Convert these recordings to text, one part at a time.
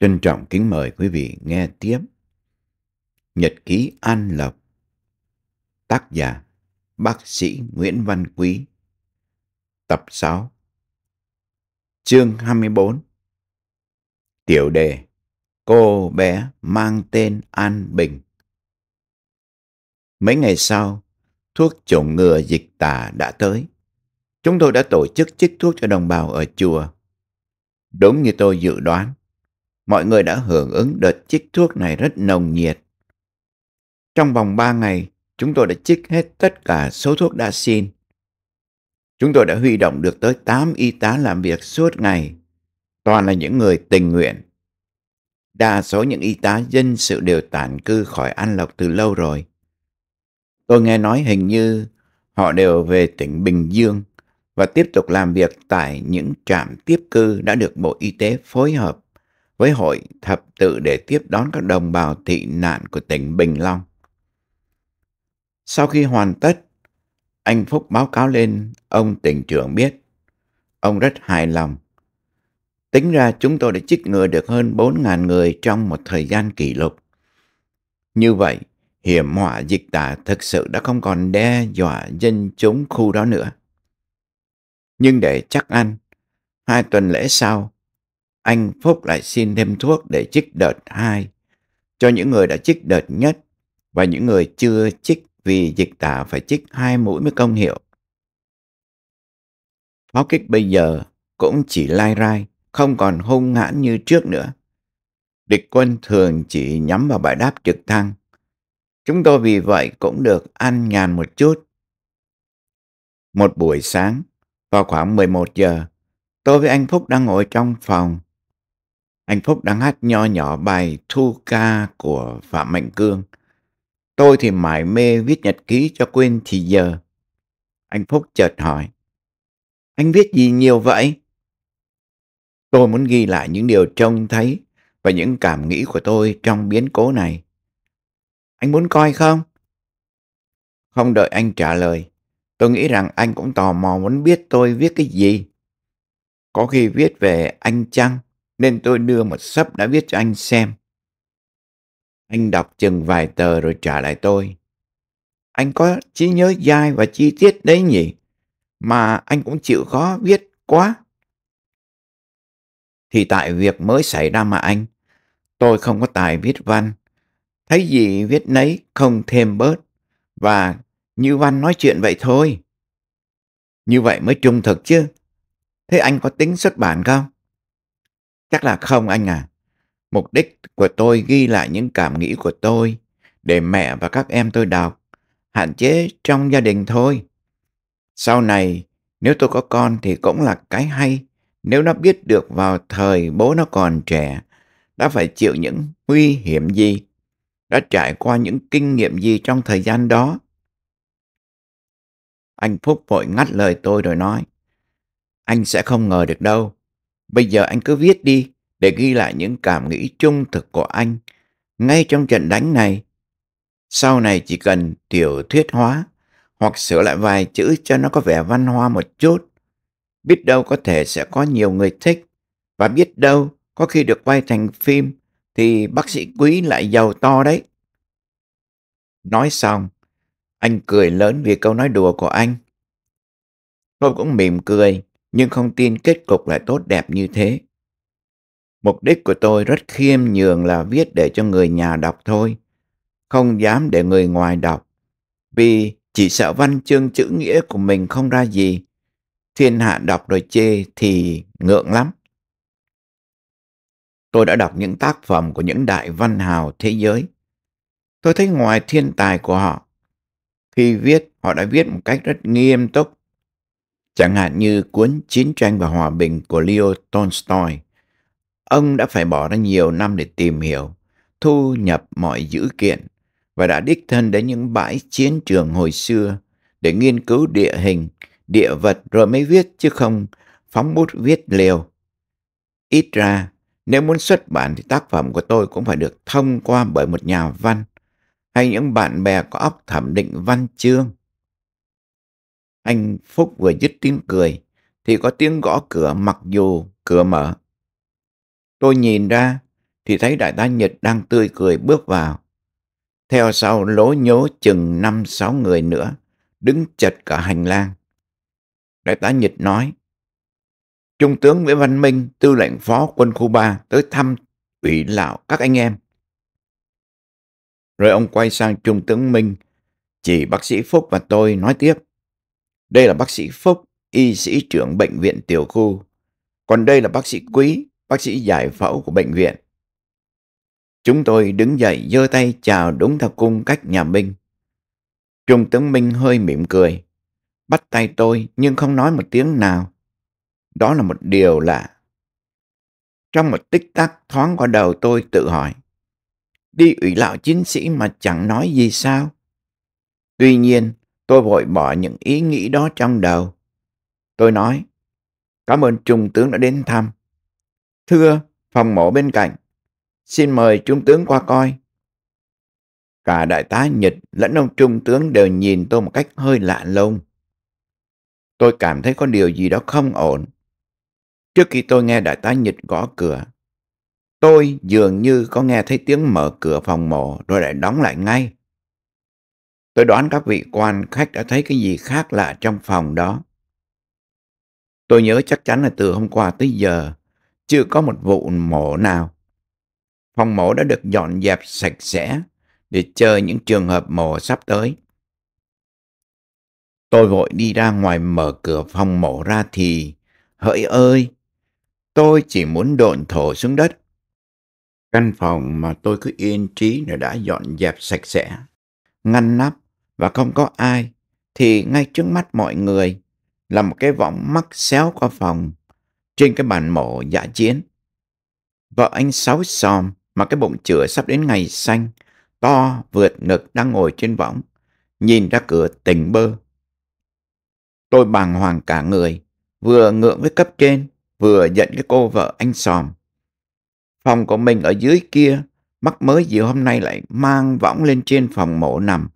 Trân trọng kính mời quý vị nghe tiếp Nhật ký An Lộc Tác giả Bác sĩ Nguyễn Văn Quý Tập 6 Chương 24 Tiểu đề Cô bé mang tên An Bình Mấy ngày sau, thuốc chủng ngừa dịch tả đã tới. Chúng tôi đã tổ chức chích thuốc cho đồng bào ở chùa. Đúng như tôi dự đoán, mọi người đã hưởng ứng đợt chích thuốc này rất nồng nhiệt. Trong vòng 3 ngày, chúng tôi đã chích hết tất cả số thuốc đã xin. Chúng tôi đã huy động được tới 8 y tá làm việc suốt ngày, toàn là những người tình nguyện. Đa số những y tá dân sự đều tản cư khỏi An Lộc từ lâu rồi. Tôi nghe nói hình như họ đều về tỉnh Bình Dương và tiếp tục làm việc tại những trạm tiếp cư đã được Bộ Y tế phối hợp với hội thập tự để tiếp đón các đồng bào thị nạn của tỉnh Bình Long. Sau khi hoàn tất, anh Phúc báo cáo lên ông tỉnh trưởng biết. Ông rất hài lòng. Tính ra chúng tôi đã chích ngừa được hơn 4.000 người trong một thời gian kỷ lục. Như vậy, hiểm họa dịch tả thực sự đã không còn đe dọa dân chúng khu đó nữa. Nhưng để chắc ăn, hai tuần lễ sau, anh Phúc lại xin thêm thuốc để chích đợt 2 cho những người đã chích đợt nhất và những người chưa chích vì dịch tả phải chích hai mũi mới công hiệu. Pháo kích bây giờ cũng chỉ lai rai, không còn hung hãn như trước nữa. Địch quân thường chỉ nhắm vào bãi đáp trực thăng. Chúng tôi vì vậy cũng được ăn nhàn một chút. Một buổi sáng, vào khoảng 11 giờ, tôi với anh Phúc đang ngồi trong phòng anh Phúc đang hát nho nhỏ bài Thu Ca của Phạm Mạnh Cương. Tôi thì mải mê viết nhật ký cho quên thì giờ. Anh Phúc chợt hỏi. Anh viết gì nhiều vậy? Tôi muốn ghi lại những điều trông thấy và những cảm nghĩ của tôi trong biến cố này. Anh muốn coi không? Không đợi anh trả lời, tôi nghĩ rằng anh cũng tò mò muốn biết tôi viết cái gì. Có khi viết về anh chăng? nên tôi đưa một sấp đã viết cho anh xem. Anh đọc chừng vài tờ rồi trả lại tôi. Anh có trí nhớ dai và chi tiết đấy nhỉ? Mà anh cũng chịu khó viết quá. Thì tại việc mới xảy ra mà anh, tôi không có tài viết văn. Thấy gì viết nấy không thêm bớt. Và như văn nói chuyện vậy thôi. Như vậy mới trung thực chứ. Thế anh có tính xuất bản không? Chắc là không anh à. Mục đích của tôi ghi lại những cảm nghĩ của tôi để mẹ và các em tôi đọc, hạn chế trong gia đình thôi. Sau này, nếu tôi có con thì cũng là cái hay. Nếu nó biết được vào thời bố nó còn trẻ, đã phải chịu những nguy hiểm gì, đã trải qua những kinh nghiệm gì trong thời gian đó. Anh Phúc vội ngắt lời tôi rồi nói, anh sẽ không ngờ được đâu. Bây giờ anh cứ viết đi để ghi lại những cảm nghĩ trung thực của anh ngay trong trận đánh này. Sau này chỉ cần tiểu thuyết hóa hoặc sửa lại vài chữ cho nó có vẻ văn hoa một chút. Biết đâu có thể sẽ có nhiều người thích và biết đâu có khi được quay thành phim thì bác sĩ quý lại giàu to đấy. Nói xong, anh cười lớn vì câu nói đùa của anh. Tôi cũng mỉm cười nhưng không tin kết cục lại tốt đẹp như thế. Mục đích của tôi rất khiêm nhường là viết để cho người nhà đọc thôi, không dám để người ngoài đọc, vì chỉ sợ văn chương chữ nghĩa của mình không ra gì. Thiên hạ đọc rồi chê thì ngượng lắm. Tôi đã đọc những tác phẩm của những đại văn hào thế giới. Tôi thấy ngoài thiên tài của họ, khi viết họ đã viết một cách rất nghiêm túc chẳng hạn như cuốn Chiến tranh và Hòa bình của Leo Tolstoy. Ông đã phải bỏ ra nhiều năm để tìm hiểu, thu nhập mọi dữ kiện và đã đích thân đến những bãi chiến trường hồi xưa để nghiên cứu địa hình, địa vật rồi mới viết chứ không phóng bút viết liều. Ít ra, nếu muốn xuất bản thì tác phẩm của tôi cũng phải được thông qua bởi một nhà văn hay những bạn bè có óc thẩm định văn chương. Anh Phúc vừa dứt tiếng cười, thì có tiếng gõ cửa mặc dù cửa mở. Tôi nhìn ra, thì thấy đại tá Nhật đang tươi cười bước vào. Theo sau lố nhố chừng năm sáu người nữa, đứng chật cả hành lang. Đại tá Nhật nói, Trung tướng Nguyễn Văn Minh, tư lệnh phó quân khu 3, tới thăm ủy lão các anh em. Rồi ông quay sang Trung tướng Minh, chỉ bác sĩ Phúc và tôi nói tiếp. Đây là bác sĩ Phúc, y sĩ trưởng bệnh viện tiểu khu. Còn đây là bác sĩ Quý, bác sĩ giải phẫu của bệnh viện. Chúng tôi đứng dậy giơ tay chào đúng theo cung cách nhà Minh. Trung tướng Minh hơi mỉm cười, bắt tay tôi nhưng không nói một tiếng nào. Đó là một điều lạ. Trong một tích tắc thoáng qua đầu tôi tự hỏi, đi ủy lão chiến sĩ mà chẳng nói gì sao? Tuy nhiên, Tôi vội bỏ những ý nghĩ đó trong đầu. Tôi nói, cảm ơn Trung tướng đã đến thăm. Thưa, phòng mổ bên cạnh, xin mời Trung tướng qua coi. Cả đại tá Nhật lẫn ông Trung tướng đều nhìn tôi một cách hơi lạ lùng. Tôi cảm thấy có điều gì đó không ổn. Trước khi tôi nghe đại tá Nhật gõ cửa, tôi dường như có nghe thấy tiếng mở cửa phòng mổ rồi lại đóng lại ngay. Tôi đoán các vị quan khách đã thấy cái gì khác lạ trong phòng đó. Tôi nhớ chắc chắn là từ hôm qua tới giờ, chưa có một vụ mổ nào. Phòng mổ đã được dọn dẹp sạch sẽ để chờ những trường hợp mổ sắp tới. Tôi vội đi ra ngoài mở cửa phòng mổ ra thì, hỡi ơi, tôi chỉ muốn độn thổ xuống đất. Căn phòng mà tôi cứ yên trí là đã dọn dẹp sạch sẽ, ngăn nắp, và không có ai thì ngay trước mắt mọi người là một cái võng mắc xéo qua phòng trên cái bàn mổ dạ chiến. Vợ anh sáu xòm mà cái bụng chửa sắp đến ngày xanh, to vượt ngực đang ngồi trên võng, nhìn ra cửa tỉnh bơ. Tôi bàng hoàng cả người, vừa ngượng với cấp trên, vừa giận cái cô vợ anh xòm. Phòng của mình ở dưới kia, mắc mới gì hôm nay lại mang võng lên trên phòng mổ nằm,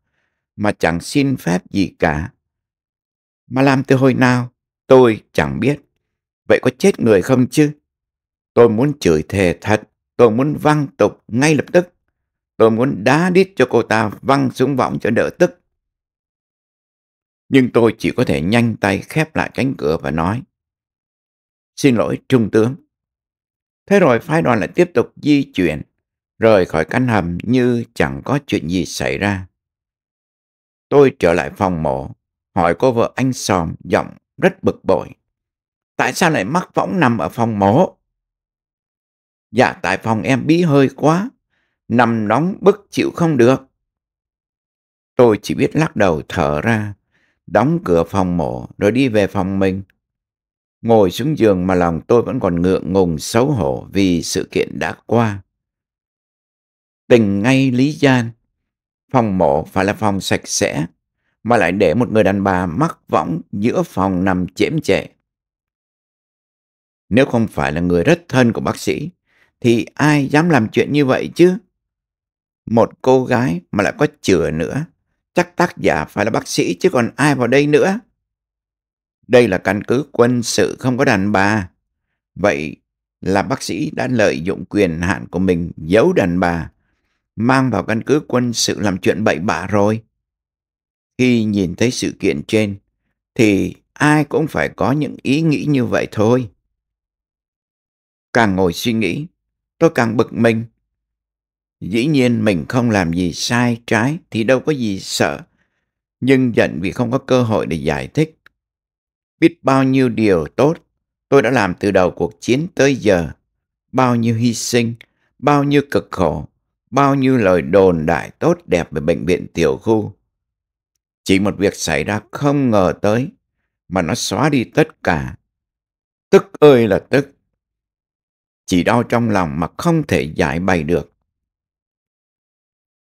mà chẳng xin phép gì cả. Mà làm từ hồi nào, tôi chẳng biết. Vậy có chết người không chứ? Tôi muốn chửi thề thật, tôi muốn văng tục ngay lập tức. Tôi muốn đá đít cho cô ta văng xuống võng cho đỡ tức. Nhưng tôi chỉ có thể nhanh tay khép lại cánh cửa và nói. Xin lỗi trung tướng. Thế rồi phái đoàn lại tiếp tục di chuyển, rời khỏi căn hầm như chẳng có chuyện gì xảy ra. Tôi trở lại phòng mổ, hỏi cô vợ anh sòm giọng rất bực bội. Tại sao lại mắc võng nằm ở phòng mổ? Dạ tại phòng em bí hơi quá, nằm nóng bức chịu không được. Tôi chỉ biết lắc đầu thở ra, đóng cửa phòng mổ rồi đi về phòng mình. Ngồi xuống giường mà lòng tôi vẫn còn ngượng ngùng xấu hổ vì sự kiện đã qua. Tình ngay Lý Gian Phòng mộ phải là phòng sạch sẽ, mà lại để một người đàn bà mắc võng giữa phòng nằm chễm chệ. Nếu không phải là người rất thân của bác sĩ, thì ai dám làm chuyện như vậy chứ? Một cô gái mà lại có chừa nữa, chắc tác giả phải là bác sĩ chứ còn ai vào đây nữa. Đây là căn cứ quân sự không có đàn bà. Vậy là bác sĩ đã lợi dụng quyền hạn của mình giấu đàn bà mang vào căn cứ quân sự làm chuyện bậy bạ rồi. Khi nhìn thấy sự kiện trên, thì ai cũng phải có những ý nghĩ như vậy thôi. Càng ngồi suy nghĩ, tôi càng bực mình. Dĩ nhiên mình không làm gì sai trái thì đâu có gì sợ, nhưng giận vì không có cơ hội để giải thích. Biết bao nhiêu điều tốt tôi đã làm từ đầu cuộc chiến tới giờ, bao nhiêu hy sinh, bao nhiêu cực khổ bao nhiêu lời đồn đại tốt đẹp về bệnh viện tiểu khu. Chỉ một việc xảy ra không ngờ tới mà nó xóa đi tất cả. Tức ơi là tức. Chỉ đau trong lòng mà không thể giải bày được.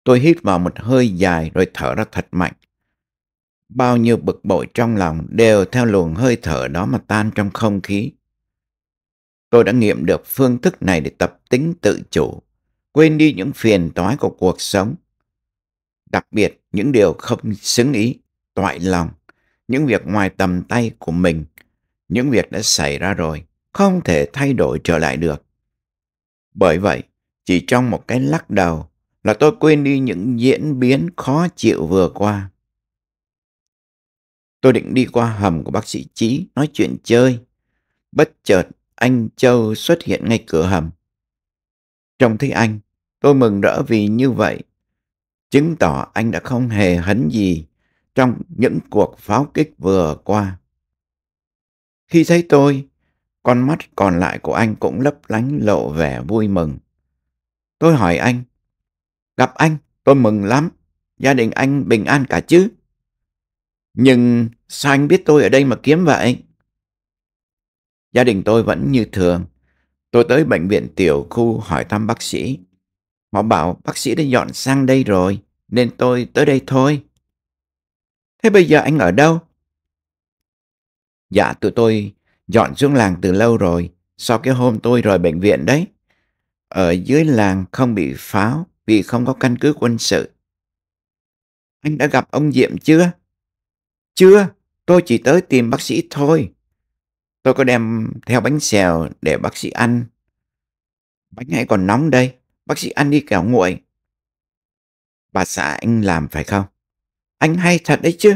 Tôi hít vào một hơi dài rồi thở ra thật mạnh. Bao nhiêu bực bội trong lòng đều theo luồng hơi thở đó mà tan trong không khí. Tôi đã nghiệm được phương thức này để tập tính tự chủ quên đi những phiền toái của cuộc sống, đặc biệt những điều không xứng ý, toại lòng, những việc ngoài tầm tay của mình, những việc đã xảy ra rồi, không thể thay đổi trở lại được. Bởi vậy, chỉ trong một cái lắc đầu là tôi quên đi những diễn biến khó chịu vừa qua. Tôi định đi qua hầm của bác sĩ Trí nói chuyện chơi. Bất chợt, anh Châu xuất hiện ngay cửa hầm. Trông thấy anh, tôi mừng rỡ vì như vậy. Chứng tỏ anh đã không hề hấn gì trong những cuộc pháo kích vừa qua. Khi thấy tôi, con mắt còn lại của anh cũng lấp lánh lộ vẻ vui mừng. Tôi hỏi anh, gặp anh, tôi mừng lắm, gia đình anh bình an cả chứ. Nhưng sao anh biết tôi ở đây mà kiếm vậy? Gia đình tôi vẫn như thường, Tôi tới bệnh viện tiểu khu hỏi thăm bác sĩ. Họ bảo bác sĩ đã dọn sang đây rồi, nên tôi tới đây thôi. Thế bây giờ anh ở đâu? Dạ tụi tôi dọn xuống làng từ lâu rồi, sau cái hôm tôi rời bệnh viện đấy. Ở dưới làng không bị pháo vì không có căn cứ quân sự. Anh đã gặp ông Diệm chưa? Chưa, tôi chỉ tới tìm bác sĩ thôi. Tôi có đem theo bánh xèo để bác sĩ ăn. Bánh hãy còn nóng đây, bác sĩ ăn đi kẻo nguội. Bà xã anh làm phải không? Anh hay thật đấy chứ.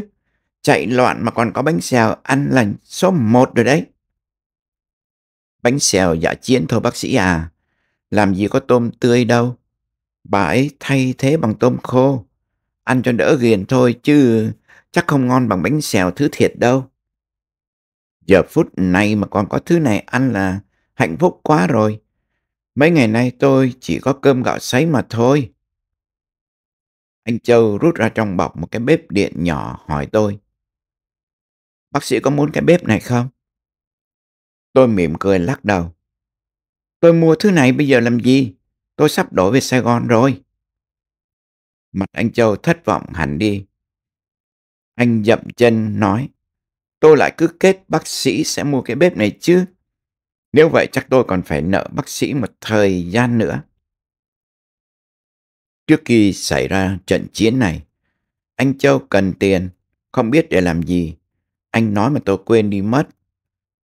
Chạy loạn mà còn có bánh xèo ăn là số một rồi đấy. Bánh xèo dạ chiến thôi bác sĩ à. Làm gì có tôm tươi đâu. Bà ấy thay thế bằng tôm khô. Ăn cho đỡ ghiền thôi chứ chắc không ngon bằng bánh xèo thứ thiệt đâu. Giờ phút này mà còn có thứ này ăn là hạnh phúc quá rồi. Mấy ngày nay tôi chỉ có cơm gạo sấy mà thôi. Anh Châu rút ra trong bọc một cái bếp điện nhỏ hỏi tôi. Bác sĩ có muốn cái bếp này không? Tôi mỉm cười lắc đầu. Tôi mua thứ này bây giờ làm gì? Tôi sắp đổi về Sài Gòn rồi. Mặt anh Châu thất vọng hẳn đi. Anh dậm chân nói tôi lại cứ kết bác sĩ sẽ mua cái bếp này chứ. Nếu vậy chắc tôi còn phải nợ bác sĩ một thời gian nữa. Trước khi xảy ra trận chiến này, anh Châu cần tiền, không biết để làm gì. Anh nói mà tôi quên đi mất.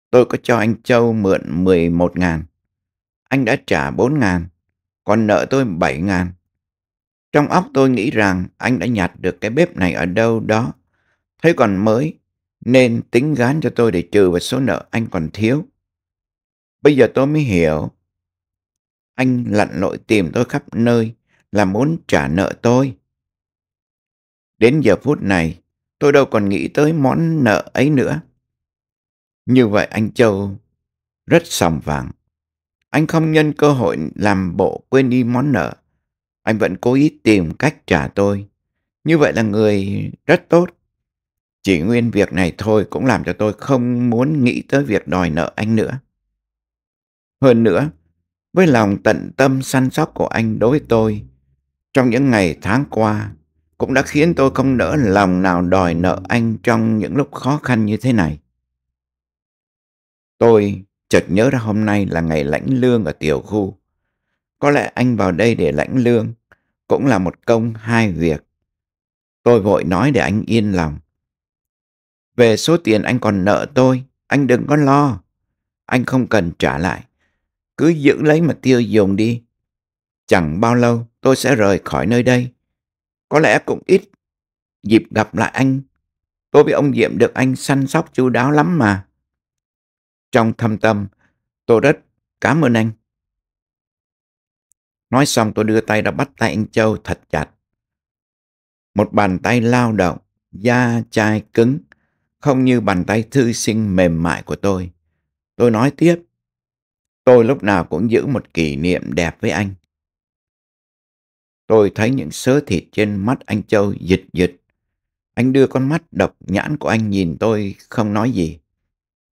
Tôi có cho anh Châu mượn 11 ngàn. Anh đã trả 4 ngàn, còn nợ tôi 7 ngàn. Trong óc tôi nghĩ rằng anh đã nhặt được cái bếp này ở đâu đó. Thấy còn mới, nên tính gán cho tôi để trừ vào số nợ anh còn thiếu. Bây giờ tôi mới hiểu. Anh lặn lội tìm tôi khắp nơi là muốn trả nợ tôi. Đến giờ phút này, tôi đâu còn nghĩ tới món nợ ấy nữa. Như vậy anh Châu rất sòng vàng. Anh không nhân cơ hội làm bộ quên đi món nợ. Anh vẫn cố ý tìm cách trả tôi. Như vậy là người rất tốt. Chỉ nguyên việc này thôi cũng làm cho tôi không muốn nghĩ tới việc đòi nợ anh nữa. Hơn nữa, với lòng tận tâm săn sóc của anh đối với tôi, trong những ngày tháng qua cũng đã khiến tôi không nỡ lòng nào đòi nợ anh trong những lúc khó khăn như thế này. Tôi chợt nhớ ra hôm nay là ngày lãnh lương ở tiểu khu. Có lẽ anh vào đây để lãnh lương cũng là một công hai việc. Tôi vội nói để anh yên lòng. Về số tiền anh còn nợ tôi, anh đừng có lo. Anh không cần trả lại. Cứ giữ lấy mà tiêu dùng đi. Chẳng bao lâu tôi sẽ rời khỏi nơi đây. Có lẽ cũng ít dịp gặp lại anh. Tôi với ông Diệm được anh săn sóc chu đáo lắm mà. Trong thâm tâm, tôi rất cảm ơn anh. Nói xong tôi đưa tay ra bắt tay anh Châu thật chặt. Một bàn tay lao động, da chai cứng, không như bàn tay thư sinh mềm mại của tôi. Tôi nói tiếp, tôi lúc nào cũng giữ một kỷ niệm đẹp với anh. Tôi thấy những sớ thịt trên mắt anh Châu dịch dịch. Anh đưa con mắt độc nhãn của anh nhìn tôi không nói gì.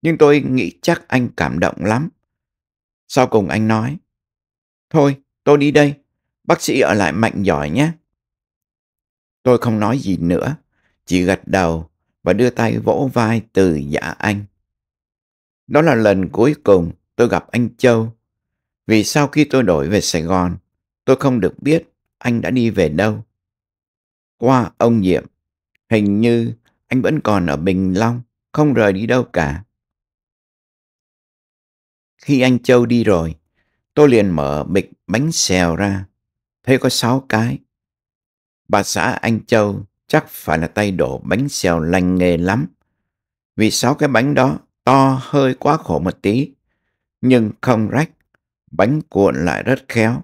Nhưng tôi nghĩ chắc anh cảm động lắm. Sau cùng anh nói, Thôi, tôi đi đây. Bác sĩ ở lại mạnh giỏi nhé. Tôi không nói gì nữa, chỉ gật đầu và đưa tay vỗ vai từ dạ anh. Đó là lần cuối cùng tôi gặp anh Châu. Vì sau khi tôi đổi về Sài Gòn, tôi không được biết anh đã đi về đâu. Qua ông Diệm, hình như anh vẫn còn ở Bình Long, không rời đi đâu cả. Khi anh Châu đi rồi, tôi liền mở bịch bánh xèo ra, thấy có sáu cái. Bà xã anh Châu chắc phải là tay đổ bánh xèo lành nghề lắm. Vì sáu cái bánh đó to hơi quá khổ một tí, nhưng không rách, bánh cuộn lại rất khéo.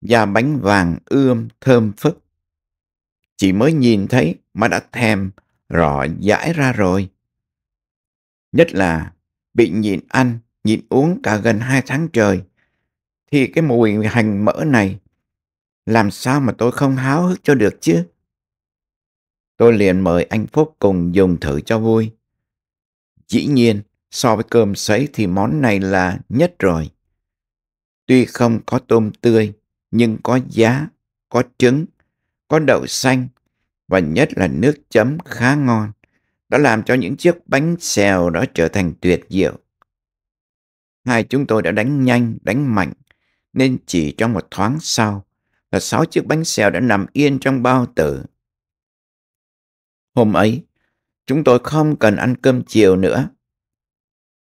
Da bánh vàng ươm thơm phức. Chỉ mới nhìn thấy mà đã thèm, rõ giải ra rồi. Nhất là bị nhịn ăn, nhịn uống cả gần hai tháng trời, thì cái mùi hành mỡ này làm sao mà tôi không háo hức cho được chứ? Tôi liền mời anh Phúc cùng dùng thử cho vui. Dĩ nhiên, so với cơm sấy thì món này là nhất rồi. Tuy không có tôm tươi, nhưng có giá, có trứng, có đậu xanh và nhất là nước chấm khá ngon. Đã làm cho những chiếc bánh xèo đó trở thành tuyệt diệu. Hai chúng tôi đã đánh nhanh, đánh mạnh, nên chỉ trong một thoáng sau là sáu chiếc bánh xèo đã nằm yên trong bao tử Hôm ấy, chúng tôi không cần ăn cơm chiều nữa.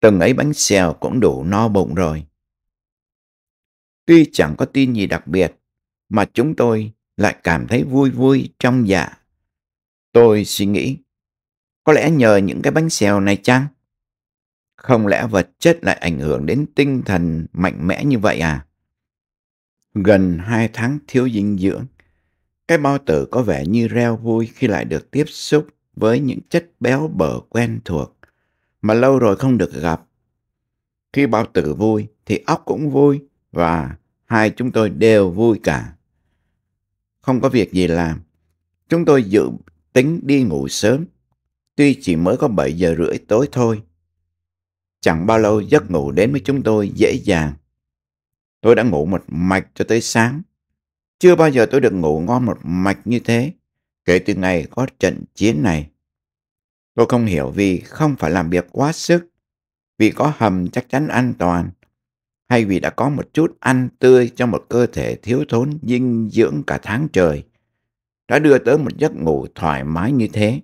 Từng ấy bánh xèo cũng đủ no bụng rồi. Tuy chẳng có tin gì đặc biệt, mà chúng tôi lại cảm thấy vui vui trong dạ. Tôi suy nghĩ, có lẽ nhờ những cái bánh xèo này chăng? Không lẽ vật chất lại ảnh hưởng đến tinh thần mạnh mẽ như vậy à? Gần hai tháng thiếu dinh dưỡng, cái bao tử có vẻ như reo vui khi lại được tiếp xúc với những chất béo bở quen thuộc mà lâu rồi không được gặp. Khi bao tử vui thì óc cũng vui và hai chúng tôi đều vui cả. Không có việc gì làm. Chúng tôi dự tính đi ngủ sớm. Tuy chỉ mới có 7 giờ rưỡi tối thôi. Chẳng bao lâu giấc ngủ đến với chúng tôi dễ dàng. Tôi đã ngủ một mạch cho tới sáng chưa bao giờ tôi được ngủ ngon một mạch như thế, kể từ ngày có trận chiến này. Tôi không hiểu vì không phải làm việc quá sức, vì có hầm chắc chắn an toàn, hay vì đã có một chút ăn tươi cho một cơ thể thiếu thốn dinh dưỡng cả tháng trời, đã đưa tới một giấc ngủ thoải mái như thế.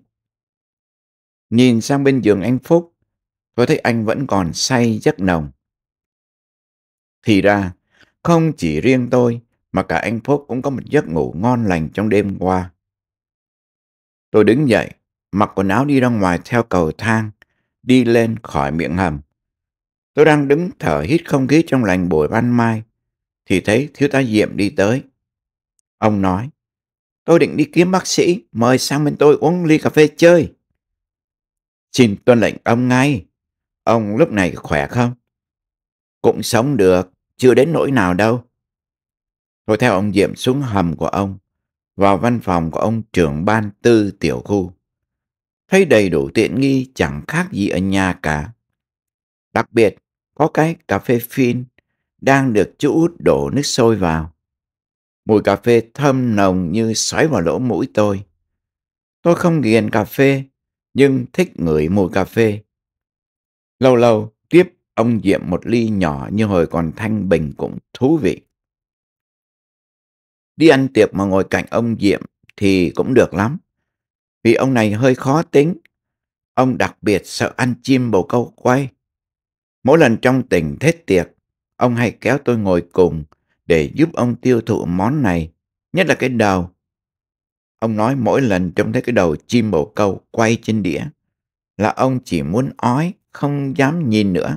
Nhìn sang bên giường anh Phúc, tôi thấy anh vẫn còn say giấc nồng. Thì ra, không chỉ riêng tôi, mà cả anh Phúc cũng có một giấc ngủ ngon lành trong đêm qua. Tôi đứng dậy, mặc quần áo đi ra ngoài theo cầu thang, đi lên khỏi miệng hầm. Tôi đang đứng thở hít không khí trong lành buổi ban mai, thì thấy thiếu tá Diệm đi tới. Ông nói, tôi định đi kiếm bác sĩ, mời sang bên tôi uống ly cà phê chơi. Xin tuân lệnh ông ngay, ông lúc này khỏe không? Cũng sống được, chưa đến nỗi nào đâu. Tôi theo ông Diệm xuống hầm của ông, vào văn phòng của ông trưởng ban tư tiểu khu. Thấy đầy đủ tiện nghi chẳng khác gì ở nhà cả. Đặc biệt, có cái cà phê phin đang được chú út đổ nước sôi vào. Mùi cà phê thơm nồng như xoáy vào lỗ mũi tôi. Tôi không nghiện cà phê, nhưng thích ngửi mùi cà phê. Lâu lâu, tiếp ông Diệm một ly nhỏ như hồi còn thanh bình cũng thú vị đi ăn tiệc mà ngồi cạnh ông Diệm thì cũng được lắm. Vì ông này hơi khó tính, ông đặc biệt sợ ăn chim bồ câu quay. Mỗi lần trong tỉnh thết tiệc, ông hay kéo tôi ngồi cùng để giúp ông tiêu thụ món này, nhất là cái đầu. Ông nói mỗi lần trông thấy cái đầu chim bồ câu quay trên đĩa là ông chỉ muốn ói, không dám nhìn nữa.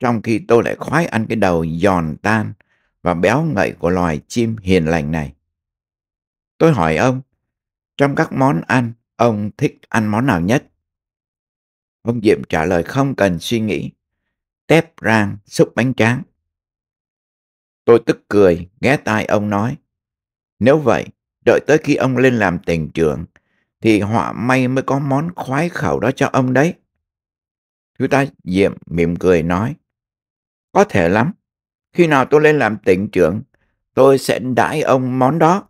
Trong khi tôi lại khoái ăn cái đầu giòn tan, và béo ngậy của loài chim hiền lành này. Tôi hỏi ông, trong các món ăn, ông thích ăn món nào nhất? Ông Diệm trả lời không cần suy nghĩ. Tép rang, xúc bánh tráng. Tôi tức cười, ghé tai ông nói. Nếu vậy, đợi tới khi ông lên làm tỉnh trưởng, thì họa may mới có món khoái khẩu đó cho ông đấy. Thứ ta Diệm mỉm cười nói. Có thể lắm, khi nào tôi lên làm tỉnh trưởng, tôi sẽ đãi ông món đó.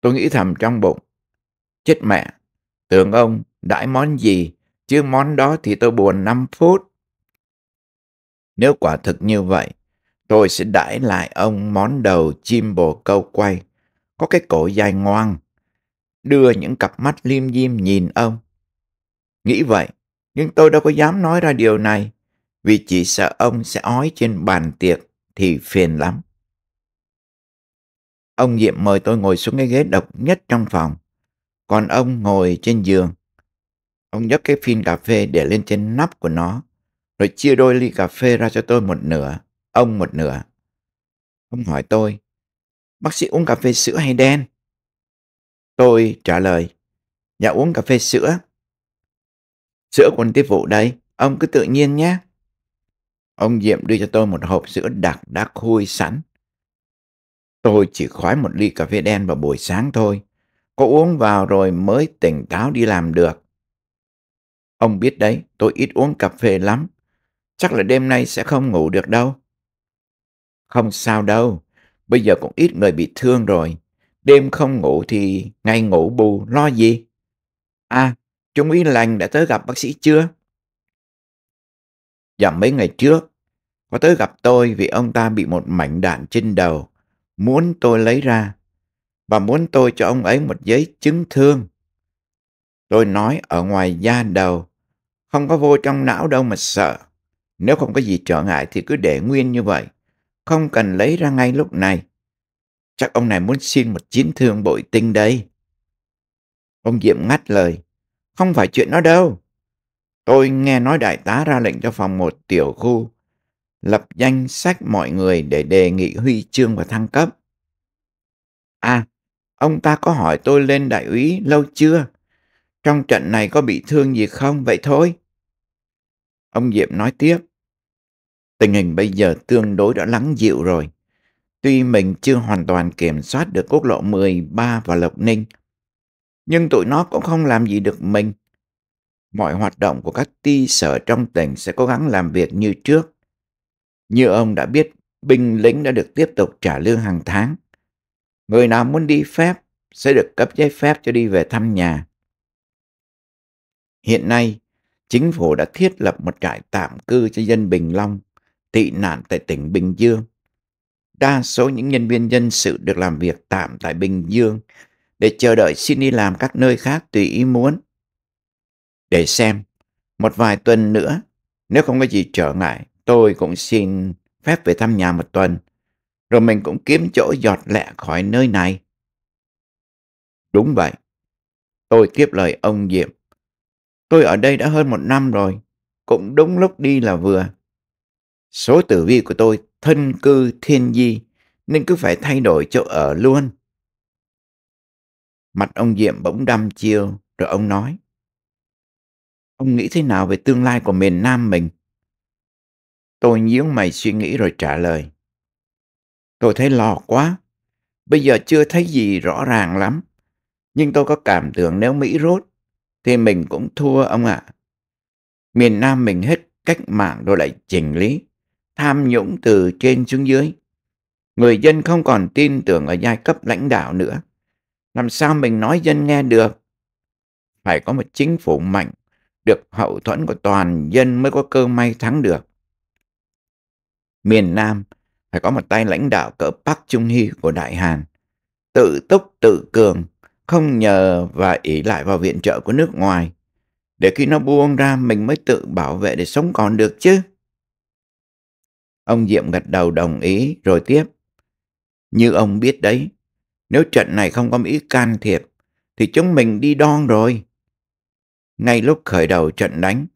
Tôi nghĩ thầm trong bụng. Chết mẹ, tưởng ông đãi món gì, chứ món đó thì tôi buồn 5 phút. Nếu quả thực như vậy, tôi sẽ đãi lại ông món đầu chim bồ câu quay, có cái cổ dài ngoan, đưa những cặp mắt liêm diêm nhìn ông. Nghĩ vậy, nhưng tôi đâu có dám nói ra điều này vì chỉ sợ ông sẽ ói trên bàn tiệc thì phiền lắm. Ông Diệm mời tôi ngồi xuống cái ghế độc nhất trong phòng, còn ông ngồi trên giường. Ông nhấc cái phin cà phê để lên trên nắp của nó, rồi chia đôi ly cà phê ra cho tôi một nửa, ông một nửa. Ông hỏi tôi, bác sĩ uống cà phê sữa hay đen? Tôi trả lời, dạ uống cà phê sữa. Sữa của tiếp vụ đây, ông cứ tự nhiên nhé. Ông Diệm đưa cho tôi một hộp sữa đặc đã khui sẵn. Tôi chỉ khoái một ly cà phê đen vào buổi sáng thôi. Có uống vào rồi mới tỉnh táo đi làm được. Ông biết đấy, tôi ít uống cà phê lắm. Chắc là đêm nay sẽ không ngủ được đâu. Không sao đâu, bây giờ cũng ít người bị thương rồi. Đêm không ngủ thì ngày ngủ bù, lo gì? À, Trung úy lành đã tới gặp bác sĩ chưa? Dạ mấy ngày trước, có tới gặp tôi vì ông ta bị một mảnh đạn trên đầu, muốn tôi lấy ra và muốn tôi cho ông ấy một giấy chứng thương. Tôi nói ở ngoài da đầu, không có vô trong não đâu mà sợ. Nếu không có gì trở ngại thì cứ để nguyên như vậy, không cần lấy ra ngay lúc này. Chắc ông này muốn xin một chiến thương bội tinh đây. Ông Diệm ngắt lời, không phải chuyện đó đâu. Tôi nghe nói đại tá ra lệnh cho phòng một tiểu khu lập danh sách mọi người để đề nghị huy chương và thăng cấp. À, ông ta có hỏi tôi lên đại úy lâu chưa? Trong trận này có bị thương gì không? Vậy thôi. Ông Diệm nói tiếp. Tình hình bây giờ tương đối đã lắng dịu rồi. Tuy mình chưa hoàn toàn kiểm soát được quốc lộ 13 và Lộc Ninh, nhưng tụi nó cũng không làm gì được mình. Mọi hoạt động của các ti sở trong tỉnh sẽ cố gắng làm việc như trước như ông đã biết, binh lính đã được tiếp tục trả lương hàng tháng. Người nào muốn đi phép sẽ được cấp giấy phép cho đi về thăm nhà. Hiện nay, chính phủ đã thiết lập một trại tạm cư cho dân Bình Long, tị nạn tại tỉnh Bình Dương. Đa số những nhân viên dân sự được làm việc tạm tại Bình Dương để chờ đợi xin đi làm các nơi khác tùy ý muốn. Để xem, một vài tuần nữa, nếu không có gì trở ngại, tôi cũng xin phép về thăm nhà một tuần, rồi mình cũng kiếm chỗ giọt lẹ khỏi nơi này. Đúng vậy. Tôi tiếp lời ông Diệm. Tôi ở đây đã hơn một năm rồi, cũng đúng lúc đi là vừa. Số tử vi của tôi thân cư thiên di, nên cứ phải thay đổi chỗ ở luôn. Mặt ông Diệm bỗng đăm chiêu, rồi ông nói. Ông nghĩ thế nào về tương lai của miền Nam mình? Tôi nhíu mày suy nghĩ rồi trả lời. Tôi thấy lo quá. Bây giờ chưa thấy gì rõ ràng lắm. Nhưng tôi có cảm tưởng nếu Mỹ rút thì mình cũng thua ông ạ. À. Miền Nam mình hết cách mạng rồi lại chỉnh lý, tham nhũng từ trên xuống dưới. Người dân không còn tin tưởng ở giai cấp lãnh đạo nữa. Làm sao mình nói dân nghe được? Phải có một chính phủ mạnh, được hậu thuẫn của toàn dân mới có cơ may thắng được miền Nam phải có một tay lãnh đạo cỡ Bắc Trung Hee của Đại Hàn, tự túc tự cường, không nhờ và ý lại vào viện trợ của nước ngoài, để khi nó buông ra mình mới tự bảo vệ để sống còn được chứ. Ông Diệm gật đầu đồng ý rồi tiếp. Như ông biết đấy, nếu trận này không có Mỹ can thiệp, thì chúng mình đi đon rồi. Ngay lúc khởi đầu trận đánh,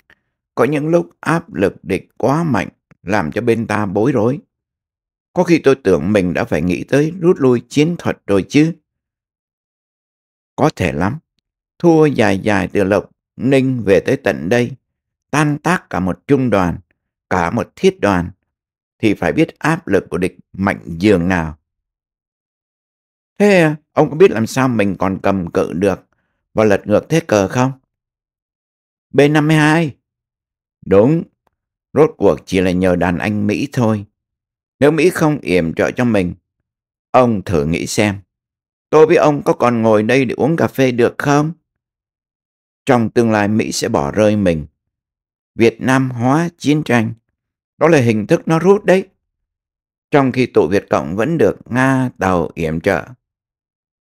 có những lúc áp lực địch quá mạnh làm cho bên ta bối rối. Có khi tôi tưởng mình đã phải nghĩ tới rút lui chiến thuật rồi chứ. Có thể lắm. Thua dài dài từ Lộc Ninh về tới tận đây, tan tác cả một trung đoàn, cả một thiết đoàn, thì phải biết áp lực của địch mạnh dường nào. Thế ông có biết làm sao mình còn cầm cự được và lật ngược thế cờ không? B-52 Đúng, Rốt cuộc chỉ là nhờ đàn anh Mỹ thôi. Nếu Mỹ không yểm trợ cho mình, ông thử nghĩ xem. Tôi với ông có còn ngồi đây để uống cà phê được không? Trong tương lai Mỹ sẽ bỏ rơi mình. Việt Nam hóa chiến tranh. Đó là hình thức nó rút đấy. Trong khi tụ Việt Cộng vẫn được Nga tàu yểm trợ.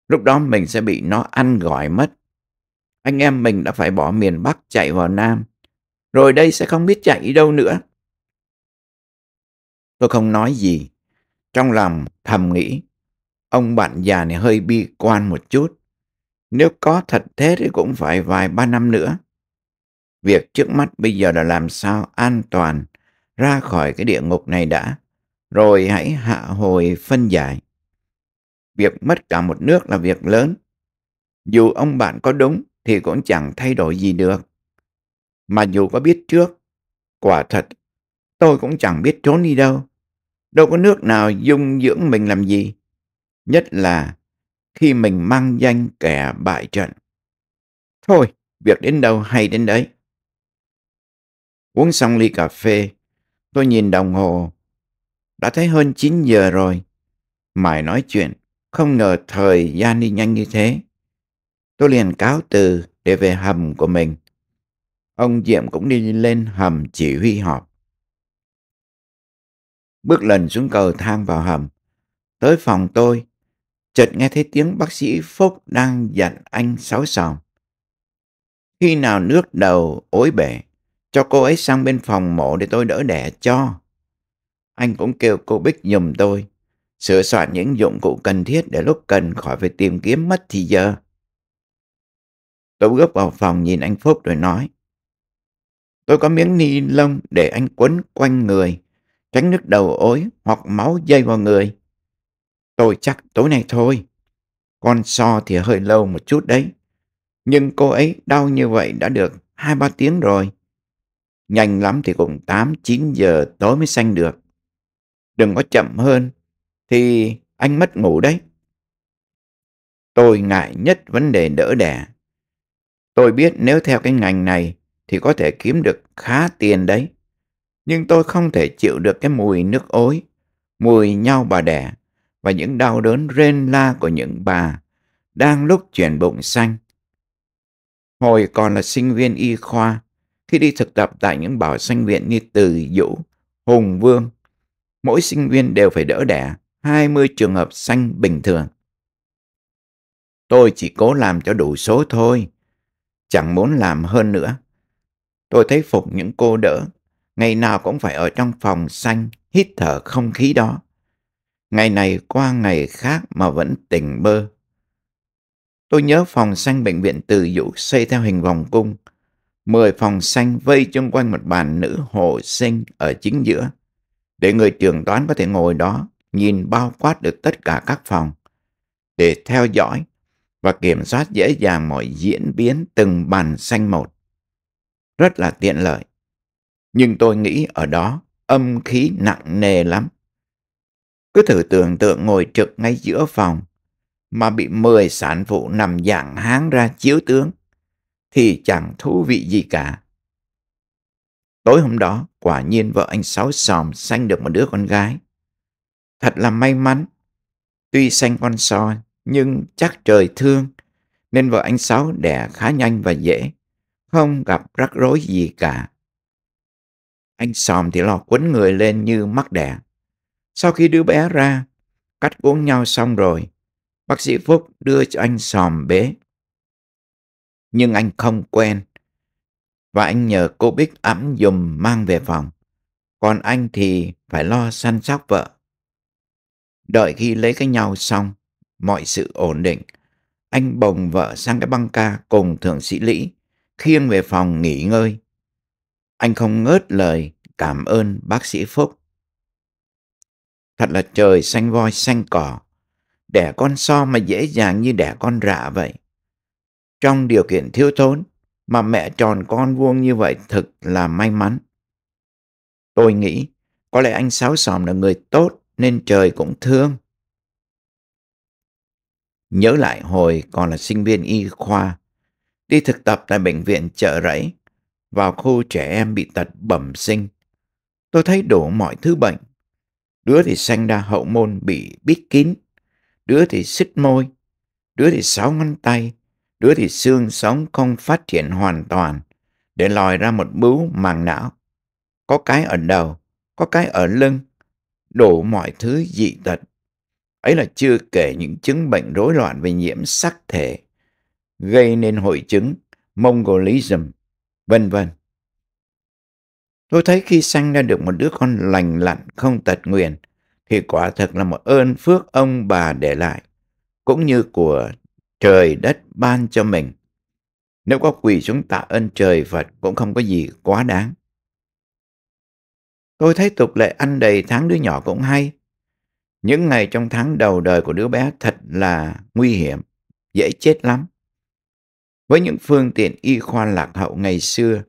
Lúc đó mình sẽ bị nó ăn gọi mất. Anh em mình đã phải bỏ miền Bắc chạy vào Nam rồi đây sẽ không biết chạy đâu nữa. Tôi không nói gì, trong lòng thầm nghĩ, ông bạn già này hơi bi quan một chút. Nếu có thật thế thì cũng phải vài ba năm nữa. Việc trước mắt bây giờ là làm sao an toàn ra khỏi cái địa ngục này đã, rồi hãy hạ hồi phân giải. Việc mất cả một nước là việc lớn. Dù ông bạn có đúng thì cũng chẳng thay đổi gì được mà dù có biết trước, quả thật tôi cũng chẳng biết trốn đi đâu. Đâu có nước nào dung dưỡng mình làm gì, nhất là khi mình mang danh kẻ bại trận. Thôi, việc đến đâu hay đến đấy. Uống xong ly cà phê, tôi nhìn đồng hồ. Đã thấy hơn 9 giờ rồi. Mải nói chuyện, không ngờ thời gian đi nhanh như thế. Tôi liền cáo từ để về hầm của mình. Ông Diệm cũng đi lên hầm chỉ huy họp. Bước lần xuống cầu thang vào hầm. Tới phòng tôi, chợt nghe thấy tiếng bác sĩ Phúc đang dặn anh sáu sòng. Khi nào nước đầu ối bể, cho cô ấy sang bên phòng mộ để tôi đỡ đẻ cho. Anh cũng kêu cô Bích nhùm tôi, sửa soạn những dụng cụ cần thiết để lúc cần khỏi phải tìm kiếm mất thì giờ. Tôi bước vào phòng nhìn anh Phúc rồi nói. Tôi có miếng ni lông để anh quấn quanh người, tránh nước đầu ối hoặc máu dây vào người. Tôi chắc tối nay thôi. Con so thì hơi lâu một chút đấy. Nhưng cô ấy đau như vậy đã được hai ba tiếng rồi. Nhanh lắm thì cũng 8-9 giờ tối mới sanh được. Đừng có chậm hơn, thì anh mất ngủ đấy. Tôi ngại nhất vấn đề đỡ đẻ. Tôi biết nếu theo cái ngành này thì có thể kiếm được khá tiền đấy. Nhưng tôi không thể chịu được cái mùi nước ối, mùi nhau bà đẻ và những đau đớn rên la của những bà đang lúc chuyển bụng xanh. Hồi còn là sinh viên y khoa, khi đi thực tập tại những bảo sanh viện như Từ Dũ, Hùng Vương, mỗi sinh viên đều phải đỡ đẻ 20 trường hợp sanh bình thường. Tôi chỉ cố làm cho đủ số thôi, chẳng muốn làm hơn nữa. Tôi thấy phục những cô đỡ, ngày nào cũng phải ở trong phòng xanh, hít thở không khí đó. Ngày này qua ngày khác mà vẫn tỉnh bơ. Tôi nhớ phòng xanh bệnh viện từ dụ xây theo hình vòng cung. Mười phòng xanh vây chung quanh một bàn nữ hồ sinh ở chính giữa. Để người trưởng toán có thể ngồi đó, nhìn bao quát được tất cả các phòng. Để theo dõi và kiểm soát dễ dàng mọi diễn biến từng bàn xanh một rất là tiện lợi. Nhưng tôi nghĩ ở đó âm khí nặng nề lắm. Cứ thử tưởng tượng ngồi trực ngay giữa phòng mà bị 10 sản phụ nằm dạng háng ra chiếu tướng thì chẳng thú vị gì cả. Tối hôm đó, quả nhiên vợ anh Sáu Sòm sanh được một đứa con gái. Thật là may mắn. Tuy sanh con soi, nhưng chắc trời thương, nên vợ anh Sáu đẻ khá nhanh và dễ không gặp rắc rối gì cả. Anh Sòm thì lo quấn người lên như mắc đẻ. Sau khi đứa bé ra, cắt uống nhau xong rồi, bác sĩ Phúc đưa cho anh Sòm bế. Nhưng anh không quen, và anh nhờ cô Bích ẵm dùm mang về phòng. Còn anh thì phải lo săn sóc vợ. Đợi khi lấy cái nhau xong, mọi sự ổn định, anh bồng vợ sang cái băng ca cùng thượng sĩ Lý khiêng về phòng nghỉ ngơi. Anh không ngớt lời cảm ơn bác sĩ Phúc. Thật là trời xanh voi xanh cỏ, đẻ con so mà dễ dàng như đẻ con rạ vậy. Trong điều kiện thiếu thốn mà mẹ tròn con vuông như vậy thực là may mắn. Tôi nghĩ có lẽ anh Sáu Sòm là người tốt nên trời cũng thương. Nhớ lại hồi còn là sinh viên y khoa, đi thực tập tại bệnh viện chợ rẫy, vào khu trẻ em bị tật bẩm sinh. Tôi thấy đủ mọi thứ bệnh. Đứa thì sanh ra hậu môn bị bít kín, đứa thì xích môi, đứa thì sáu ngón tay, đứa thì xương sống không phát triển hoàn toàn, để lòi ra một bướu màng não. Có cái ở đầu, có cái ở lưng, đủ mọi thứ dị tật. Ấy là chưa kể những chứng bệnh rối loạn về nhiễm sắc thể, gây nên hội chứng Mongolism, vân vân. Tôi thấy khi sanh ra được một đứa con lành lặn không tật nguyền, thì quả thật là một ơn phước ông bà để lại, cũng như của trời đất ban cho mình. Nếu có quỳ xuống tạ ơn trời Phật cũng không có gì quá đáng. Tôi thấy tục lệ ăn đầy tháng đứa nhỏ cũng hay. Những ngày trong tháng đầu đời của đứa bé thật là nguy hiểm, dễ chết lắm với những phương tiện y khoa lạc hậu ngày xưa.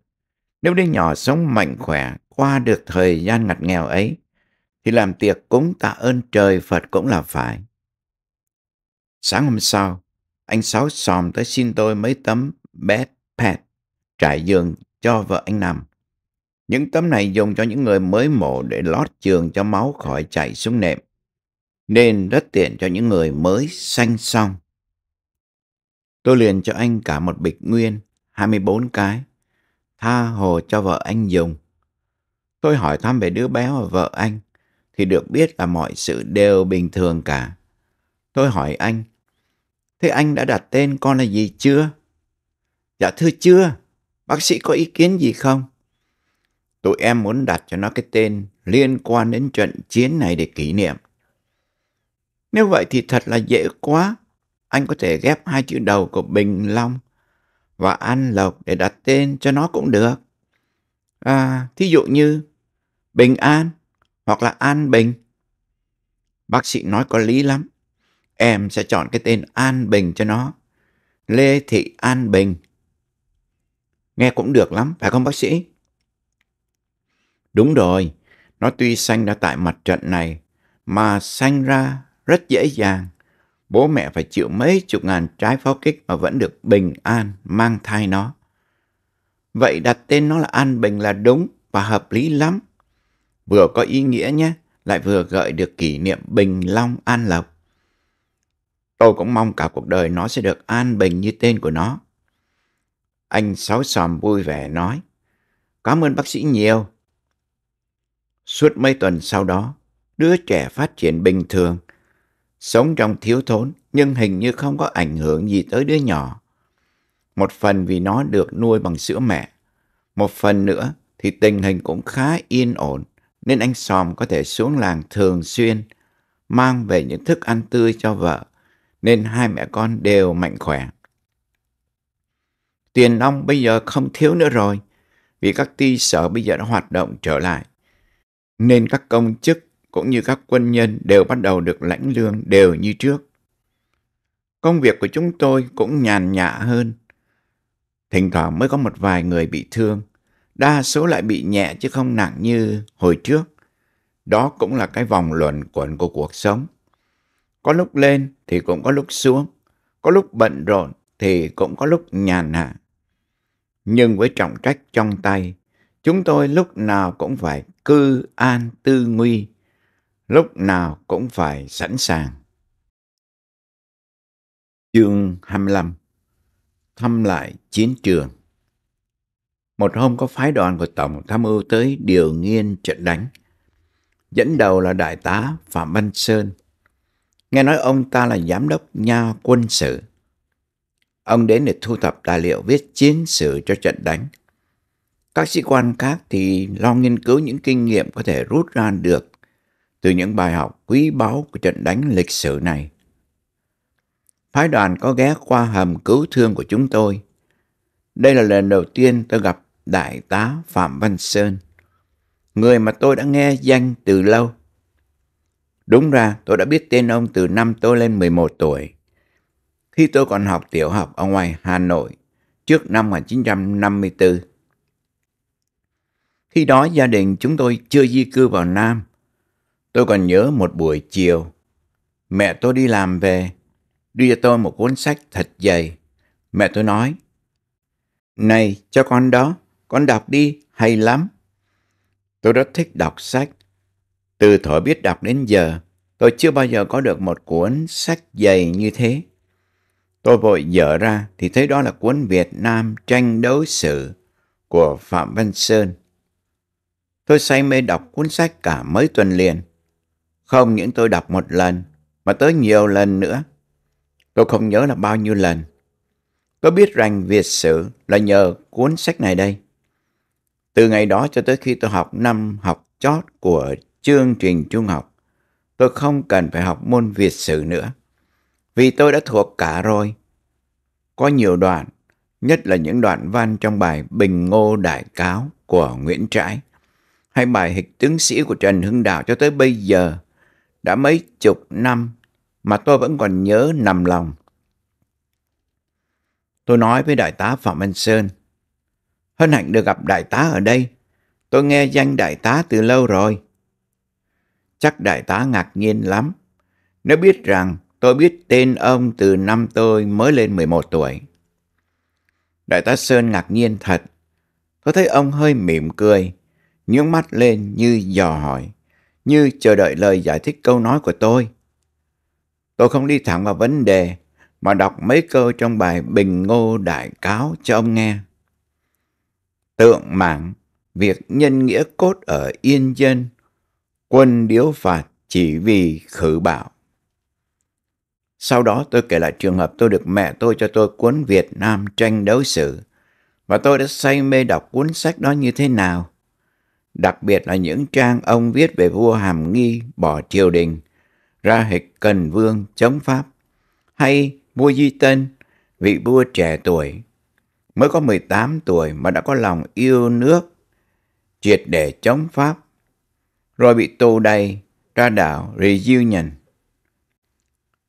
Nếu đứa nhỏ sống mạnh khỏe qua được thời gian ngặt nghèo ấy, thì làm tiệc cúng tạ ơn trời Phật cũng là phải. Sáng hôm sau, anh Sáu xòm tới xin tôi mấy tấm bed pad trải giường cho vợ anh nằm. Những tấm này dùng cho những người mới mổ để lót giường cho máu khỏi chảy xuống nệm, nên rất tiện cho những người mới sanh xong. Tôi liền cho anh cả một bịch nguyên, 24 cái, tha hồ cho vợ anh dùng. Tôi hỏi thăm về đứa bé và vợ anh, thì được biết là mọi sự đều bình thường cả. Tôi hỏi anh, thế anh đã đặt tên con là gì chưa? Dạ thưa chưa, bác sĩ có ý kiến gì không? Tụi em muốn đặt cho nó cái tên liên quan đến trận chiến này để kỷ niệm. Nếu vậy thì thật là dễ quá anh có thể ghép hai chữ đầu của Bình Long và An Lộc để đặt tên cho nó cũng được. À, thí dụ như Bình An hoặc là An Bình. Bác sĩ nói có lý lắm. Em sẽ chọn cái tên An Bình cho nó. Lê Thị An Bình. Nghe cũng được lắm, phải không bác sĩ? Đúng rồi, nó tuy sanh ra tại mặt trận này, mà sanh ra rất dễ dàng bố mẹ phải chịu mấy chục ngàn trái pháo kích mà vẫn được bình an mang thai nó. Vậy đặt tên nó là An Bình là đúng và hợp lý lắm. Vừa có ý nghĩa nhé, lại vừa gợi được kỷ niệm Bình Long An Lộc. Tôi cũng mong cả cuộc đời nó sẽ được an bình như tên của nó. Anh Sáu Sòm vui vẻ nói, cảm ơn bác sĩ nhiều. Suốt mấy tuần sau đó, đứa trẻ phát triển bình thường, sống trong thiếu thốn nhưng hình như không có ảnh hưởng gì tới đứa nhỏ. Một phần vì nó được nuôi bằng sữa mẹ, một phần nữa thì tình hình cũng khá yên ổn nên anh xòm có thể xuống làng thường xuyên mang về những thức ăn tươi cho vợ nên hai mẹ con đều mạnh khỏe. Tiền nong bây giờ không thiếu nữa rồi vì các ty sở bây giờ đã hoạt động trở lại nên các công chức cũng như các quân nhân đều bắt đầu được lãnh lương đều như trước. Công việc của chúng tôi cũng nhàn nhã hơn. Thỉnh thoảng mới có một vài người bị thương, đa số lại bị nhẹ chứ không nặng như hồi trước. Đó cũng là cái vòng luẩn quẩn của cuộc sống. Có lúc lên thì cũng có lúc xuống, có lúc bận rộn thì cũng có lúc nhàn hạ. Nhưng với trọng trách trong tay, chúng tôi lúc nào cũng phải cư an tư nguy, lúc nào cũng phải sẵn sàng. Chương 25 Thăm lại chiến trường Một hôm có phái đoàn của Tổng tham mưu tới điều nghiên trận đánh. Dẫn đầu là Đại tá Phạm Văn Sơn. Nghe nói ông ta là giám đốc nha quân sự. Ông đến để thu thập tài liệu viết chiến sử cho trận đánh. Các sĩ quan khác thì lo nghiên cứu những kinh nghiệm có thể rút ra được từ những bài học quý báu của trận đánh lịch sử này. Phái đoàn có ghé qua hầm cứu thương của chúng tôi. Đây là lần đầu tiên tôi gặp Đại tá Phạm Văn Sơn, người mà tôi đã nghe danh từ lâu. Đúng ra tôi đã biết tên ông từ năm tôi lên 11 tuổi. Khi tôi còn học tiểu học ở ngoài Hà Nội, trước năm 1954. Khi đó gia đình chúng tôi chưa di cư vào Nam, Tôi còn nhớ một buổi chiều, mẹ tôi đi làm về, đưa cho tôi một cuốn sách thật dày. Mẹ tôi nói, Này, cho con đó, con đọc đi, hay lắm. Tôi rất thích đọc sách. Từ thổi biết đọc đến giờ, tôi chưa bao giờ có được một cuốn sách dày như thế. Tôi vội dở ra thì thấy đó là cuốn Việt Nam tranh đấu sử của Phạm Văn Sơn. Tôi say mê đọc cuốn sách cả mấy tuần liền. Không những tôi đọc một lần, mà tới nhiều lần nữa. Tôi không nhớ là bao nhiêu lần. Tôi biết rằng Việt sử là nhờ cuốn sách này đây. Từ ngày đó cho tới khi tôi học năm học chót của chương trình trung học, tôi không cần phải học môn Việt sử nữa. Vì tôi đã thuộc cả rồi. Có nhiều đoạn, nhất là những đoạn văn trong bài Bình Ngô Đại Cáo của Nguyễn Trãi, hay bài Hịch Tướng Sĩ của Trần Hưng Đạo cho tới bây giờ đã mấy chục năm mà tôi vẫn còn nhớ nằm lòng. Tôi nói với đại tá Phạm Anh Sơn, hân hạnh được gặp đại tá ở đây, tôi nghe danh đại tá từ lâu rồi. Chắc đại tá ngạc nhiên lắm, nếu biết rằng tôi biết tên ông từ năm tôi mới lên 11 tuổi. Đại tá Sơn ngạc nhiên thật, tôi thấy ông hơi mỉm cười, nhướng mắt lên như dò hỏi như chờ đợi lời giải thích câu nói của tôi. Tôi không đi thẳng vào vấn đề mà đọc mấy câu trong bài Bình Ngô Đại Cáo cho ông nghe. Tượng mạng, việc nhân nghĩa cốt ở yên dân, quân điếu phạt chỉ vì khử bạo Sau đó tôi kể lại trường hợp tôi được mẹ tôi cho tôi cuốn Việt Nam tranh đấu sự và tôi đã say mê đọc cuốn sách đó như thế nào đặc biệt là những trang ông viết về vua Hàm Nghi bỏ triều đình, ra hịch cần vương chống Pháp, hay vua Duy Tân, vị vua trẻ tuổi, mới có 18 tuổi mà đã có lòng yêu nước, triệt để chống Pháp, rồi bị tù đầy ra đảo Reunion.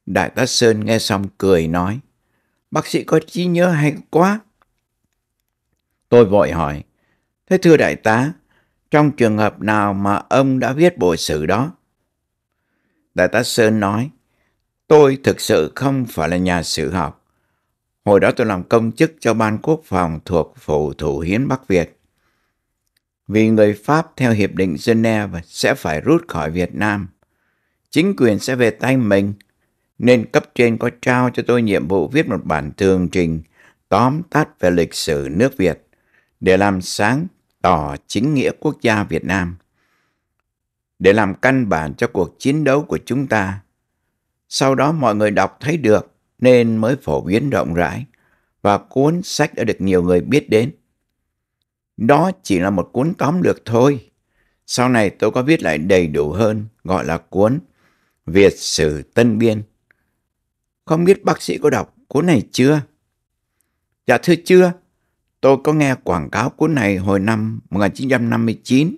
Đại tá Sơn nghe xong cười nói, bác sĩ có trí nhớ hay quá. Tôi vội hỏi, thế thưa đại tá, trong trường hợp nào mà ông đã viết bộ sử đó? Đại tá Sơn nói, tôi thực sự không phải là nhà sử học. Hồi đó tôi làm công chức cho Ban Quốc phòng thuộc Phủ Thủ Hiến Bắc Việt. Vì người Pháp theo Hiệp định Geneva sẽ phải rút khỏi Việt Nam, chính quyền sẽ về tay mình, nên cấp trên có trao cho tôi nhiệm vụ viết một bản tường trình tóm tắt về lịch sử nước Việt để làm sáng tỏ chính nghĩa quốc gia Việt Nam để làm căn bản cho cuộc chiến đấu của chúng ta. Sau đó mọi người đọc thấy được nên mới phổ biến rộng rãi và cuốn sách đã được nhiều người biết đến. Đó chỉ là một cuốn tóm lược thôi. Sau này tôi có viết lại đầy đủ hơn, gọi là cuốn Việt Sử Tân Biên. Không biết bác sĩ có đọc cuốn này chưa? Dạ thưa chưa, Tôi có nghe quảng cáo cuốn này hồi năm 1959,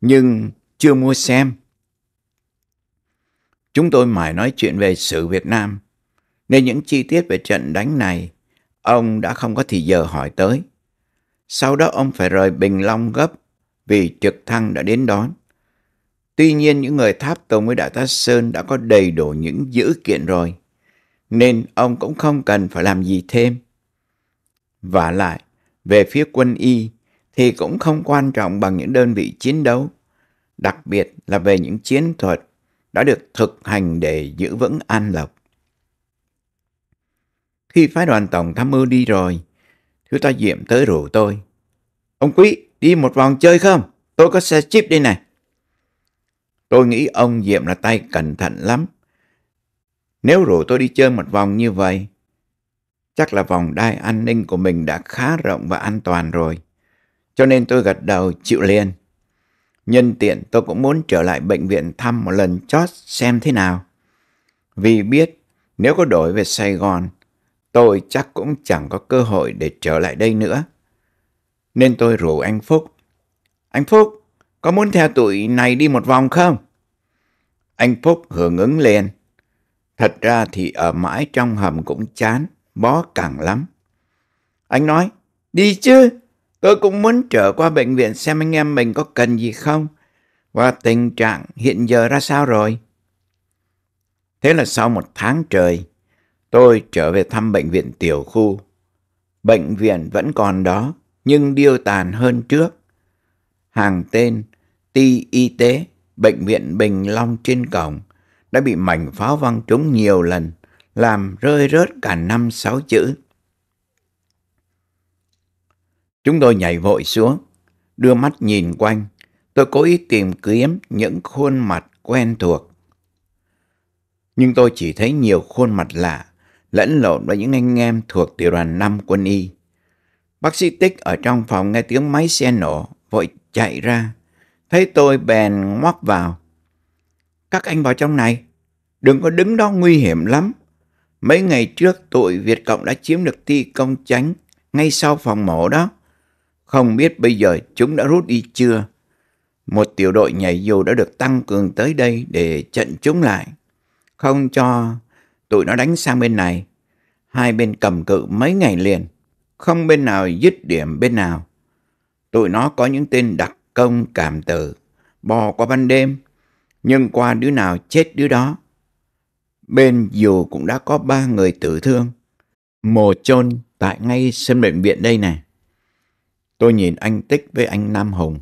nhưng chưa mua xem. Chúng tôi mãi nói chuyện về sự Việt Nam, nên những chi tiết về trận đánh này ông đã không có thì giờ hỏi tới. Sau đó ông phải rời Bình Long gấp vì trực thăng đã đến đón. Tuy nhiên những người tháp tùng với Đại tá Sơn đã có đầy đủ những dữ kiện rồi, nên ông cũng không cần phải làm gì thêm. Và lại, về phía quân y thì cũng không quan trọng bằng những đơn vị chiến đấu, đặc biệt là về những chiến thuật đã được thực hành để giữ vững an lộc. Khi phái đoàn tổng tham mưu đi rồi, thiếu tá Diệm tới rủ tôi. Ông Quý, đi một vòng chơi không? Tôi có xe chip đây này. Tôi nghĩ ông Diệm là tay cẩn thận lắm. Nếu rủ tôi đi chơi một vòng như vậy, Chắc là vòng đai an ninh của mình đã khá rộng và an toàn rồi. Cho nên tôi gật đầu chịu liền. Nhân tiện tôi cũng muốn trở lại bệnh viện thăm một lần chót xem thế nào. Vì biết nếu có đổi về Sài Gòn, tôi chắc cũng chẳng có cơ hội để trở lại đây nữa. Nên tôi rủ anh Phúc. Anh Phúc, có muốn theo tụi này đi một vòng không? Anh Phúc hưởng ứng liền. Thật ra thì ở mãi trong hầm cũng chán bó càng lắm. Anh nói, đi chứ, tôi cũng muốn trở qua bệnh viện xem anh em mình có cần gì không và tình trạng hiện giờ ra sao rồi. Thế là sau một tháng trời, tôi trở về thăm bệnh viện tiểu khu. Bệnh viện vẫn còn đó, nhưng điêu tàn hơn trước. Hàng tên Ti Y tế Bệnh viện Bình Long trên cổng đã bị mảnh pháo văng trúng nhiều lần làm rơi rớt cả năm sáu chữ. Chúng tôi nhảy vội xuống, đưa mắt nhìn quanh. Tôi cố ý tìm kiếm những khuôn mặt quen thuộc. Nhưng tôi chỉ thấy nhiều khuôn mặt lạ, lẫn lộn với những anh em thuộc tiểu đoàn 5 quân y. Bác sĩ Tích ở trong phòng nghe tiếng máy xe nổ, vội chạy ra. Thấy tôi bèn ngoắc vào. Các anh vào trong này, đừng có đứng đó nguy hiểm lắm. Mấy ngày trước tụi Việt Cộng đã chiếm được ti công tránh ngay sau phòng mổ đó. Không biết bây giờ chúng đã rút đi chưa? Một tiểu đội nhảy dù đã được tăng cường tới đây để trận chúng lại. Không cho tụi nó đánh sang bên này. Hai bên cầm cự mấy ngày liền. Không bên nào dứt điểm bên nào. Tụi nó có những tên đặc công cảm tử, bò qua ban đêm. Nhưng qua đứa nào chết đứa đó bên dù cũng đã có ba người tử thương. Mồ chôn tại ngay sân bệnh viện đây này. Tôi nhìn anh Tích với anh Nam Hùng,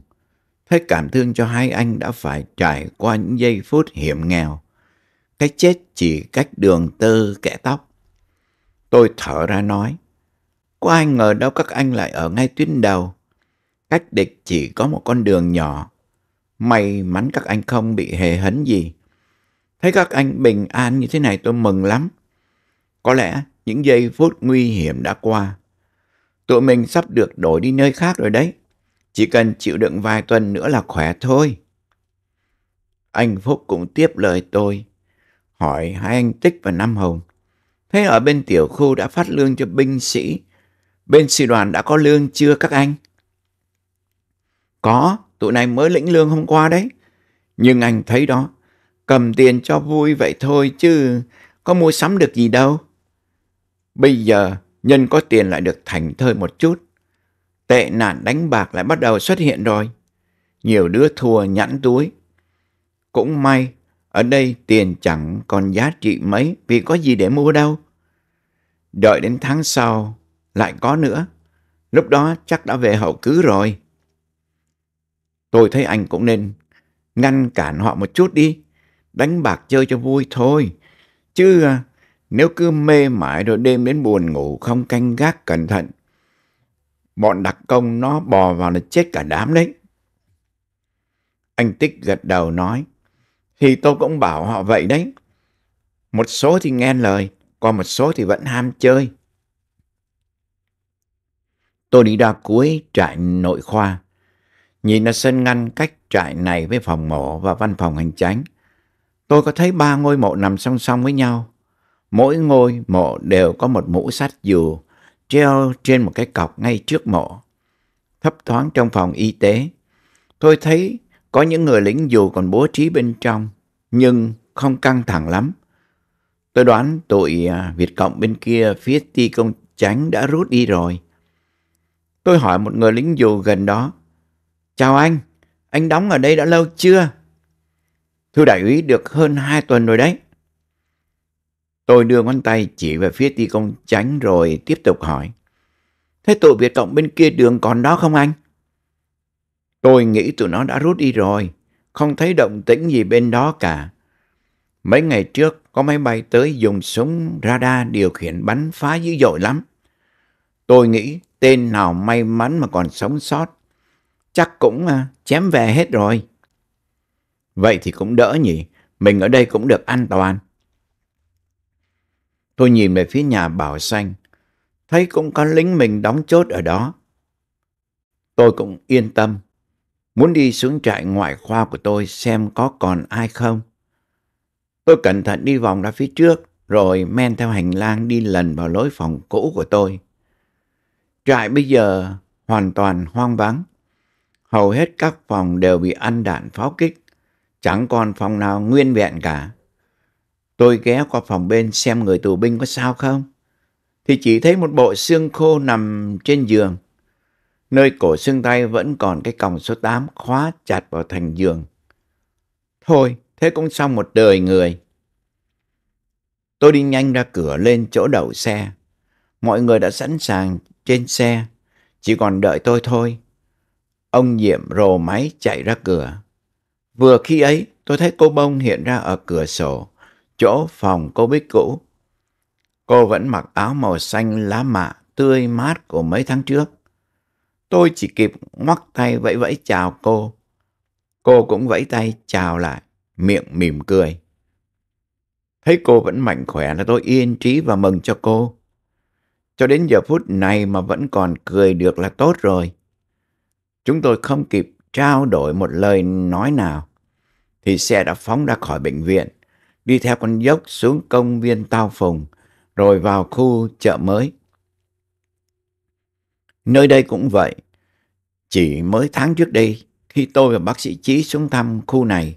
thấy cảm thương cho hai anh đã phải trải qua những giây phút hiểm nghèo. Cái chết chỉ cách đường tơ kẻ tóc. Tôi thở ra nói, có ai ngờ đâu các anh lại ở ngay tuyến đầu. Cách địch chỉ có một con đường nhỏ. May mắn các anh không bị hề hấn gì. Thấy các anh bình an như thế này tôi mừng lắm. Có lẽ những giây phút nguy hiểm đã qua. Tụi mình sắp được đổi đi nơi khác rồi đấy. Chỉ cần chịu đựng vài tuần nữa là khỏe thôi. Anh Phúc cũng tiếp lời tôi. Hỏi hai anh Tích và nam Hồng. Thế ở bên tiểu khu đã phát lương cho binh sĩ. Bên sư đoàn đã có lương chưa các anh? Có, tụi này mới lĩnh lương hôm qua đấy. Nhưng anh thấy đó, Cầm tiền cho vui vậy thôi chứ có mua sắm được gì đâu. Bây giờ nhân có tiền lại được thành thơi một chút. Tệ nạn đánh bạc lại bắt đầu xuất hiện rồi. Nhiều đứa thua nhẵn túi. Cũng may, ở đây tiền chẳng còn giá trị mấy vì có gì để mua đâu. Đợi đến tháng sau, lại có nữa. Lúc đó chắc đã về hậu cứ rồi. Tôi thấy anh cũng nên ngăn cản họ một chút đi đánh bạc chơi cho vui thôi. Chứ à, nếu cứ mê mải rồi đêm đến buồn ngủ không canh gác cẩn thận, bọn đặc công nó bò vào là chết cả đám đấy. Anh Tích gật đầu nói, thì tôi cũng bảo họ vậy đấy. Một số thì nghe lời, còn một số thì vẫn ham chơi. Tôi đi ra cuối trại nội khoa, nhìn ra sân ngăn cách trại này với phòng mổ và văn phòng hành tránh. Tôi có thấy ba ngôi mộ nằm song song với nhau. Mỗi ngôi mộ đều có một mũ sắt dù treo trên một cái cọc ngay trước mộ. Thấp thoáng trong phòng y tế, tôi thấy có những người lính dù còn bố trí bên trong, nhưng không căng thẳng lắm. Tôi đoán tụi à, Việt Cộng bên kia phía ti công tránh đã rút đi rồi. Tôi hỏi một người lính dù gần đó. Chào anh, anh đóng ở đây đã lâu chưa? Thưa đại úy được hơn 2 tuần rồi đấy. Tôi đưa ngón tay chỉ về phía ti công tránh rồi tiếp tục hỏi. Thế tụi Việt Cộng bên kia đường còn đó không anh? Tôi nghĩ tụi nó đã rút đi rồi, không thấy động tĩnh gì bên đó cả. Mấy ngày trước có máy bay tới dùng súng radar điều khiển bắn phá dữ dội lắm. Tôi nghĩ tên nào may mắn mà còn sống sót chắc cũng à, chém về hết rồi. Vậy thì cũng đỡ nhỉ, mình ở đây cũng được an toàn. Tôi nhìn về phía nhà bảo xanh, thấy cũng có lính mình đóng chốt ở đó. Tôi cũng yên tâm, muốn đi xuống trại ngoại khoa của tôi xem có còn ai không. Tôi cẩn thận đi vòng ra phía trước, rồi men theo hành lang đi lần vào lối phòng cũ của tôi. Trại bây giờ hoàn toàn hoang vắng. Hầu hết các phòng đều bị ăn đạn pháo kích. Chẳng còn phòng nào nguyên vẹn cả. Tôi ghé qua phòng bên xem người tù binh có sao không. Thì chỉ thấy một bộ xương khô nằm trên giường. Nơi cổ xương tay vẫn còn cái còng số 8 khóa chặt vào thành giường. Thôi, thế cũng xong một đời người. Tôi đi nhanh ra cửa lên chỗ đậu xe. Mọi người đã sẵn sàng trên xe, chỉ còn đợi tôi thôi. Ông Diệm rồ máy chạy ra cửa. Vừa khi ấy, tôi thấy cô bông hiện ra ở cửa sổ, chỗ phòng cô bích cũ. Cô vẫn mặc áo màu xanh lá mạ tươi mát của mấy tháng trước. Tôi chỉ kịp ngoắc tay vẫy vẫy chào cô. Cô cũng vẫy tay chào lại, miệng mỉm cười. Thấy cô vẫn mạnh khỏe là tôi yên trí và mừng cho cô. Cho đến giờ phút này mà vẫn còn cười được là tốt rồi. Chúng tôi không kịp trao đổi một lời nói nào, thì xe đã phóng ra khỏi bệnh viện, đi theo con dốc xuống công viên Tao Phùng, rồi vào khu chợ mới. Nơi đây cũng vậy. Chỉ mới tháng trước đây, khi tôi và bác sĩ Chí xuống thăm khu này,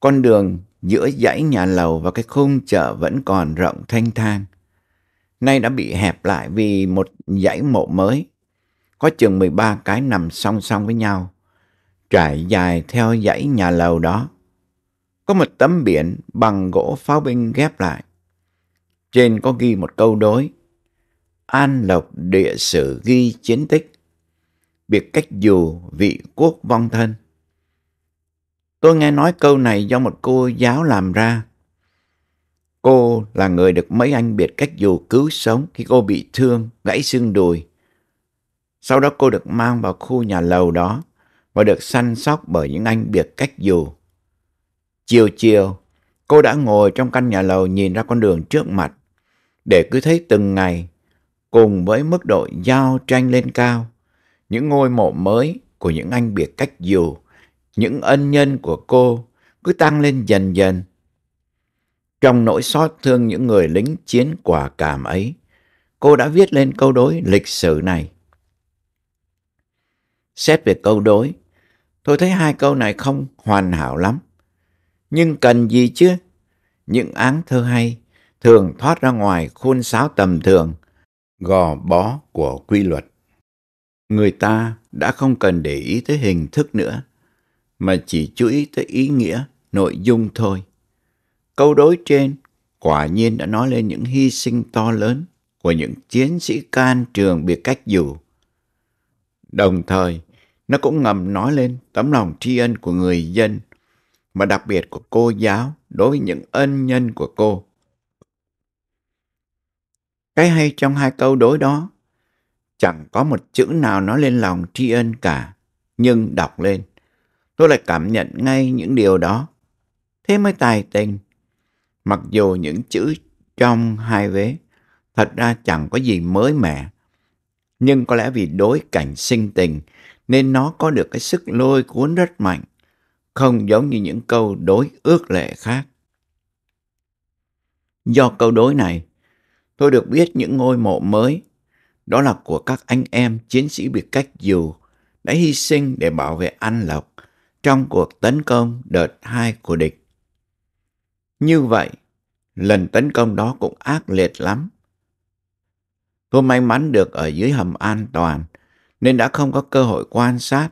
con đường giữa dãy nhà lầu và cái khung chợ vẫn còn rộng thanh thang. Nay đã bị hẹp lại vì một dãy mộ mới, có chừng 13 cái nằm song song với nhau trải dài theo dãy nhà lầu đó. Có một tấm biển bằng gỗ pháo binh ghép lại. Trên có ghi một câu đối. An Lộc địa sử ghi chiến tích. Biệt cách dù vị quốc vong thân. Tôi nghe nói câu này do một cô giáo làm ra. Cô là người được mấy anh biệt cách dù cứu sống khi cô bị thương, gãy xương đùi. Sau đó cô được mang vào khu nhà lầu đó và được săn sóc bởi những anh biệt cách dù. Chiều chiều, cô đã ngồi trong căn nhà lầu nhìn ra con đường trước mặt, để cứ thấy từng ngày, cùng với mức độ giao tranh lên cao, những ngôi mộ mới của những anh biệt cách dù, những ân nhân của cô cứ tăng lên dần dần. Trong nỗi xót thương những người lính chiến quả cảm ấy, cô đã viết lên câu đối lịch sử này. Xét về câu đối, Tôi thấy hai câu này không hoàn hảo lắm. Nhưng cần gì chứ? Những án thơ hay thường thoát ra ngoài khuôn sáo tầm thường, gò bó của quy luật. Người ta đã không cần để ý tới hình thức nữa, mà chỉ chú ý tới ý nghĩa, nội dung thôi. Câu đối trên quả nhiên đã nói lên những hy sinh to lớn của những chiến sĩ can trường biệt cách dù. Đồng thời, nó cũng ngầm nói lên tấm lòng tri ân của người dân mà đặc biệt của cô giáo đối với những ân nhân của cô. Cái hay trong hai câu đối đó chẳng có một chữ nào nói lên lòng tri ân cả, nhưng đọc lên, tôi lại cảm nhận ngay những điều đó. Thế mới tài tình. Mặc dù những chữ trong hai vế thật ra chẳng có gì mới mẻ, nhưng có lẽ vì đối cảnh sinh tình nên nó có được cái sức lôi cuốn rất mạnh, không giống như những câu đối ước lệ khác. Do câu đối này, tôi được biết những ngôi mộ mới, đó là của các anh em chiến sĩ biệt cách dù đã hy sinh để bảo vệ An Lộc trong cuộc tấn công đợt 2 của địch. Như vậy, lần tấn công đó cũng ác liệt lắm. Tôi may mắn được ở dưới hầm an toàn nên đã không có cơ hội quan sát.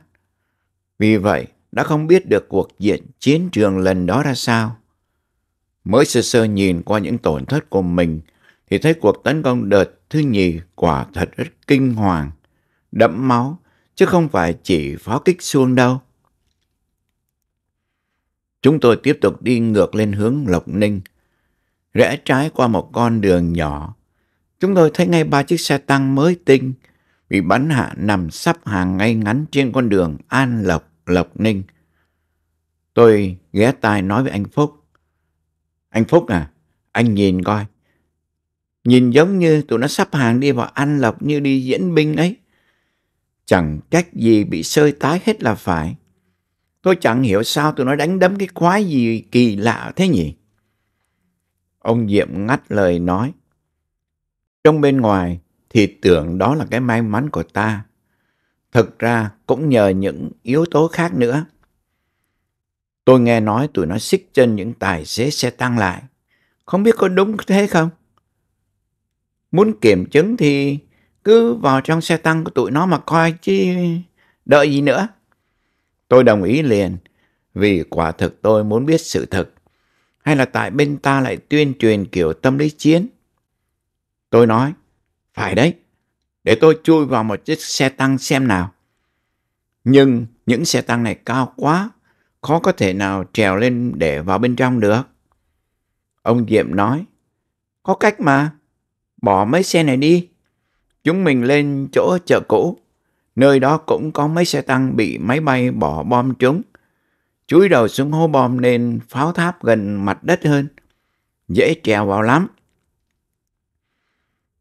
Vì vậy, đã không biết được cuộc diện chiến trường lần đó ra sao. Mới sơ sơ nhìn qua những tổn thất của mình, thì thấy cuộc tấn công đợt thứ nhì quả thật rất kinh hoàng, đẫm máu, chứ không phải chỉ pháo kích xuông đâu. Chúng tôi tiếp tục đi ngược lên hướng Lộc Ninh, rẽ trái qua một con đường nhỏ. Chúng tôi thấy ngay ba chiếc xe tăng mới tinh, bị bắn hạ nằm sắp hàng ngay ngắn trên con đường An Lộc, Lộc Ninh. Tôi ghé tai nói với anh Phúc. Anh Phúc à, anh nhìn coi. Nhìn giống như tụi nó sắp hàng đi vào An Lộc như đi diễn binh ấy. Chẳng trách gì bị sơi tái hết là phải. Tôi chẳng hiểu sao tụi nó đánh đấm cái quái gì kỳ lạ thế nhỉ? Ông Diệm ngắt lời nói. Trong bên ngoài, thì tưởng đó là cái may mắn của ta. Thực ra cũng nhờ những yếu tố khác nữa. Tôi nghe nói tụi nó xích chân những tài xế xe tăng lại. Không biết có đúng thế không? Muốn kiểm chứng thì cứ vào trong xe tăng của tụi nó mà coi chứ đợi gì nữa. Tôi đồng ý liền vì quả thực tôi muốn biết sự thật. Hay là tại bên ta lại tuyên truyền kiểu tâm lý chiến? Tôi nói, phải đấy, để tôi chui vào một chiếc xe tăng xem nào. Nhưng những xe tăng này cao quá, khó có thể nào trèo lên để vào bên trong được. Ông Diệm nói, có cách mà, bỏ mấy xe này đi. Chúng mình lên chỗ chợ cũ, nơi đó cũng có mấy xe tăng bị máy bay bỏ bom trúng. Chúi đầu xuống hố bom nên pháo tháp gần mặt đất hơn, dễ trèo vào lắm.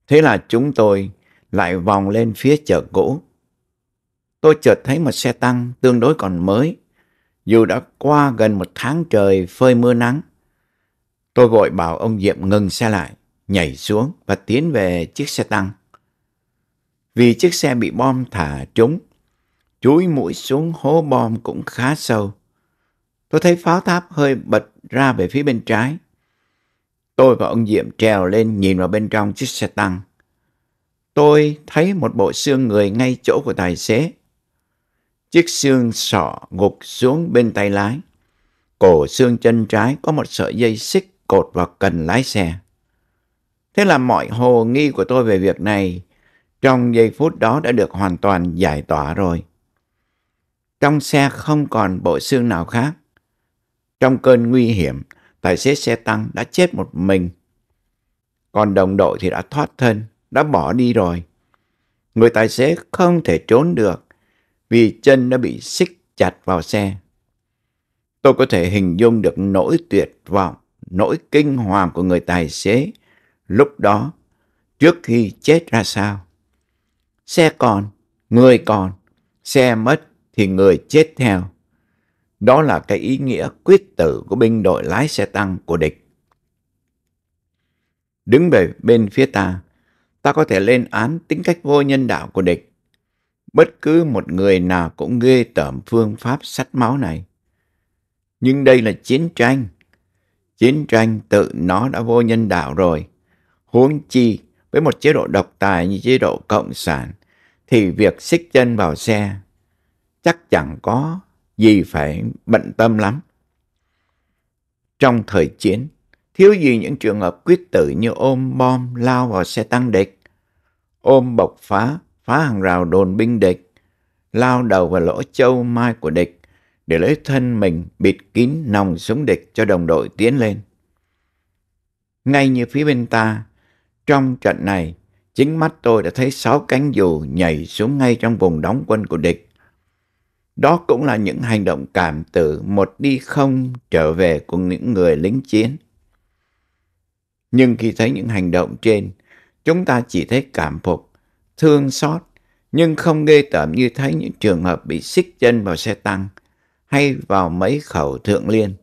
Thế là chúng tôi lại vòng lên phía chợ cũ. Tôi chợt thấy một xe tăng tương đối còn mới, dù đã qua gần một tháng trời phơi mưa nắng. Tôi vội bảo ông Diệm ngừng xe lại, nhảy xuống và tiến về chiếc xe tăng. Vì chiếc xe bị bom thả trúng, chúi mũi xuống hố bom cũng khá sâu. Tôi thấy pháo tháp hơi bật ra về phía bên trái. Tôi và ông Diệm trèo lên nhìn vào bên trong chiếc xe tăng. Tôi thấy một bộ xương người ngay chỗ của tài xế. Chiếc xương sọ gục xuống bên tay lái. Cổ xương chân trái có một sợi dây xích cột vào cần lái xe. Thế là mọi hồ nghi của tôi về việc này trong giây phút đó đã được hoàn toàn giải tỏa rồi. Trong xe không còn bộ xương nào khác. Trong cơn nguy hiểm, tài xế xe tăng đã chết một mình. Còn đồng đội thì đã thoát thân, đã bỏ đi rồi. Người tài xế không thể trốn được vì chân đã bị xích chặt vào xe. Tôi có thể hình dung được nỗi tuyệt vọng, nỗi kinh hoàng của người tài xế lúc đó trước khi chết ra sao. Xe còn, người còn, xe mất thì người chết theo. Đó là cái ý nghĩa quyết tử của binh đội lái xe tăng của địch. Đứng về bên phía ta, ta có thể lên án tính cách vô nhân đạo của địch. Bất cứ một người nào cũng ghê tởm phương pháp sắt máu này. Nhưng đây là chiến tranh. Chiến tranh tự nó đã vô nhân đạo rồi. Huống chi với một chế độ độc tài như chế độ cộng sản thì việc xích chân vào xe chắc chẳng có dì phải bận tâm lắm. Trong thời chiến, thiếu gì những trường hợp quyết tử như ôm bom lao vào xe tăng địch, ôm bọc phá, phá hàng rào đồn binh địch, lao đầu vào lỗ châu mai của địch để lấy thân mình bịt kín nòng súng địch cho đồng đội tiến lên. Ngay như phía bên ta, trong trận này, chính mắt tôi đã thấy sáu cánh dù nhảy xuống ngay trong vùng đóng quân của địch, đó cũng là những hành động cảm tử một đi không trở về của những người lính chiến. Nhưng khi thấy những hành động trên, chúng ta chỉ thấy cảm phục, thương xót, nhưng không ghê tởm như thấy những trường hợp bị xích chân vào xe tăng hay vào mấy khẩu thượng liên.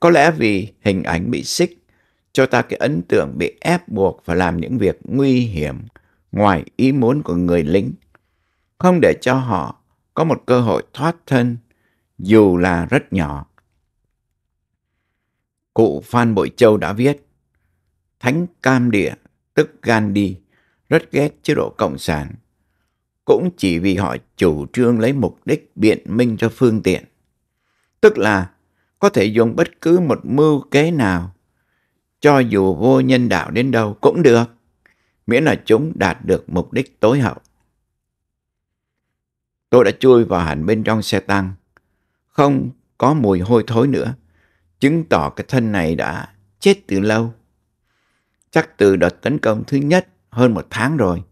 Có lẽ vì hình ảnh bị xích cho ta cái ấn tượng bị ép buộc và làm những việc nguy hiểm ngoài ý muốn của người lính, không để cho họ có một cơ hội thoát thân dù là rất nhỏ. Cụ Phan Bội Châu đã viết, Thánh Cam Địa, tức Gandhi, rất ghét chế độ Cộng sản, cũng chỉ vì họ chủ trương lấy mục đích biện minh cho phương tiện. Tức là có thể dùng bất cứ một mưu kế nào, cho dù vô nhân đạo đến đâu cũng được, miễn là chúng đạt được mục đích tối hậu. Tôi đã chui vào hẳn bên trong xe tăng. Không có mùi hôi thối nữa, chứng tỏ cái thân này đã chết từ lâu. Chắc từ đợt tấn công thứ nhất hơn một tháng rồi.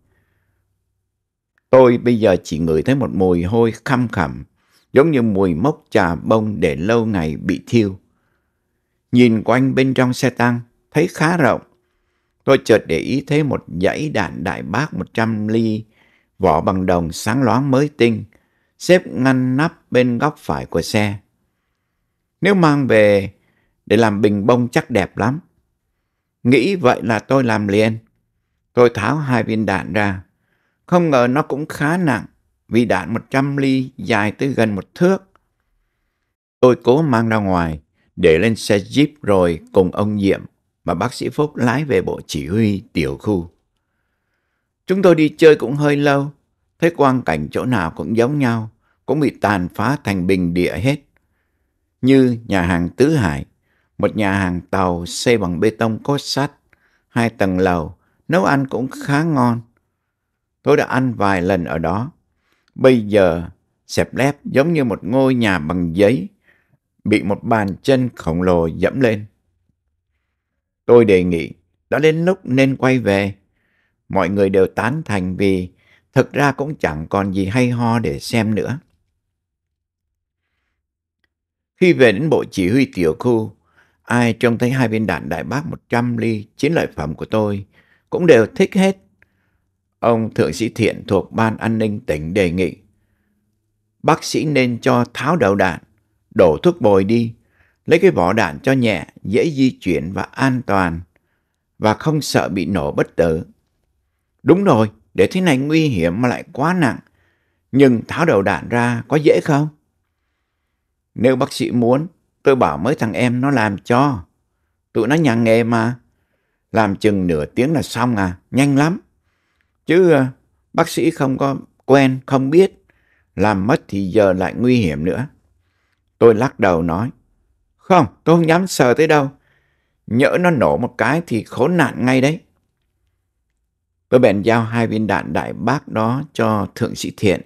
Tôi bây giờ chỉ ngửi thấy một mùi hôi khăm khẩm, giống như mùi mốc trà bông để lâu ngày bị thiêu. Nhìn quanh bên trong xe tăng, thấy khá rộng. Tôi chợt để ý thấy một dãy đạn đại bác 100 ly, vỏ bằng đồng sáng loáng mới tinh xếp ngăn nắp bên góc phải của xe. Nếu mang về để làm bình bông chắc đẹp lắm. Nghĩ vậy là tôi làm liền. Tôi tháo hai viên đạn ra. Không ngờ nó cũng khá nặng vì đạn 100 ly dài tới gần một thước. Tôi cố mang ra ngoài, để lên xe Jeep rồi cùng ông Diệm và bác sĩ Phúc lái về bộ chỉ huy tiểu khu. Chúng tôi đi chơi cũng hơi lâu, thế quang cảnh chỗ nào cũng giống nhau, cũng bị tàn phá thành bình địa hết. Như nhà hàng Tứ Hải, một nhà hàng tàu xây bằng bê tông cốt sắt, hai tầng lầu, nấu ăn cũng khá ngon. Tôi đã ăn vài lần ở đó. Bây giờ, xẹp lép giống như một ngôi nhà bằng giấy, bị một bàn chân khổng lồ dẫm lên. Tôi đề nghị đã đến lúc nên quay về. Mọi người đều tán thành vì Thực ra cũng chẳng còn gì hay ho để xem nữa. Khi về đến bộ chỉ huy tiểu khu, ai trông thấy hai viên đạn đại bác 100 ly chiến lợi phẩm của tôi cũng đều thích hết. Ông thượng sĩ thiện thuộc ban an ninh tỉnh đề nghị bác sĩ nên cho tháo đầu đạn, đổ thuốc bồi đi, lấy cái vỏ đạn cho nhẹ, dễ di chuyển và an toàn và không sợ bị nổ bất tử. Đúng rồi, để thế này nguy hiểm mà lại quá nặng. Nhưng tháo đầu đạn ra có dễ không? Nếu bác sĩ muốn, tôi bảo mấy thằng em nó làm cho. Tụi nó nhà nghề mà. Làm chừng nửa tiếng là xong à, nhanh lắm. Chứ ờ, bác sĩ không có quen, không biết. Làm mất thì giờ lại nguy hiểm nữa. Tôi lắc đầu nói. Không, tôi không dám sờ tới đâu. Nhỡ nó nổ một cái thì khốn nạn ngay đấy. Tôi bèn giao hai viên đạn đại bác đó cho thượng sĩ thiện.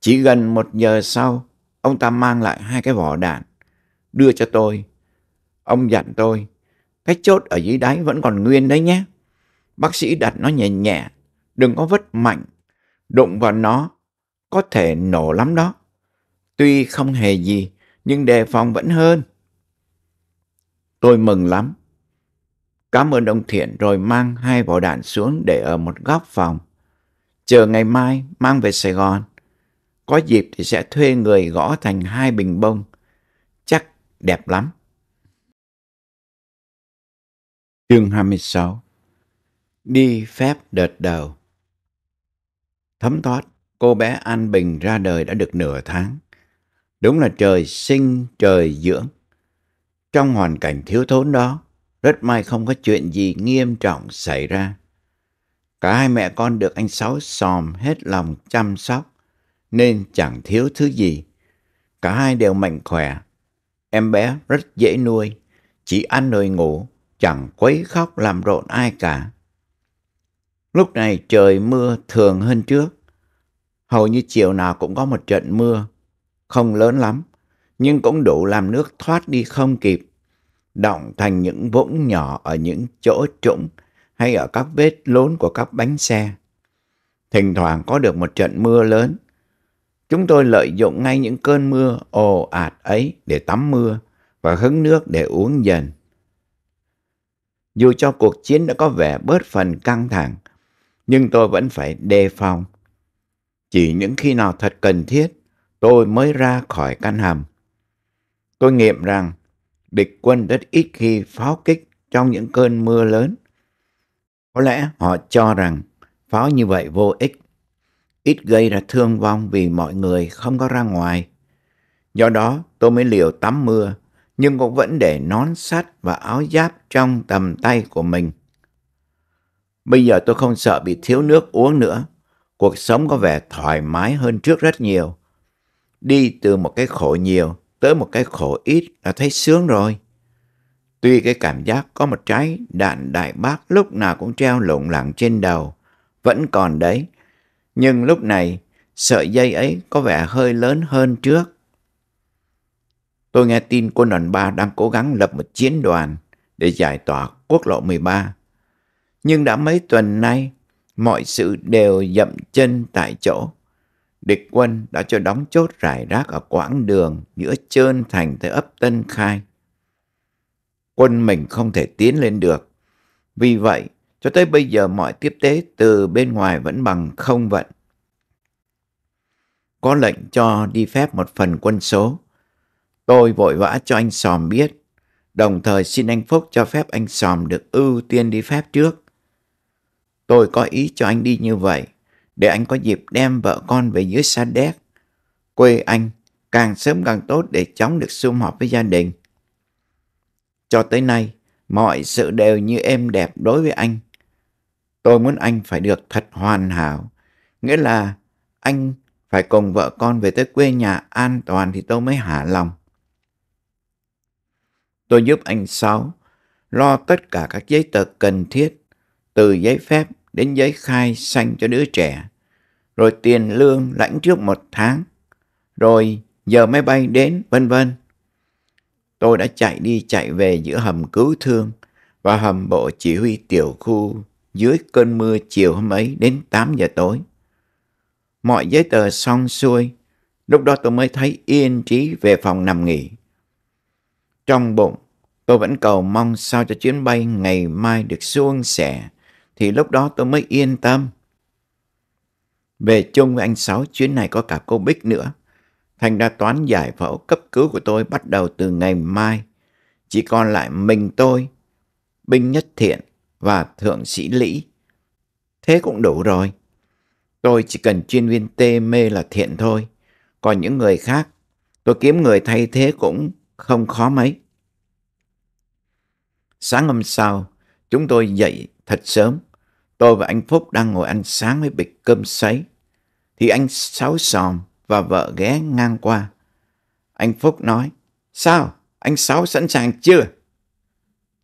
Chỉ gần một giờ sau, ông ta mang lại hai cái vỏ đạn, đưa cho tôi. Ông dặn tôi, cái chốt ở dưới đáy vẫn còn nguyên đấy nhé. Bác sĩ đặt nó nhẹ nhẹ, đừng có vứt mạnh. Đụng vào nó, có thể nổ lắm đó. Tuy không hề gì, nhưng đề phòng vẫn hơn. Tôi mừng lắm. Cảm ơn ông Thiện rồi mang hai vỏ đạn xuống để ở một góc phòng. Chờ ngày mai mang về Sài Gòn. Có dịp thì sẽ thuê người gõ thành hai bình bông. Chắc đẹp lắm. Chương 26 Đi phép đợt đầu Thấm thoát, cô bé An Bình ra đời đã được nửa tháng. Đúng là trời sinh, trời dưỡng. Trong hoàn cảnh thiếu thốn đó, rất may không có chuyện gì nghiêm trọng xảy ra. Cả hai mẹ con được anh Sáu xòm hết lòng chăm sóc, nên chẳng thiếu thứ gì. Cả hai đều mạnh khỏe. Em bé rất dễ nuôi, chỉ ăn rồi ngủ, chẳng quấy khóc làm rộn ai cả. Lúc này trời mưa thường hơn trước. Hầu như chiều nào cũng có một trận mưa, không lớn lắm, nhưng cũng đủ làm nước thoát đi không kịp đọng thành những vũng nhỏ ở những chỗ trũng hay ở các vết lún của các bánh xe. Thỉnh thoảng có được một trận mưa lớn. Chúng tôi lợi dụng ngay những cơn mưa ồ ạt ấy để tắm mưa và hứng nước để uống dần. Dù cho cuộc chiến đã có vẻ bớt phần căng thẳng, nhưng tôi vẫn phải đề phòng. Chỉ những khi nào thật cần thiết, tôi mới ra khỏi căn hầm. Tôi nghiệm rằng địch quân rất ít khi pháo kích trong những cơn mưa lớn. Có lẽ họ cho rằng pháo như vậy vô ích, ít gây ra thương vong vì mọi người không có ra ngoài. Do đó tôi mới liều tắm mưa, nhưng cũng vẫn để nón sắt và áo giáp trong tầm tay của mình. Bây giờ tôi không sợ bị thiếu nước uống nữa. Cuộc sống có vẻ thoải mái hơn trước rất nhiều. Đi từ một cái khổ nhiều tới một cái khổ ít là thấy sướng rồi. Tuy cái cảm giác có một trái đạn đại bác lúc nào cũng treo lộn lẳng trên đầu, vẫn còn đấy. Nhưng lúc này, sợi dây ấy có vẻ hơi lớn hơn trước. Tôi nghe tin quân đoàn 3 đang cố gắng lập một chiến đoàn để giải tỏa quốc lộ 13. Nhưng đã mấy tuần nay, mọi sự đều dậm chân tại chỗ địch quân đã cho đóng chốt rải rác ở quãng đường giữa Trơn Thành tới ấp Tân Khai. Quân mình không thể tiến lên được. Vì vậy, cho tới bây giờ mọi tiếp tế từ bên ngoài vẫn bằng không vận. Có lệnh cho đi phép một phần quân số. Tôi vội vã cho anh Sòm biết, đồng thời xin anh Phúc cho phép anh Sòm được ưu tiên đi phép trước. Tôi có ý cho anh đi như vậy để anh có dịp đem vợ con về dưới Sa Đéc. Quê anh càng sớm càng tốt để chóng được sum họp với gia đình. Cho tới nay, mọi sự đều như êm đẹp đối với anh. Tôi muốn anh phải được thật hoàn hảo, nghĩa là anh phải cùng vợ con về tới quê nhà an toàn thì tôi mới hả lòng. Tôi giúp anh Sáu lo tất cả các giấy tờ cần thiết, từ giấy phép đến giấy khai sanh cho đứa trẻ, rồi tiền lương lãnh trước một tháng, rồi giờ máy bay đến, vân vân. Tôi đã chạy đi chạy về giữa hầm cứu thương và hầm bộ chỉ huy tiểu khu dưới cơn mưa chiều hôm ấy đến 8 giờ tối. Mọi giấy tờ xong xuôi, lúc đó tôi mới thấy yên trí về phòng nằm nghỉ. Trong bụng, tôi vẫn cầu mong sao cho chuyến bay ngày mai được suôn sẻ thì lúc đó tôi mới yên tâm. Về chung với anh Sáu, chuyến này có cả cô Bích nữa. Thành ra toán giải phẫu cấp cứu của tôi bắt đầu từ ngày mai. Chỉ còn lại mình tôi, Binh Nhất Thiện và Thượng Sĩ Lý. Thế cũng đủ rồi. Tôi chỉ cần chuyên viên tê mê là thiện thôi. Còn những người khác, tôi kiếm người thay thế cũng không khó mấy. Sáng hôm sau, chúng tôi dậy thật sớm Tôi và anh Phúc đang ngồi ăn sáng với bịch cơm sấy. Thì anh Sáu Sòm và vợ ghé ngang qua. Anh Phúc nói, sao, anh Sáu sẵn sàng chưa?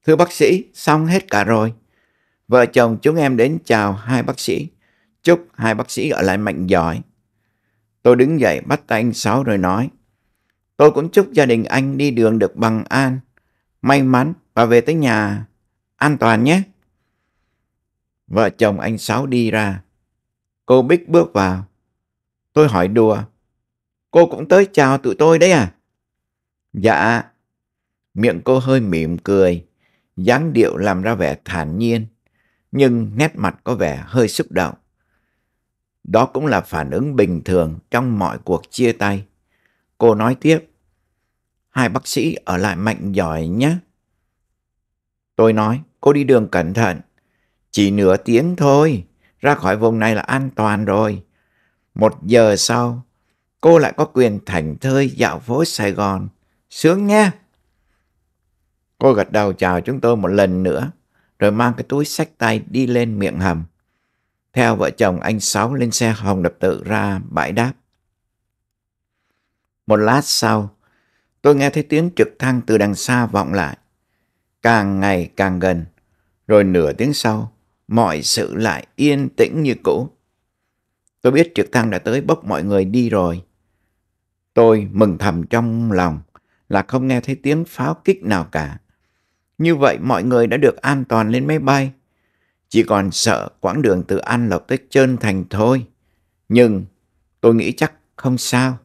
Thưa bác sĩ, xong hết cả rồi. Vợ chồng chúng em đến chào hai bác sĩ. Chúc hai bác sĩ ở lại mạnh giỏi. Tôi đứng dậy bắt tay anh Sáu rồi nói. Tôi cũng chúc gia đình anh đi đường được bằng an, may mắn và về tới nhà an toàn nhé. Vợ chồng anh Sáu đi ra. Cô Bích bước vào. Tôi hỏi đùa. Cô cũng tới chào tụi tôi đấy à? Dạ. Miệng cô hơi mỉm cười. dáng điệu làm ra vẻ thản nhiên. Nhưng nét mặt có vẻ hơi xúc động. Đó cũng là phản ứng bình thường trong mọi cuộc chia tay. Cô nói tiếp. Hai bác sĩ ở lại mạnh giỏi nhé. Tôi nói, cô đi đường cẩn thận. Chỉ nửa tiếng thôi, ra khỏi vùng này là an toàn rồi. Một giờ sau, cô lại có quyền thảnh thơi dạo phố Sài Gòn. Sướng nhé! Cô gật đầu chào chúng tôi một lần nữa, rồi mang cái túi sách tay đi lên miệng hầm. Theo vợ chồng anh Sáu lên xe Hồng Đập Tự ra bãi đáp. Một lát sau, tôi nghe thấy tiếng trực thăng từ đằng xa vọng lại. Càng ngày càng gần, rồi nửa tiếng sau, mọi sự lại yên tĩnh như cũ. Tôi biết trực thăng đã tới bốc mọi người đi rồi. Tôi mừng thầm trong lòng là không nghe thấy tiếng pháo kích nào cả. Như vậy mọi người đã được an toàn lên máy bay. Chỉ còn sợ quãng đường từ An Lộc tới Trơn Thành thôi. Nhưng tôi nghĩ chắc không sao.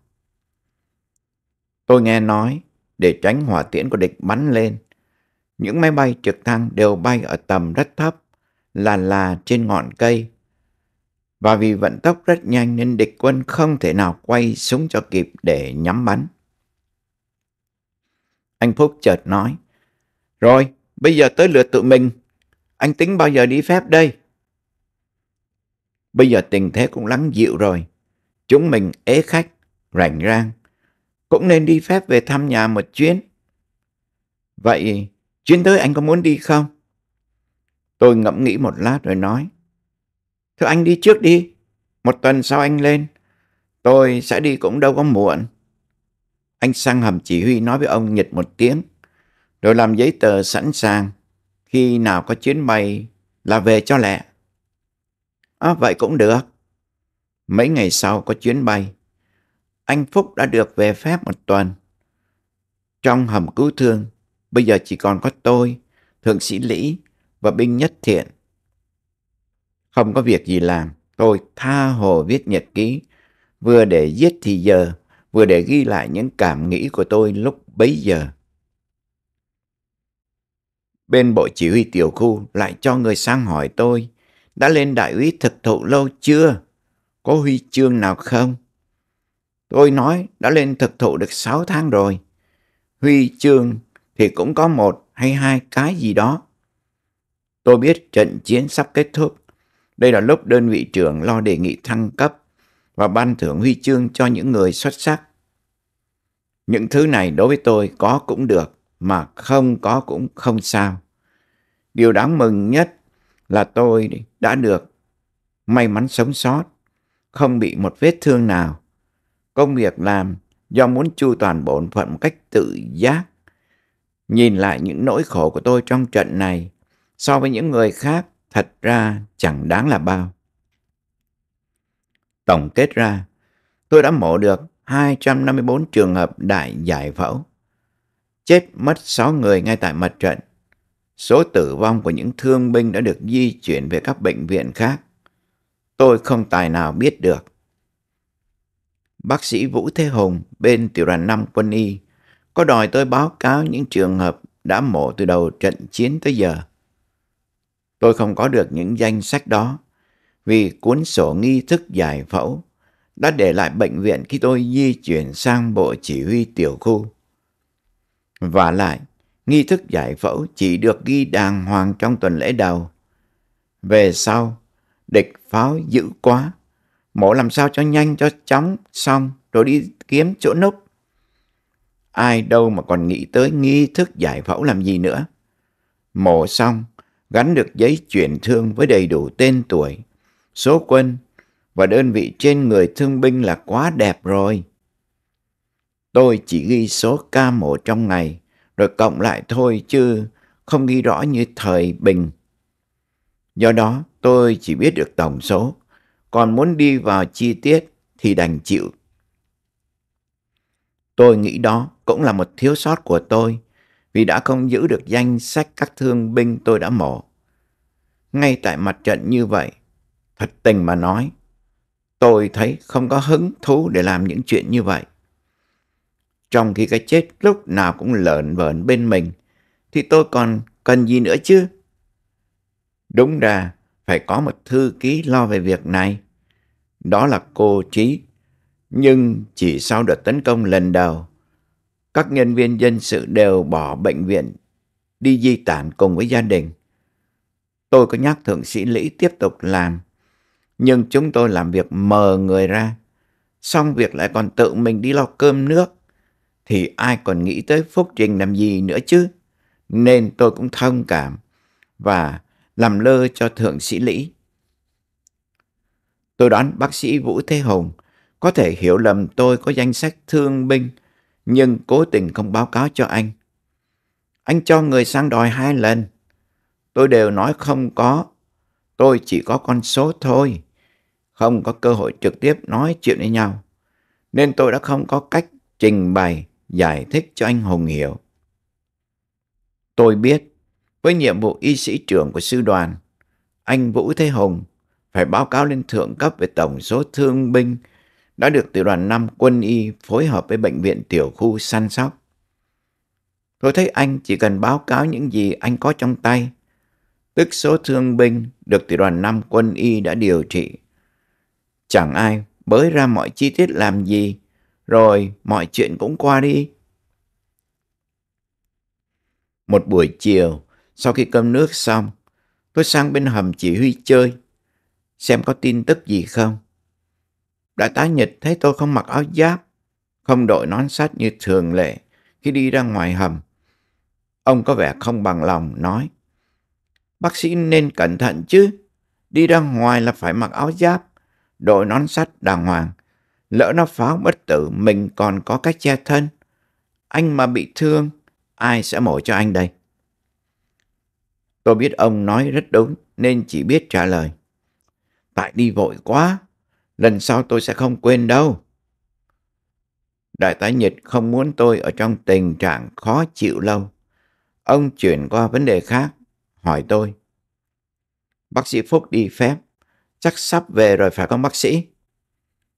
Tôi nghe nói để tránh hỏa tiễn của địch bắn lên. Những máy bay trực thăng đều bay ở tầm rất thấp là là trên ngọn cây. Và vì vận tốc rất nhanh nên địch quân không thể nào quay súng cho kịp để nhắm bắn. Anh Phúc chợt nói, Rồi, bây giờ tới lượt tụi mình. Anh tính bao giờ đi phép đây? Bây giờ tình thế cũng lắng dịu rồi. Chúng mình ế khách, rảnh rang. Cũng nên đi phép về thăm nhà một chuyến. Vậy chuyến tới anh có muốn đi không? Tôi ngẫm nghĩ một lát rồi nói. Thưa anh đi trước đi. Một tuần sau anh lên. Tôi sẽ đi cũng đâu có muộn. Anh sang hầm chỉ huy nói với ông Nhật một tiếng. Rồi làm giấy tờ sẵn sàng. Khi nào có chuyến bay là về cho lẹ. À, vậy cũng được. Mấy ngày sau có chuyến bay. Anh Phúc đã được về phép một tuần. Trong hầm cứu thương, bây giờ chỉ còn có tôi, thượng sĩ Lý và binh nhất thiện. Không có việc gì làm, tôi tha hồ viết nhật ký, vừa để giết thì giờ, vừa để ghi lại những cảm nghĩ của tôi lúc bấy giờ. Bên bộ chỉ huy tiểu khu lại cho người sang hỏi tôi, đã lên đại úy thực thụ lâu chưa? Có huy chương nào không? Tôi nói đã lên thực thụ được 6 tháng rồi. Huy chương thì cũng có một hay hai cái gì đó. Tôi biết trận chiến sắp kết thúc. Đây là lúc đơn vị trưởng lo đề nghị thăng cấp và ban thưởng huy chương cho những người xuất sắc. Những thứ này đối với tôi có cũng được, mà không có cũng không sao. Điều đáng mừng nhất là tôi đã được may mắn sống sót, không bị một vết thương nào. Công việc làm do muốn chu toàn bổn phận một cách tự giác. Nhìn lại những nỗi khổ của tôi trong trận này, so với những người khác thật ra chẳng đáng là bao. Tổng kết ra, tôi đã mổ được 254 trường hợp đại giải phẫu. Chết mất 6 người ngay tại mặt trận. Số tử vong của những thương binh đã được di chuyển về các bệnh viện khác. Tôi không tài nào biết được. Bác sĩ Vũ Thế Hùng bên tiểu đoàn 5 quân y có đòi tôi báo cáo những trường hợp đã mổ từ đầu trận chiến tới giờ. Tôi không có được những danh sách đó vì cuốn sổ nghi thức giải phẫu đã để lại bệnh viện khi tôi di chuyển sang bộ chỉ huy tiểu khu. Và lại, nghi thức giải phẫu chỉ được ghi đàng hoàng trong tuần lễ đầu. Về sau, địch pháo dữ quá. Mổ làm sao cho nhanh cho chóng xong rồi đi kiếm chỗ núp. Ai đâu mà còn nghĩ tới nghi thức giải phẫu làm gì nữa. Mổ xong, gắn được giấy chuyển thương với đầy đủ tên tuổi, số quân và đơn vị trên người thương binh là quá đẹp rồi. Tôi chỉ ghi số ca mổ trong ngày, rồi cộng lại thôi chứ không ghi rõ như thời bình. Do đó, tôi chỉ biết được tổng số, còn muốn đi vào chi tiết thì đành chịu. Tôi nghĩ đó cũng là một thiếu sót của tôi vì đã không giữ được danh sách các thương binh tôi đã mổ. Ngay tại mặt trận như vậy, thật tình mà nói, tôi thấy không có hứng thú để làm những chuyện như vậy. Trong khi cái chết lúc nào cũng lợn vợn bên mình, thì tôi còn cần gì nữa chứ? Đúng ra, phải có một thư ký lo về việc này. Đó là cô Trí. Nhưng chỉ sau đợt tấn công lần đầu, các nhân viên dân sự đều bỏ bệnh viện đi di tản cùng với gia đình. Tôi có nhắc thượng sĩ Lý tiếp tục làm, nhưng chúng tôi làm việc mờ người ra. Xong việc lại còn tự mình đi lo cơm nước, thì ai còn nghĩ tới phúc trình làm gì nữa chứ? Nên tôi cũng thông cảm và làm lơ cho thượng sĩ Lý. Tôi đoán bác sĩ Vũ Thế Hùng có thể hiểu lầm tôi có danh sách thương binh nhưng cố tình không báo cáo cho anh. Anh cho người sang đòi hai lần. Tôi đều nói không có. Tôi chỉ có con số thôi. Không có cơ hội trực tiếp nói chuyện với nhau. Nên tôi đã không có cách trình bày, giải thích cho anh Hùng hiểu. Tôi biết, với nhiệm vụ y sĩ trưởng của sư đoàn, anh Vũ Thế Hùng phải báo cáo lên thượng cấp về tổng số thương binh đã được tiểu đoàn 5 quân y phối hợp với bệnh viện tiểu khu săn sóc. Tôi thấy anh chỉ cần báo cáo những gì anh có trong tay, tức số thương binh được tiểu đoàn 5 quân y đã điều trị. Chẳng ai bới ra mọi chi tiết làm gì, rồi mọi chuyện cũng qua đi. Một buổi chiều, sau khi cơm nước xong, tôi sang bên hầm chỉ huy chơi, xem có tin tức gì không. Đại tá Nhật thấy tôi không mặc áo giáp, không đội nón sắt như thường lệ khi đi ra ngoài hầm. Ông có vẻ không bằng lòng, nói. Bác sĩ nên cẩn thận chứ. Đi ra ngoài là phải mặc áo giáp, đội nón sắt đàng hoàng. Lỡ nó pháo bất tử, mình còn có cách che thân. Anh mà bị thương, ai sẽ mổ cho anh đây? Tôi biết ông nói rất đúng, nên chỉ biết trả lời. Tại đi vội quá, lần sau tôi sẽ không quên đâu. Đại tá Nhật không muốn tôi ở trong tình trạng khó chịu lâu. Ông chuyển qua vấn đề khác, hỏi tôi. Bác sĩ Phúc đi phép, chắc sắp về rồi phải không bác sĩ?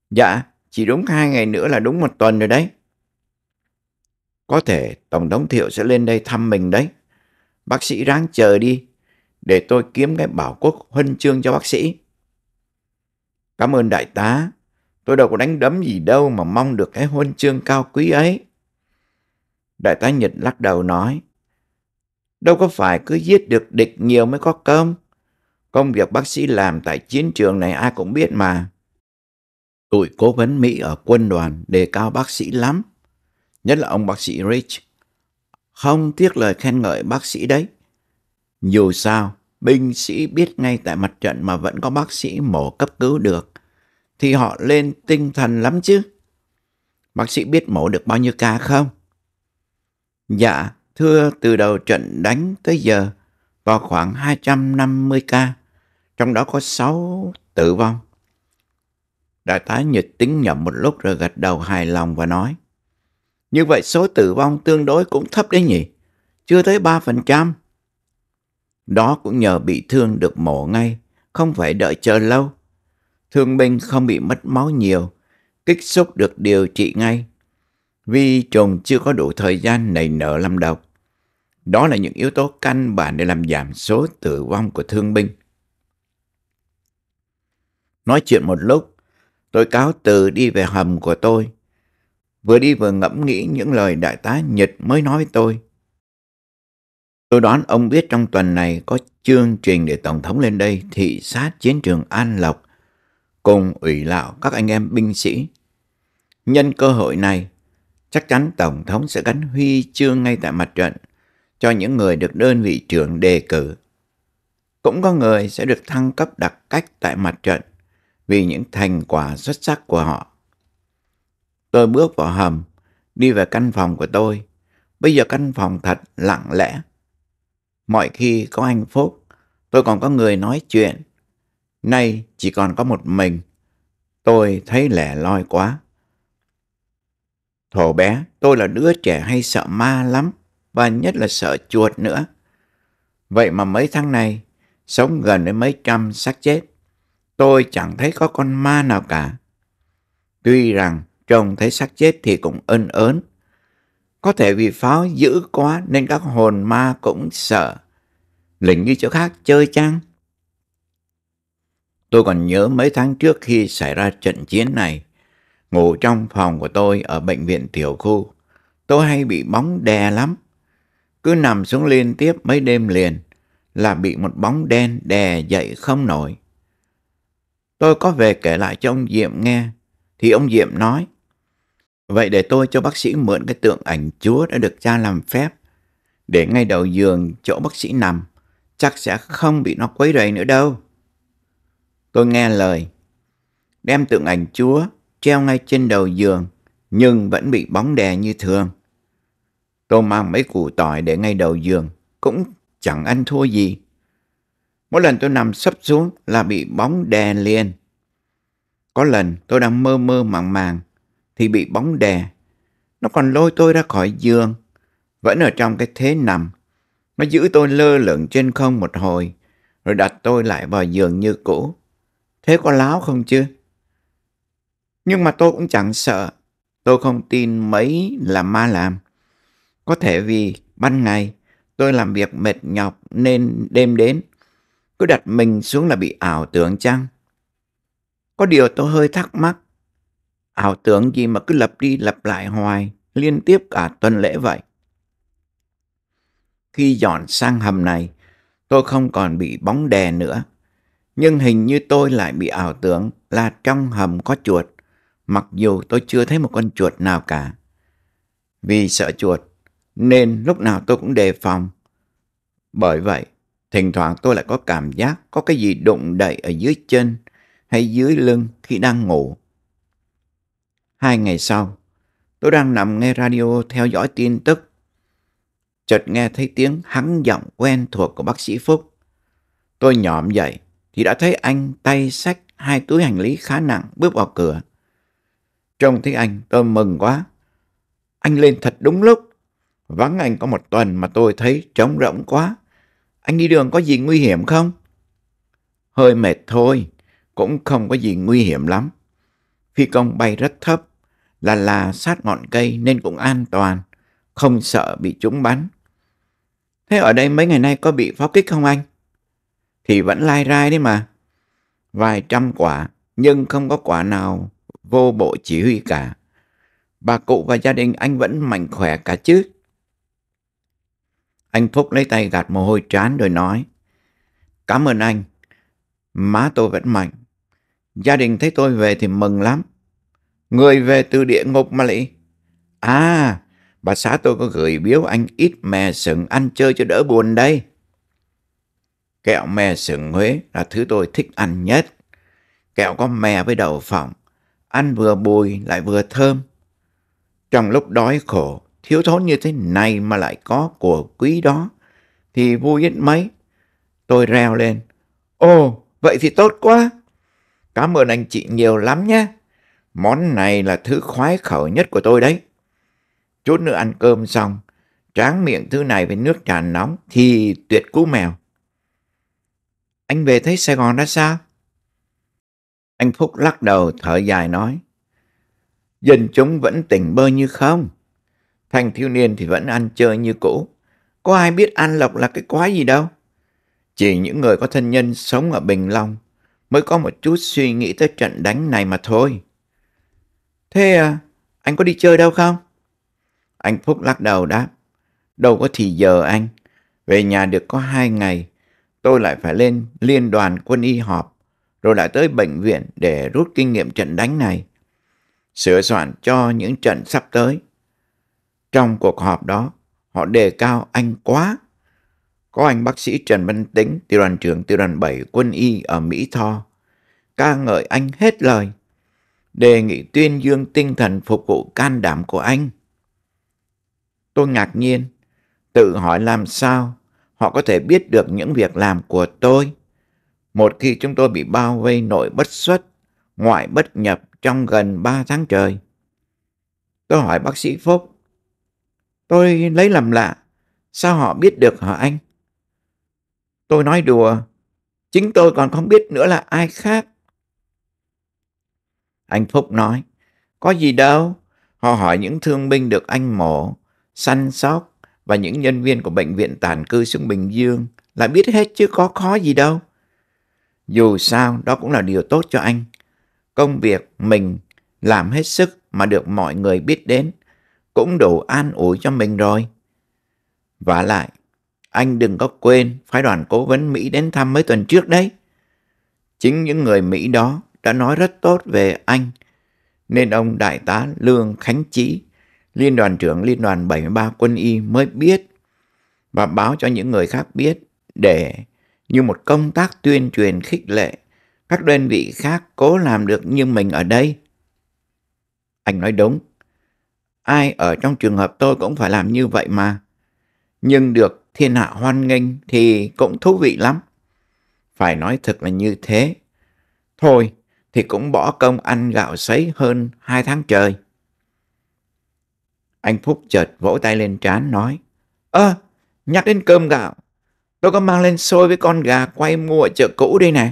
Dạ, chỉ đúng hai ngày nữa là đúng một tuần rồi đấy. Có thể Tổng thống Thiệu sẽ lên đây thăm mình đấy. Bác sĩ ráng chờ đi, để tôi kiếm cái bảo quốc huân chương cho bác sĩ. Cảm ơn đại tá, tôi đâu có đánh đấm gì đâu mà mong được cái huân chương cao quý ấy. Đại tá Nhật lắc đầu nói, đâu có phải cứ giết được địch nhiều mới có công Công việc bác sĩ làm tại chiến trường này ai cũng biết mà. Tụi cố vấn Mỹ ở quân đoàn đề cao bác sĩ lắm, nhất là ông bác sĩ Rich. Không tiếc lời khen ngợi bác sĩ đấy. Dù sao, binh sĩ biết ngay tại mặt trận mà vẫn có bác sĩ mổ cấp cứu được, thì họ lên tinh thần lắm chứ. Bác sĩ biết mổ được bao nhiêu ca không? Dạ, thưa từ đầu trận đánh tới giờ, vào khoảng 250 ca, trong đó có 6 tử vong. Đại tá Nhật tính nhầm một lúc rồi gật đầu hài lòng và nói, như vậy số tử vong tương đối cũng thấp đấy nhỉ, chưa tới 3%. Đó cũng nhờ bị thương được mổ ngay, không phải đợi chờ lâu. Thương binh không bị mất máu nhiều, kích xúc được điều trị ngay. vi trùng chưa có đủ thời gian nảy nở làm độc. Đó là những yếu tố căn bản để làm giảm số tử vong của thương binh. Nói chuyện một lúc, tôi cáo từ đi về hầm của tôi. Vừa đi vừa ngẫm nghĩ những lời đại tá Nhật mới nói với tôi. Tôi đoán ông biết trong tuần này có chương trình để Tổng thống lên đây thị sát chiến trường An Lộc cùng ủy lạo các anh em binh sĩ. Nhân cơ hội này, chắc chắn Tổng thống sẽ gắn huy chương ngay tại mặt trận cho những người được đơn vị trưởng đề cử. Cũng có người sẽ được thăng cấp đặc cách tại mặt trận vì những thành quả xuất sắc của họ. Tôi bước vào hầm, đi về căn phòng của tôi. Bây giờ căn phòng thật lặng lẽ Mọi khi có hạnh phúc, tôi còn có người nói chuyện. Nay chỉ còn có một mình, tôi thấy lẻ loi quá. Thổ bé, tôi là đứa trẻ hay sợ ma lắm, và nhất là sợ chuột nữa. Vậy mà mấy tháng nay sống gần đến mấy trăm xác chết, tôi chẳng thấy có con ma nào cả. Tuy rằng trông thấy xác chết thì cũng ân ớn, có thể vì pháo dữ quá nên các hồn ma cũng sợ. Lính như chỗ khác chơi chăng? Tôi còn nhớ mấy tháng trước khi xảy ra trận chiến này, ngủ trong phòng của tôi ở bệnh viện tiểu khu. Tôi hay bị bóng đè lắm. Cứ nằm xuống liên tiếp mấy đêm liền là bị một bóng đen đè dậy không nổi. Tôi có về kể lại cho ông Diệm nghe, thì ông Diệm nói, Vậy để tôi cho bác sĩ mượn cái tượng ảnh Chúa đã được cha làm phép, để ngay đầu giường chỗ bác sĩ nằm, chắc sẽ không bị nó quấy rầy nữa đâu. Tôi nghe lời, đem tượng ảnh Chúa treo ngay trên đầu giường, nhưng vẫn bị bóng đè như thường. Tôi mang mấy củ tỏi để ngay đầu giường, cũng chẳng ăn thua gì. Mỗi lần tôi nằm sấp xuống là bị bóng đè liền. Có lần tôi đang mơ mơ màng màng, thì bị bóng đè. Nó còn lôi tôi ra khỏi giường, vẫn ở trong cái thế nằm. Nó giữ tôi lơ lửng trên không một hồi, rồi đặt tôi lại vào giường như cũ. Thế có láo không chứ? Nhưng mà tôi cũng chẳng sợ. Tôi không tin mấy là ma làm. Có thể vì ban ngày tôi làm việc mệt nhọc nên đêm đến. Cứ đặt mình xuống là bị ảo tưởng chăng? Có điều tôi hơi thắc mắc Ảo tưởng gì mà cứ lặp đi lặp lại hoài, liên tiếp cả tuần lễ vậy. Khi dọn sang hầm này, tôi không còn bị bóng đè nữa. Nhưng hình như tôi lại bị ảo tưởng là trong hầm có chuột, mặc dù tôi chưa thấy một con chuột nào cả. Vì sợ chuột, nên lúc nào tôi cũng đề phòng. Bởi vậy, thỉnh thoảng tôi lại có cảm giác có cái gì đụng đậy ở dưới chân hay dưới lưng khi đang ngủ. Hai ngày sau, tôi đang nằm nghe radio theo dõi tin tức. Chợt nghe thấy tiếng hắng giọng quen thuộc của bác sĩ Phúc. Tôi nhòm dậy thì đã thấy anh tay xách hai túi hành lý khá nặng bước vào cửa. Trông thấy anh tôi mừng quá. Anh lên thật đúng lúc. Vắng anh có một tuần mà tôi thấy trống rỗng quá. Anh đi đường có gì nguy hiểm không? Hơi mệt thôi, cũng không có gì nguy hiểm lắm phi công bay rất thấp, là là sát ngọn cây nên cũng an toàn, không sợ bị chúng bắn. Thế ở đây mấy ngày nay có bị pháo kích không anh? Thì vẫn lai rai đấy mà. Vài trăm quả, nhưng không có quả nào vô bộ chỉ huy cả. Bà cụ và gia đình anh vẫn mạnh khỏe cả chứ. Anh Phúc lấy tay gạt mồ hôi trán rồi nói. Cảm ơn anh. Má tôi vẫn mạnh, Gia đình thấy tôi về thì mừng lắm. Người về từ địa ngục mà lị. À, bà xã tôi có gửi biếu anh ít mè sừng ăn chơi cho đỡ buồn đây. Kẹo mè sừng Huế là thứ tôi thích ăn nhất. Kẹo có mè với đậu phộng, ăn vừa bùi lại vừa thơm. Trong lúc đói khổ, thiếu thốn như thế này mà lại có của quý đó, thì vui ít mấy. Tôi reo lên, ồ, vậy thì tốt quá. Cảm ơn anh chị nhiều lắm nhé. Món này là thứ khoái khẩu nhất của tôi đấy. Chút nữa ăn cơm xong, tráng miệng thứ này với nước trà nóng thì tuyệt cú mèo. Anh về thấy Sài Gòn đã sao? Anh Phúc lắc đầu thở dài nói. Dân chúng vẫn tỉnh bơ như không. Thanh thiếu niên thì vẫn ăn chơi như cũ. Có ai biết An Lộc là cái quái gì đâu. Chỉ những người có thân nhân sống ở Bình Long mới có một chút suy nghĩ tới trận đánh này mà thôi. Thế à, anh có đi chơi đâu không? Anh Phúc lắc đầu đáp, đâu có thì giờ anh, về nhà được có hai ngày, tôi lại phải lên liên đoàn quân y họp, rồi lại tới bệnh viện để rút kinh nghiệm trận đánh này, sửa soạn cho những trận sắp tới. Trong cuộc họp đó, họ đề cao anh quá, có anh bác sĩ Trần Văn Tính, tiểu đoàn trưởng tiểu đoàn 7 quân y ở Mỹ Tho, ca ngợi anh hết lời, đề nghị tuyên dương tinh thần phục vụ can đảm của anh. Tôi ngạc nhiên, tự hỏi làm sao họ có thể biết được những việc làm của tôi. Một khi chúng tôi bị bao vây nội bất xuất, ngoại bất nhập trong gần 3 tháng trời. Tôi hỏi bác sĩ Phúc, tôi lấy làm lạ, sao họ biết được hả anh? Tôi nói đùa, chính tôi còn không biết nữa là ai khác. Anh Phúc nói, có gì đâu. Họ hỏi những thương binh được anh mổ, săn sóc và những nhân viên của bệnh viện tàn cư xuống Bình Dương là biết hết chứ có khó gì đâu. Dù sao, đó cũng là điều tốt cho anh. Công việc mình làm hết sức mà được mọi người biết đến cũng đủ an ủi cho mình rồi. Và lại, anh đừng có quên phái đoàn cố vấn Mỹ đến thăm mấy tuần trước đấy. Chính những người Mỹ đó đã nói rất tốt về anh, nên ông Đại tá Lương Khánh Chí, Liên đoàn trưởng Liên đoàn 73 quân y mới biết và báo cho những người khác biết để như một công tác tuyên truyền khích lệ các đơn vị khác cố làm được như mình ở đây. Anh nói đúng. Ai ở trong trường hợp tôi cũng phải làm như vậy mà. Nhưng được thiên hạ hoan nghênh thì cũng thú vị lắm. Phải nói thật là như thế. Thôi thì cũng bỏ công ăn gạo sấy hơn hai tháng trời. Anh Phúc chợt vỗ tay lên trán nói. Ơ, à, nhắc đến cơm gạo. Tôi có mang lên xôi với con gà quay mua ở chợ cũ đây này.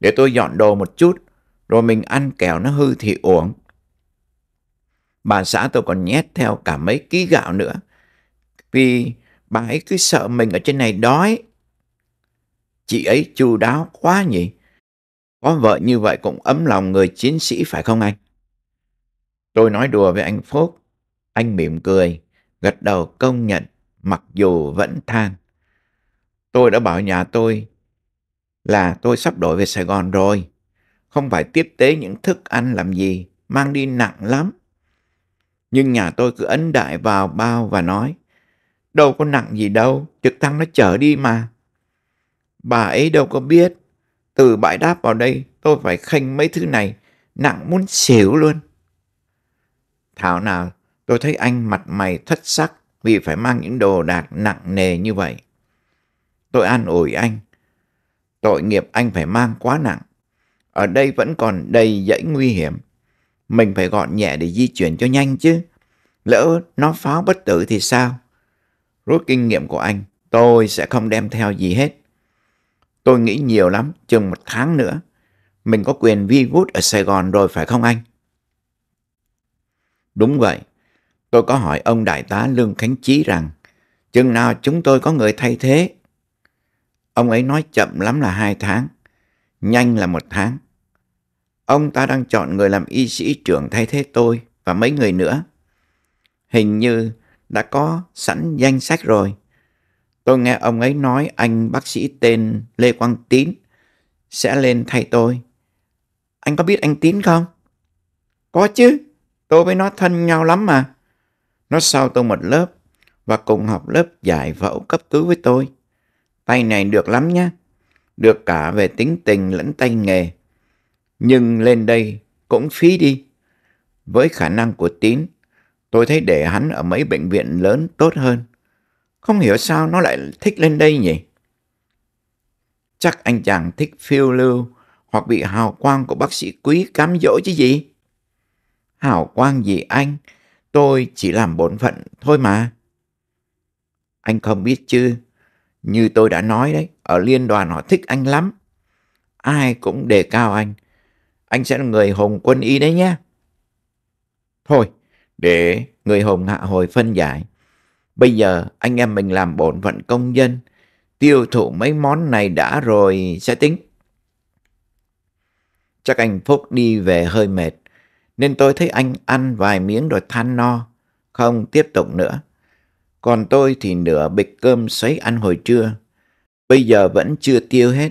Để tôi dọn đồ một chút, rồi mình ăn kẹo nó hư thì uổng. Bà xã tôi còn nhét theo cả mấy ký gạo nữa. Vì bà ấy cứ sợ mình ở trên này đói. Chị ấy chu đáo quá nhỉ. Có vợ như vậy cũng ấm lòng người chiến sĩ phải không anh? Tôi nói đùa với anh Phúc. Anh mỉm cười, gật đầu công nhận, mặc dù vẫn than. Tôi đã bảo nhà tôi là tôi sắp đổi về Sài Gòn rồi. Không phải tiếp tế những thức ăn làm gì, mang đi nặng lắm. Nhưng nhà tôi cứ ấn đại vào bao và nói, Đâu có nặng gì đâu, trực thăng nó chở đi mà. Bà ấy đâu có biết. Từ bãi đáp vào đây, tôi phải khênh mấy thứ này, nặng muốn xỉu luôn. Thảo nào, tôi thấy anh mặt mày thất sắc vì phải mang những đồ đạc nặng nề như vậy. Tôi an ủi anh. Tội nghiệp anh phải mang quá nặng. Ở đây vẫn còn đầy dãy nguy hiểm. Mình phải gọn nhẹ để di chuyển cho nhanh chứ. Lỡ nó pháo bất tử thì sao? Rút kinh nghiệm của anh, tôi sẽ không đem theo gì hết. Tôi nghĩ nhiều lắm, chừng một tháng nữa. Mình có quyền vi vút ở Sài Gòn rồi phải không anh? Đúng vậy. Tôi có hỏi ông đại tá Lương Khánh Chí rằng, chừng nào chúng tôi có người thay thế? Ông ấy nói chậm lắm là hai tháng, nhanh là một tháng. Ông ta đang chọn người làm y sĩ trưởng thay thế tôi và mấy người nữa. Hình như đã có sẵn danh sách rồi. Tôi nghe ông ấy nói anh bác sĩ tên Lê Quang Tín sẽ lên thay tôi. Anh có biết anh Tín không? Có chứ, tôi với nó thân nhau lắm mà. Nó sau tôi một lớp và cùng học lớp giải phẫu cấp cứu với tôi. Tay này được lắm nhá, được cả về tính tình lẫn tay nghề. Nhưng lên đây cũng phí đi. Với khả năng của Tín, Tôi thấy để hắn ở mấy bệnh viện lớn tốt hơn. Không hiểu sao nó lại thích lên đây nhỉ? Chắc anh chàng thích phiêu lưu hoặc bị hào quang của bác sĩ quý cám dỗ chứ gì? Hào quang gì anh? Tôi chỉ làm bổn phận thôi mà. Anh không biết chứ. Như tôi đã nói đấy, ở liên đoàn họ thích anh lắm. Ai cũng đề cao anh. Anh sẽ là người hùng quân y đấy nhé. Thôi, để người hồn hạ hồi phân giải. Bây giờ anh em mình làm bổn phận công dân, tiêu thụ mấy món này đã rồi sẽ tính. Chắc anh Phúc đi về hơi mệt, nên tôi thấy anh ăn vài miếng rồi than no, không tiếp tục nữa. Còn tôi thì nửa bịch cơm sấy ăn hồi trưa, bây giờ vẫn chưa tiêu hết,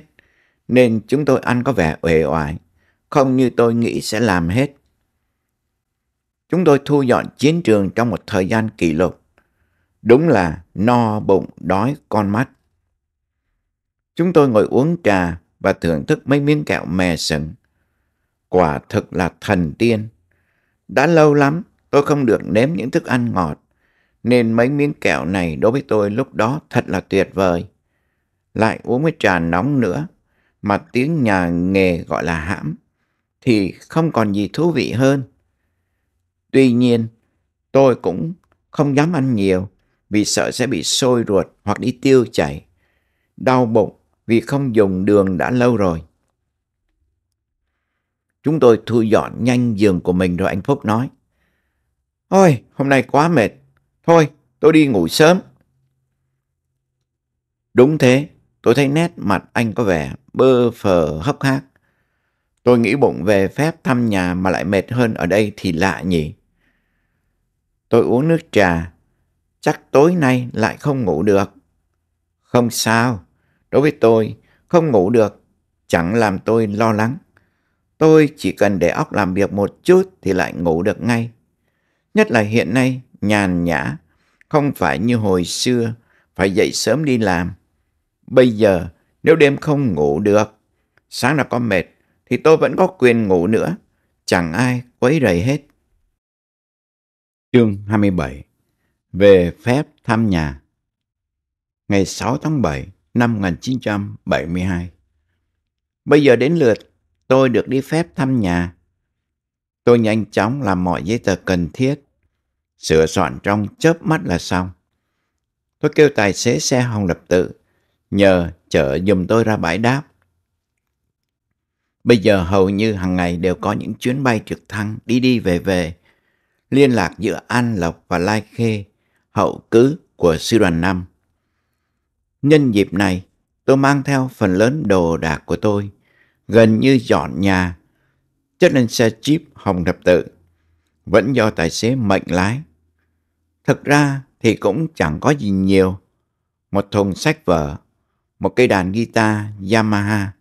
nên chúng tôi ăn có vẻ uể oải, không như tôi nghĩ sẽ làm hết chúng tôi thu dọn chiến trường trong một thời gian kỷ lục. Đúng là no bụng đói con mắt. Chúng tôi ngồi uống trà và thưởng thức mấy miếng kẹo mè sừng. Quả thực là thần tiên. Đã lâu lắm tôi không được nếm những thức ăn ngọt, nên mấy miếng kẹo này đối với tôi lúc đó thật là tuyệt vời. Lại uống với trà nóng nữa, mà tiếng nhà nghề gọi là hãm, thì không còn gì thú vị hơn. Tuy nhiên, tôi cũng không dám ăn nhiều vì sợ sẽ bị sôi ruột hoặc đi tiêu chảy. Đau bụng vì không dùng đường đã lâu rồi. Chúng tôi thu dọn nhanh giường của mình rồi anh Phúc nói. Ôi, hôm nay quá mệt. Thôi, tôi đi ngủ sớm. Đúng thế, tôi thấy nét mặt anh có vẻ bơ phờ hấp hác. Tôi nghĩ bụng về phép thăm nhà mà lại mệt hơn ở đây thì lạ nhỉ tôi uống nước trà. Chắc tối nay lại không ngủ được. Không sao, đối với tôi, không ngủ được, chẳng làm tôi lo lắng. Tôi chỉ cần để óc làm việc một chút thì lại ngủ được ngay. Nhất là hiện nay, nhàn nhã, không phải như hồi xưa, phải dậy sớm đi làm. Bây giờ, nếu đêm không ngủ được, sáng là có mệt, thì tôi vẫn có quyền ngủ nữa. Chẳng ai quấy rầy hết chương 27 về phép thăm nhà. Ngày 6 tháng 7 năm 1972. Bây giờ đến lượt tôi được đi phép thăm nhà. Tôi nhanh chóng làm mọi giấy tờ cần thiết, sửa soạn trong chớp mắt là xong. Tôi kêu tài xế xe Hồng Lập Tự nhờ chở dùm tôi ra bãi đáp. Bây giờ hầu như hàng ngày đều có những chuyến bay trực thăng đi đi về về liên lạc giữa An Lộc và Lai Khê, hậu cứ của sư đoàn 5. Nhân dịp này, tôi mang theo phần lớn đồ đạc của tôi, gần như dọn nhà, chất lên xe Jeep Hồng Thập Tự, vẫn do tài xế mệnh lái. Thực ra thì cũng chẳng có gì nhiều, một thùng sách vở, một cây đàn guitar Yamaha,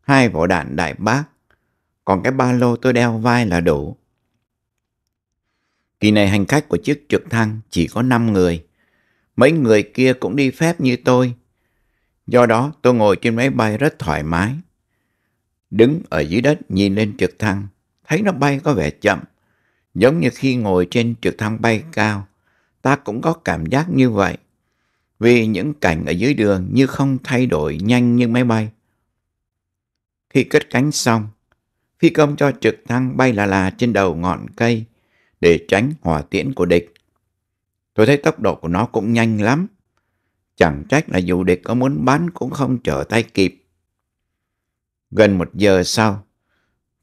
hai vỏ đạn đại bác, còn cái ba lô tôi đeo vai là đủ. Kỳ này hành khách của chiếc trực thăng chỉ có 5 người. Mấy người kia cũng đi phép như tôi. Do đó tôi ngồi trên máy bay rất thoải mái. Đứng ở dưới đất nhìn lên trực thăng, thấy nó bay có vẻ chậm. Giống như khi ngồi trên trực thăng bay cao, ta cũng có cảm giác như vậy. Vì những cảnh ở dưới đường như không thay đổi nhanh như máy bay. Khi cất cánh xong, phi công cho trực thăng bay là là trên đầu ngọn cây, để tránh hỏa tiễn của địch. Tôi thấy tốc độ của nó cũng nhanh lắm. Chẳng trách là dù địch có muốn bắn cũng không trở tay kịp. Gần một giờ sau,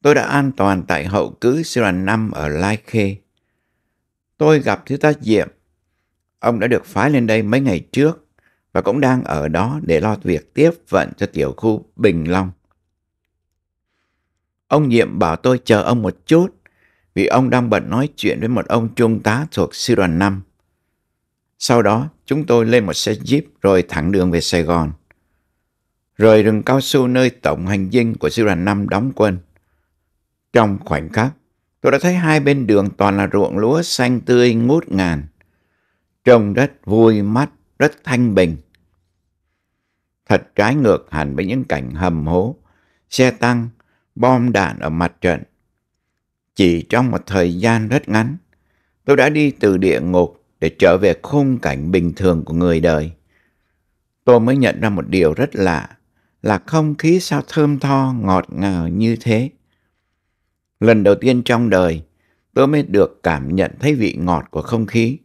tôi đã an toàn tại hậu cứ sư đoàn 5 ở Lai Khê. Tôi gặp Thiếu tá Diệm. Ông đã được phái lên đây mấy ngày trước và cũng đang ở đó để lo việc tiếp vận cho tiểu khu Bình Long. Ông Diệm bảo tôi chờ ông một chút vì ông đang bận nói chuyện với một ông trung tá thuộc sư đoàn 5. Sau đó, chúng tôi lên một xe jeep rồi thẳng đường về Sài Gòn. Rời rừng cao su nơi tổng hành dinh của sư đoàn 5 đóng quân. Trong khoảnh khắc, tôi đã thấy hai bên đường toàn là ruộng lúa xanh tươi ngút ngàn. Trông rất vui mắt, rất thanh bình. Thật trái ngược hẳn với những cảnh hầm hố, xe tăng, bom đạn ở mặt trận chỉ trong một thời gian rất ngắn, tôi đã đi từ địa ngục để trở về khung cảnh bình thường của người đời. Tôi mới nhận ra một điều rất lạ là không khí sao thơm tho ngọt ngào như thế. Lần đầu tiên trong đời, tôi mới được cảm nhận thấy vị ngọt của không khí.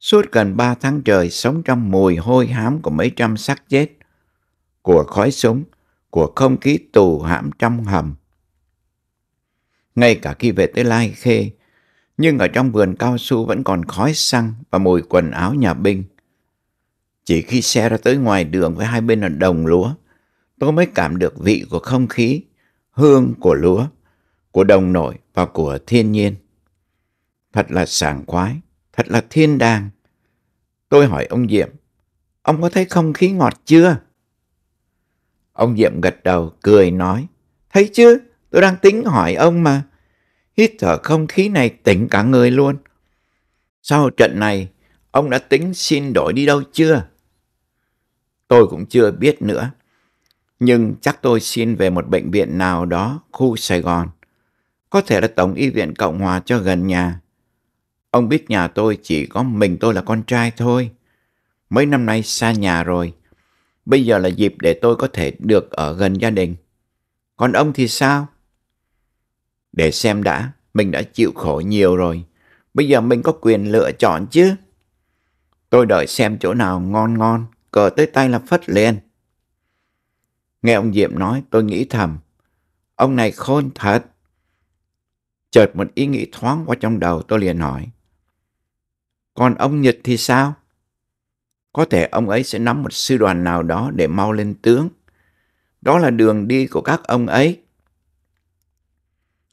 Suốt gần ba tháng trời sống trong mùi hôi hám của mấy trăm xác chết, của khói súng, của không khí tù hãm trong hầm, ngay cả khi về tới Lai Khê. Nhưng ở trong vườn cao su vẫn còn khói xăng và mùi quần áo nhà binh. Chỉ khi xe ra tới ngoài đường với hai bên là đồng lúa, tôi mới cảm được vị của không khí, hương của lúa, của đồng nổi và của thiên nhiên. Thật là sảng khoái, thật là thiên đàng. Tôi hỏi ông Diệm, ông có thấy không khí ngọt chưa? Ông Diệm gật đầu, cười nói, thấy chưa? Tôi đang tính hỏi ông mà. Hít thở không khí này tỉnh cả người luôn. Sau trận này, ông đã tính xin đổi đi đâu chưa? Tôi cũng chưa biết nữa. Nhưng chắc tôi xin về một bệnh viện nào đó khu Sài Gòn. Có thể là Tổng Y viện Cộng Hòa cho gần nhà. Ông biết nhà tôi chỉ có mình tôi là con trai thôi. Mấy năm nay xa nhà rồi. Bây giờ là dịp để tôi có thể được ở gần gia đình. Còn ông thì sao? Để xem đã, mình đã chịu khổ nhiều rồi. Bây giờ mình có quyền lựa chọn chứ. Tôi đợi xem chỗ nào ngon ngon, cờ tới tay là phất liền. Nghe ông Diệm nói tôi nghĩ thầm, ông này khôn thật. Chợt một ý nghĩ thoáng qua trong đầu tôi liền hỏi, còn ông Nhật thì sao? Có thể ông ấy sẽ nắm một sư đoàn nào đó để mau lên tướng. Đó là đường đi của các ông ấy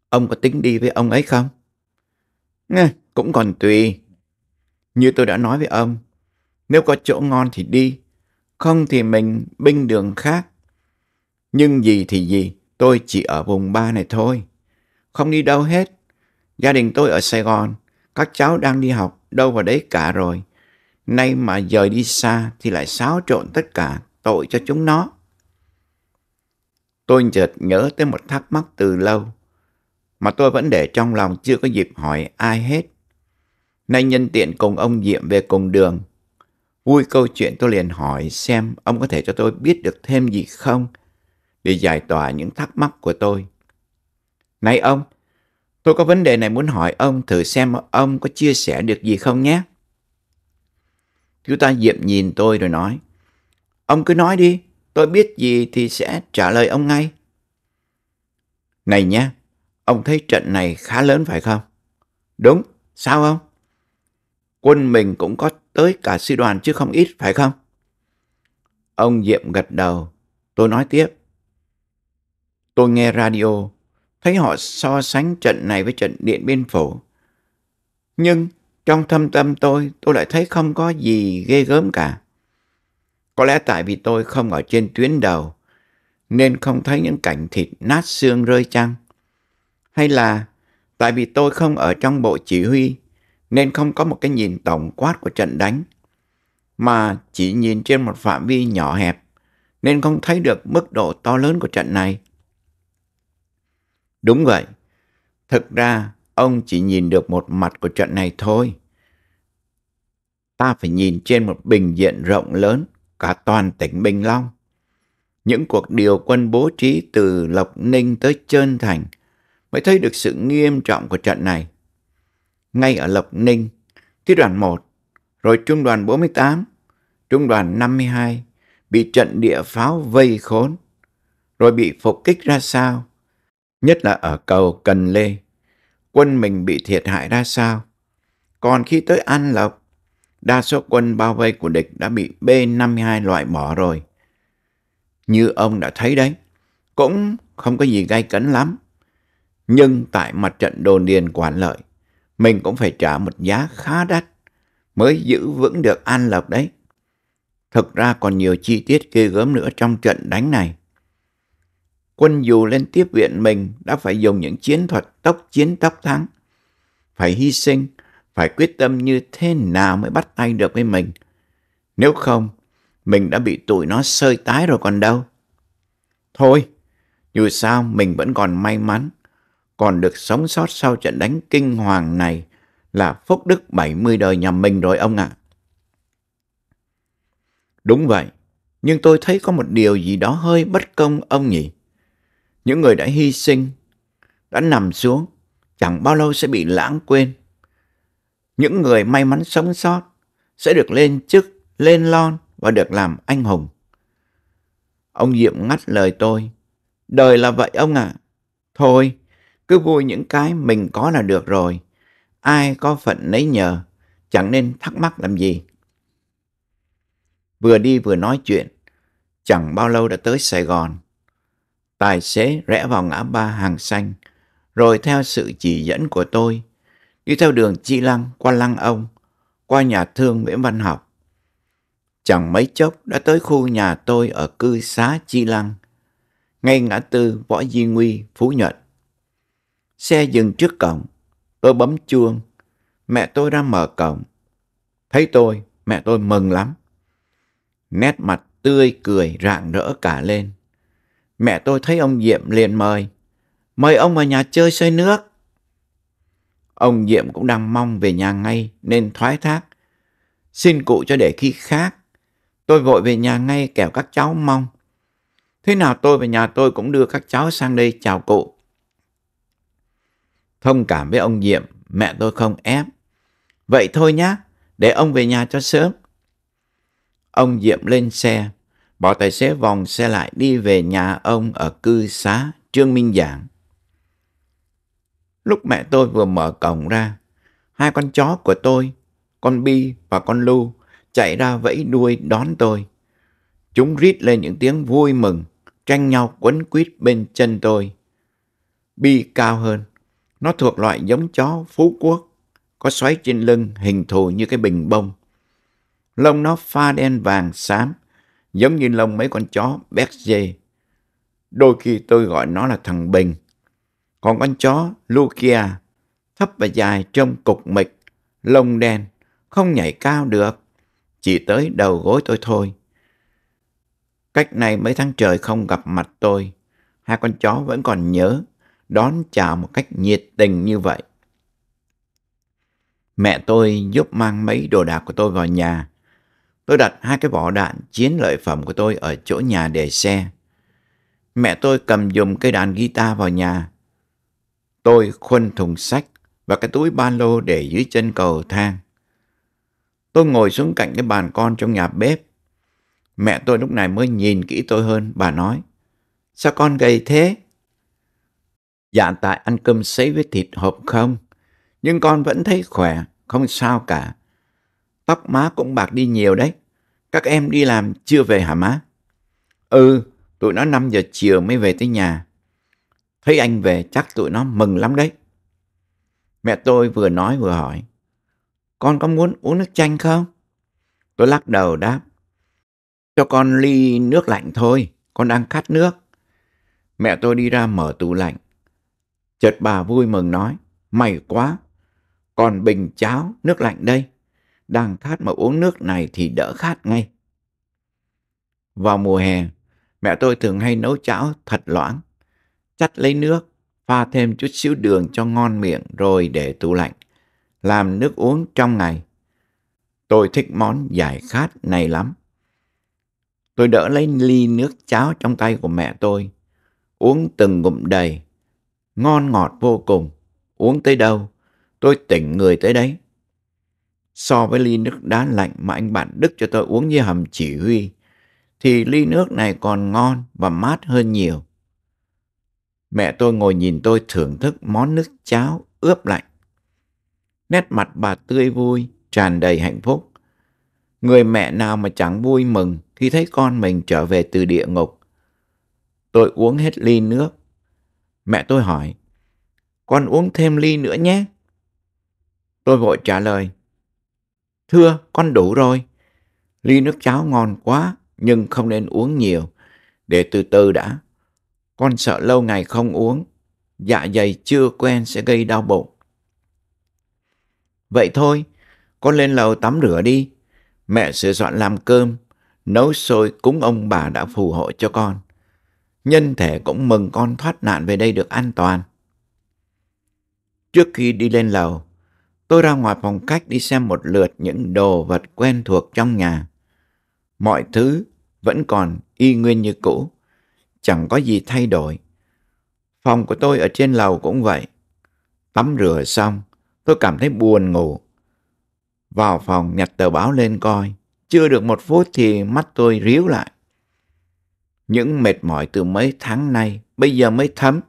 ông có tính đi với ông ấy không? Nghe, cũng còn tùy. Như tôi đã nói với ông, nếu có chỗ ngon thì đi, không thì mình binh đường khác. Nhưng gì thì gì, tôi chỉ ở vùng ba này thôi. Không đi đâu hết. Gia đình tôi ở Sài Gòn, các cháu đang đi học đâu vào đấy cả rồi. Nay mà dời đi xa thì lại xáo trộn tất cả, tội cho chúng nó. Tôi chợt nhớ tới một thắc mắc từ lâu mà tôi vẫn để trong lòng chưa có dịp hỏi ai hết. Nay nhân tiện cùng ông Diệm về cùng đường. Vui câu chuyện tôi liền hỏi xem ông có thể cho tôi biết được thêm gì không để giải tỏa những thắc mắc của tôi. Này ông, tôi có vấn đề này muốn hỏi ông thử xem ông có chia sẻ được gì không nhé. Chú ta Diệm nhìn tôi rồi nói, ông cứ nói đi, tôi biết gì thì sẽ trả lời ông ngay. Này nhé, Ông thấy trận này khá lớn phải không? Đúng, sao không? Quân mình cũng có tới cả sư đoàn chứ không ít phải không? Ông Diệm gật đầu. Tôi nói tiếp. Tôi nghe radio, thấy họ so sánh trận này với trận Điện Biên Phủ. Nhưng trong thâm tâm tôi, tôi lại thấy không có gì ghê gớm cả. Có lẽ tại vì tôi không ở trên tuyến đầu, nên không thấy những cảnh thịt nát xương rơi chăng? hay là tại vì tôi không ở trong bộ chỉ huy nên không có một cái nhìn tổng quát của trận đánh mà chỉ nhìn trên một phạm vi nhỏ hẹp nên không thấy được mức độ to lớn của trận này. Đúng vậy, thực ra ông chỉ nhìn được một mặt của trận này thôi. Ta phải nhìn trên một bình diện rộng lớn cả toàn tỉnh Bình Long. Những cuộc điều quân bố trí từ Lộc Ninh tới Trơn Thành – mới thấy được sự nghiêm trọng của trận này. Ngay ở Lộc Ninh, Thi đoàn 1, rồi Trung đoàn 48, Trung đoàn 52 bị trận địa pháo vây khốn, rồi bị phục kích ra sao, nhất là ở cầu Cần Lê. Quân mình bị thiệt hại ra sao? Còn khi tới An Lộc, đa số quân bao vây của địch đã bị B-52 loại bỏ rồi. Như ông đã thấy đấy, cũng không có gì gay cấn lắm. Nhưng tại mặt trận đồn điền quản lợi, mình cũng phải trả một giá khá đắt mới giữ vững được an lộc đấy. Thực ra còn nhiều chi tiết ghê gớm nữa trong trận đánh này. Quân dù lên tiếp viện mình đã phải dùng những chiến thuật tốc chiến tốc thắng. Phải hy sinh, phải quyết tâm như thế nào mới bắt tay được với mình. Nếu không, mình đã bị tụi nó sơi tái rồi còn đâu. Thôi, dù sao mình vẫn còn may mắn còn được sống sót sau trận đánh kinh hoàng này là phúc đức 70 đời nhà mình rồi ông ạ. À. Đúng vậy, nhưng tôi thấy có một điều gì đó hơi bất công ông nhỉ. Những người đã hy sinh, đã nằm xuống, chẳng bao lâu sẽ bị lãng quên. Những người may mắn sống sót sẽ được lên chức, lên lon và được làm anh hùng. Ông Diệm ngắt lời tôi. Đời là vậy ông ạ. À. Thôi, cứ vui những cái mình có là được rồi. Ai có phận nấy nhờ, chẳng nên thắc mắc làm gì. Vừa đi vừa nói chuyện, chẳng bao lâu đã tới Sài Gòn. Tài xế rẽ vào ngã ba hàng xanh, rồi theo sự chỉ dẫn của tôi, đi theo đường Chi Lăng qua Lăng Ông, qua nhà thương Nguyễn Văn Học. Chẳng mấy chốc đã tới khu nhà tôi ở cư xá Chi Lăng, ngay ngã tư Võ Di Nguy, Phú Nhuận. Xe dừng trước cổng. Tôi bấm chuông. Mẹ tôi ra mở cổng. Thấy tôi, mẹ tôi mừng lắm. Nét mặt tươi cười rạng rỡ cả lên. Mẹ tôi thấy ông Diệm liền mời. Mời ông vào nhà chơi xơi nước. Ông Diệm cũng đang mong về nhà ngay nên thoái thác. Xin cụ cho để khi khác. Tôi vội về nhà ngay kẻo các cháu mong. Thế nào tôi về nhà tôi cũng đưa các cháu sang đây chào cụ. Thông cảm với ông Nhiệm, mẹ tôi không ép. Vậy thôi nhá, để ông về nhà cho sớm. Ông Diệm lên xe, bỏ tài xế vòng xe lại đi về nhà ông ở cư xá Trương Minh Giảng. Lúc mẹ tôi vừa mở cổng ra, hai con chó của tôi, con Bi và con Lu chạy ra vẫy đuôi đón tôi. Chúng rít lên những tiếng vui mừng, tranh nhau quấn quýt bên chân tôi. Bi cao hơn, nó thuộc loại giống chó Phú Quốc, có xoáy trên lưng hình thù như cái bình bông. Lông nó pha đen vàng xám, giống như lông mấy con chó béc dê. Đôi khi tôi gọi nó là thằng Bình. Còn con chó Lucia, thấp và dài trông cục mịch, lông đen, không nhảy cao được, chỉ tới đầu gối tôi thôi. Cách này mấy tháng trời không gặp mặt tôi, hai con chó vẫn còn nhớ đón chào một cách nhiệt tình như vậy. Mẹ tôi giúp mang mấy đồ đạc của tôi vào nhà. Tôi đặt hai cái vỏ đạn chiến lợi phẩm của tôi ở chỗ nhà để xe. Mẹ tôi cầm dùng cây đàn guitar vào nhà. Tôi khuân thùng sách và cái túi ba lô để dưới chân cầu thang. Tôi ngồi xuống cạnh cái bàn con trong nhà bếp. Mẹ tôi lúc này mới nhìn kỹ tôi hơn, bà nói. Sao con gầy thế? dạ tại ăn cơm sấy với thịt hộp không? Nhưng con vẫn thấy khỏe, không sao cả. Tóc má cũng bạc đi nhiều đấy. Các em đi làm chưa về hả má? Ừ, tụi nó 5 giờ chiều mới về tới nhà. Thấy anh về chắc tụi nó mừng lắm đấy. Mẹ tôi vừa nói vừa hỏi. Con có muốn uống nước chanh không? Tôi lắc đầu đáp. Cho con ly nước lạnh thôi, con đang khát nước. Mẹ tôi đi ra mở tủ lạnh, Chợt bà vui mừng nói, may quá, còn bình cháo, nước lạnh đây. Đang khát mà uống nước này thì đỡ khát ngay. Vào mùa hè, mẹ tôi thường hay nấu cháo thật loãng. Chắt lấy nước, pha thêm chút xíu đường cho ngon miệng rồi để tủ lạnh. Làm nước uống trong ngày. Tôi thích món giải khát này lắm. Tôi đỡ lấy ly nước cháo trong tay của mẹ tôi, uống từng ngụm đầy ngon ngọt vô cùng. Uống tới đâu, tôi tỉnh người tới đấy. So với ly nước đá lạnh mà anh bạn Đức cho tôi uống như hầm chỉ huy, thì ly nước này còn ngon và mát hơn nhiều. Mẹ tôi ngồi nhìn tôi thưởng thức món nước cháo ướp lạnh. Nét mặt bà tươi vui, tràn đầy hạnh phúc. Người mẹ nào mà chẳng vui mừng khi thấy con mình trở về từ địa ngục. Tôi uống hết ly nước Mẹ tôi hỏi, con uống thêm ly nữa nhé. Tôi vội trả lời, thưa con đủ rồi. Ly nước cháo ngon quá nhưng không nên uống nhiều, để từ từ đã. Con sợ lâu ngày không uống, dạ dày chưa quen sẽ gây đau bụng. Vậy thôi, con lên lầu tắm rửa đi. Mẹ sửa soạn làm cơm, nấu sôi cúng ông bà đã phù hộ cho con nhân thể cũng mừng con thoát nạn về đây được an toàn. Trước khi đi lên lầu, tôi ra ngoài phòng khách đi xem một lượt những đồ vật quen thuộc trong nhà. Mọi thứ vẫn còn y nguyên như cũ, chẳng có gì thay đổi. Phòng của tôi ở trên lầu cũng vậy. Tắm rửa xong, tôi cảm thấy buồn ngủ. Vào phòng nhặt tờ báo lên coi, chưa được một phút thì mắt tôi ríu lại. Những mệt mỏi từ mấy tháng nay bây giờ mới thấm.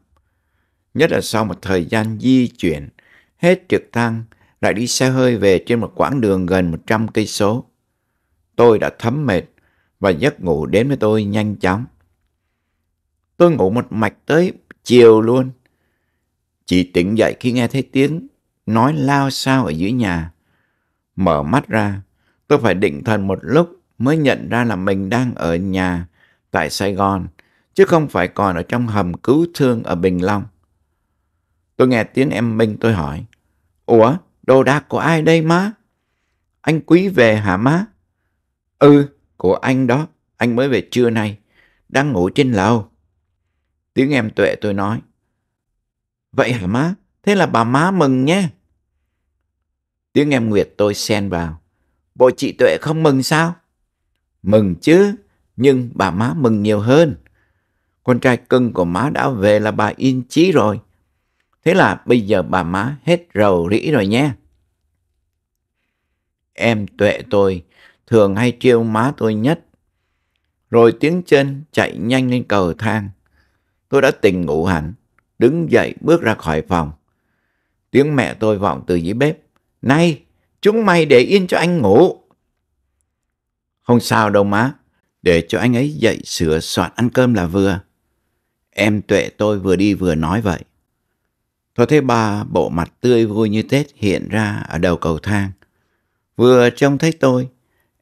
Nhất là sau một thời gian di chuyển, hết trực thăng, lại đi xe hơi về trên một quãng đường gần 100 cây số. Tôi đã thấm mệt và giấc ngủ đến với tôi nhanh chóng. Tôi ngủ một mạch tới chiều luôn. Chỉ tỉnh dậy khi nghe thấy tiếng nói lao sao ở dưới nhà. Mở mắt ra, tôi phải định thần một lúc mới nhận ra là mình đang ở nhà tại Sài Gòn, chứ không phải còn ở trong hầm cứu thương ở Bình Long. Tôi nghe tiếng em Minh tôi hỏi, Ủa, đồ đạc của ai đây má? Anh Quý về hả má? Ừ, của anh đó, anh mới về trưa nay, đang ngủ trên lầu. Tiếng em Tuệ tôi nói, Vậy hả má? Thế là bà má mừng nhé. Tiếng em Nguyệt tôi xen vào. Bộ chị Tuệ không mừng sao? Mừng chứ nhưng bà má mừng nhiều hơn. Con trai cưng của má đã về là bà yên chí rồi. Thế là bây giờ bà má hết rầu rĩ rồi nhé. Em tuệ tôi thường hay trêu má tôi nhất. Rồi tiếng chân chạy nhanh lên cầu thang. Tôi đã tỉnh ngủ hẳn, đứng dậy bước ra khỏi phòng. Tiếng mẹ tôi vọng từ dưới bếp. Này, chúng mày để yên cho anh ngủ. Không sao đâu má, để cho anh ấy dậy sửa soạn ăn cơm là vừa. Em tuệ tôi vừa đi vừa nói vậy. Thôi thế bà bộ mặt tươi vui như Tết hiện ra ở đầu cầu thang. Vừa trông thấy tôi,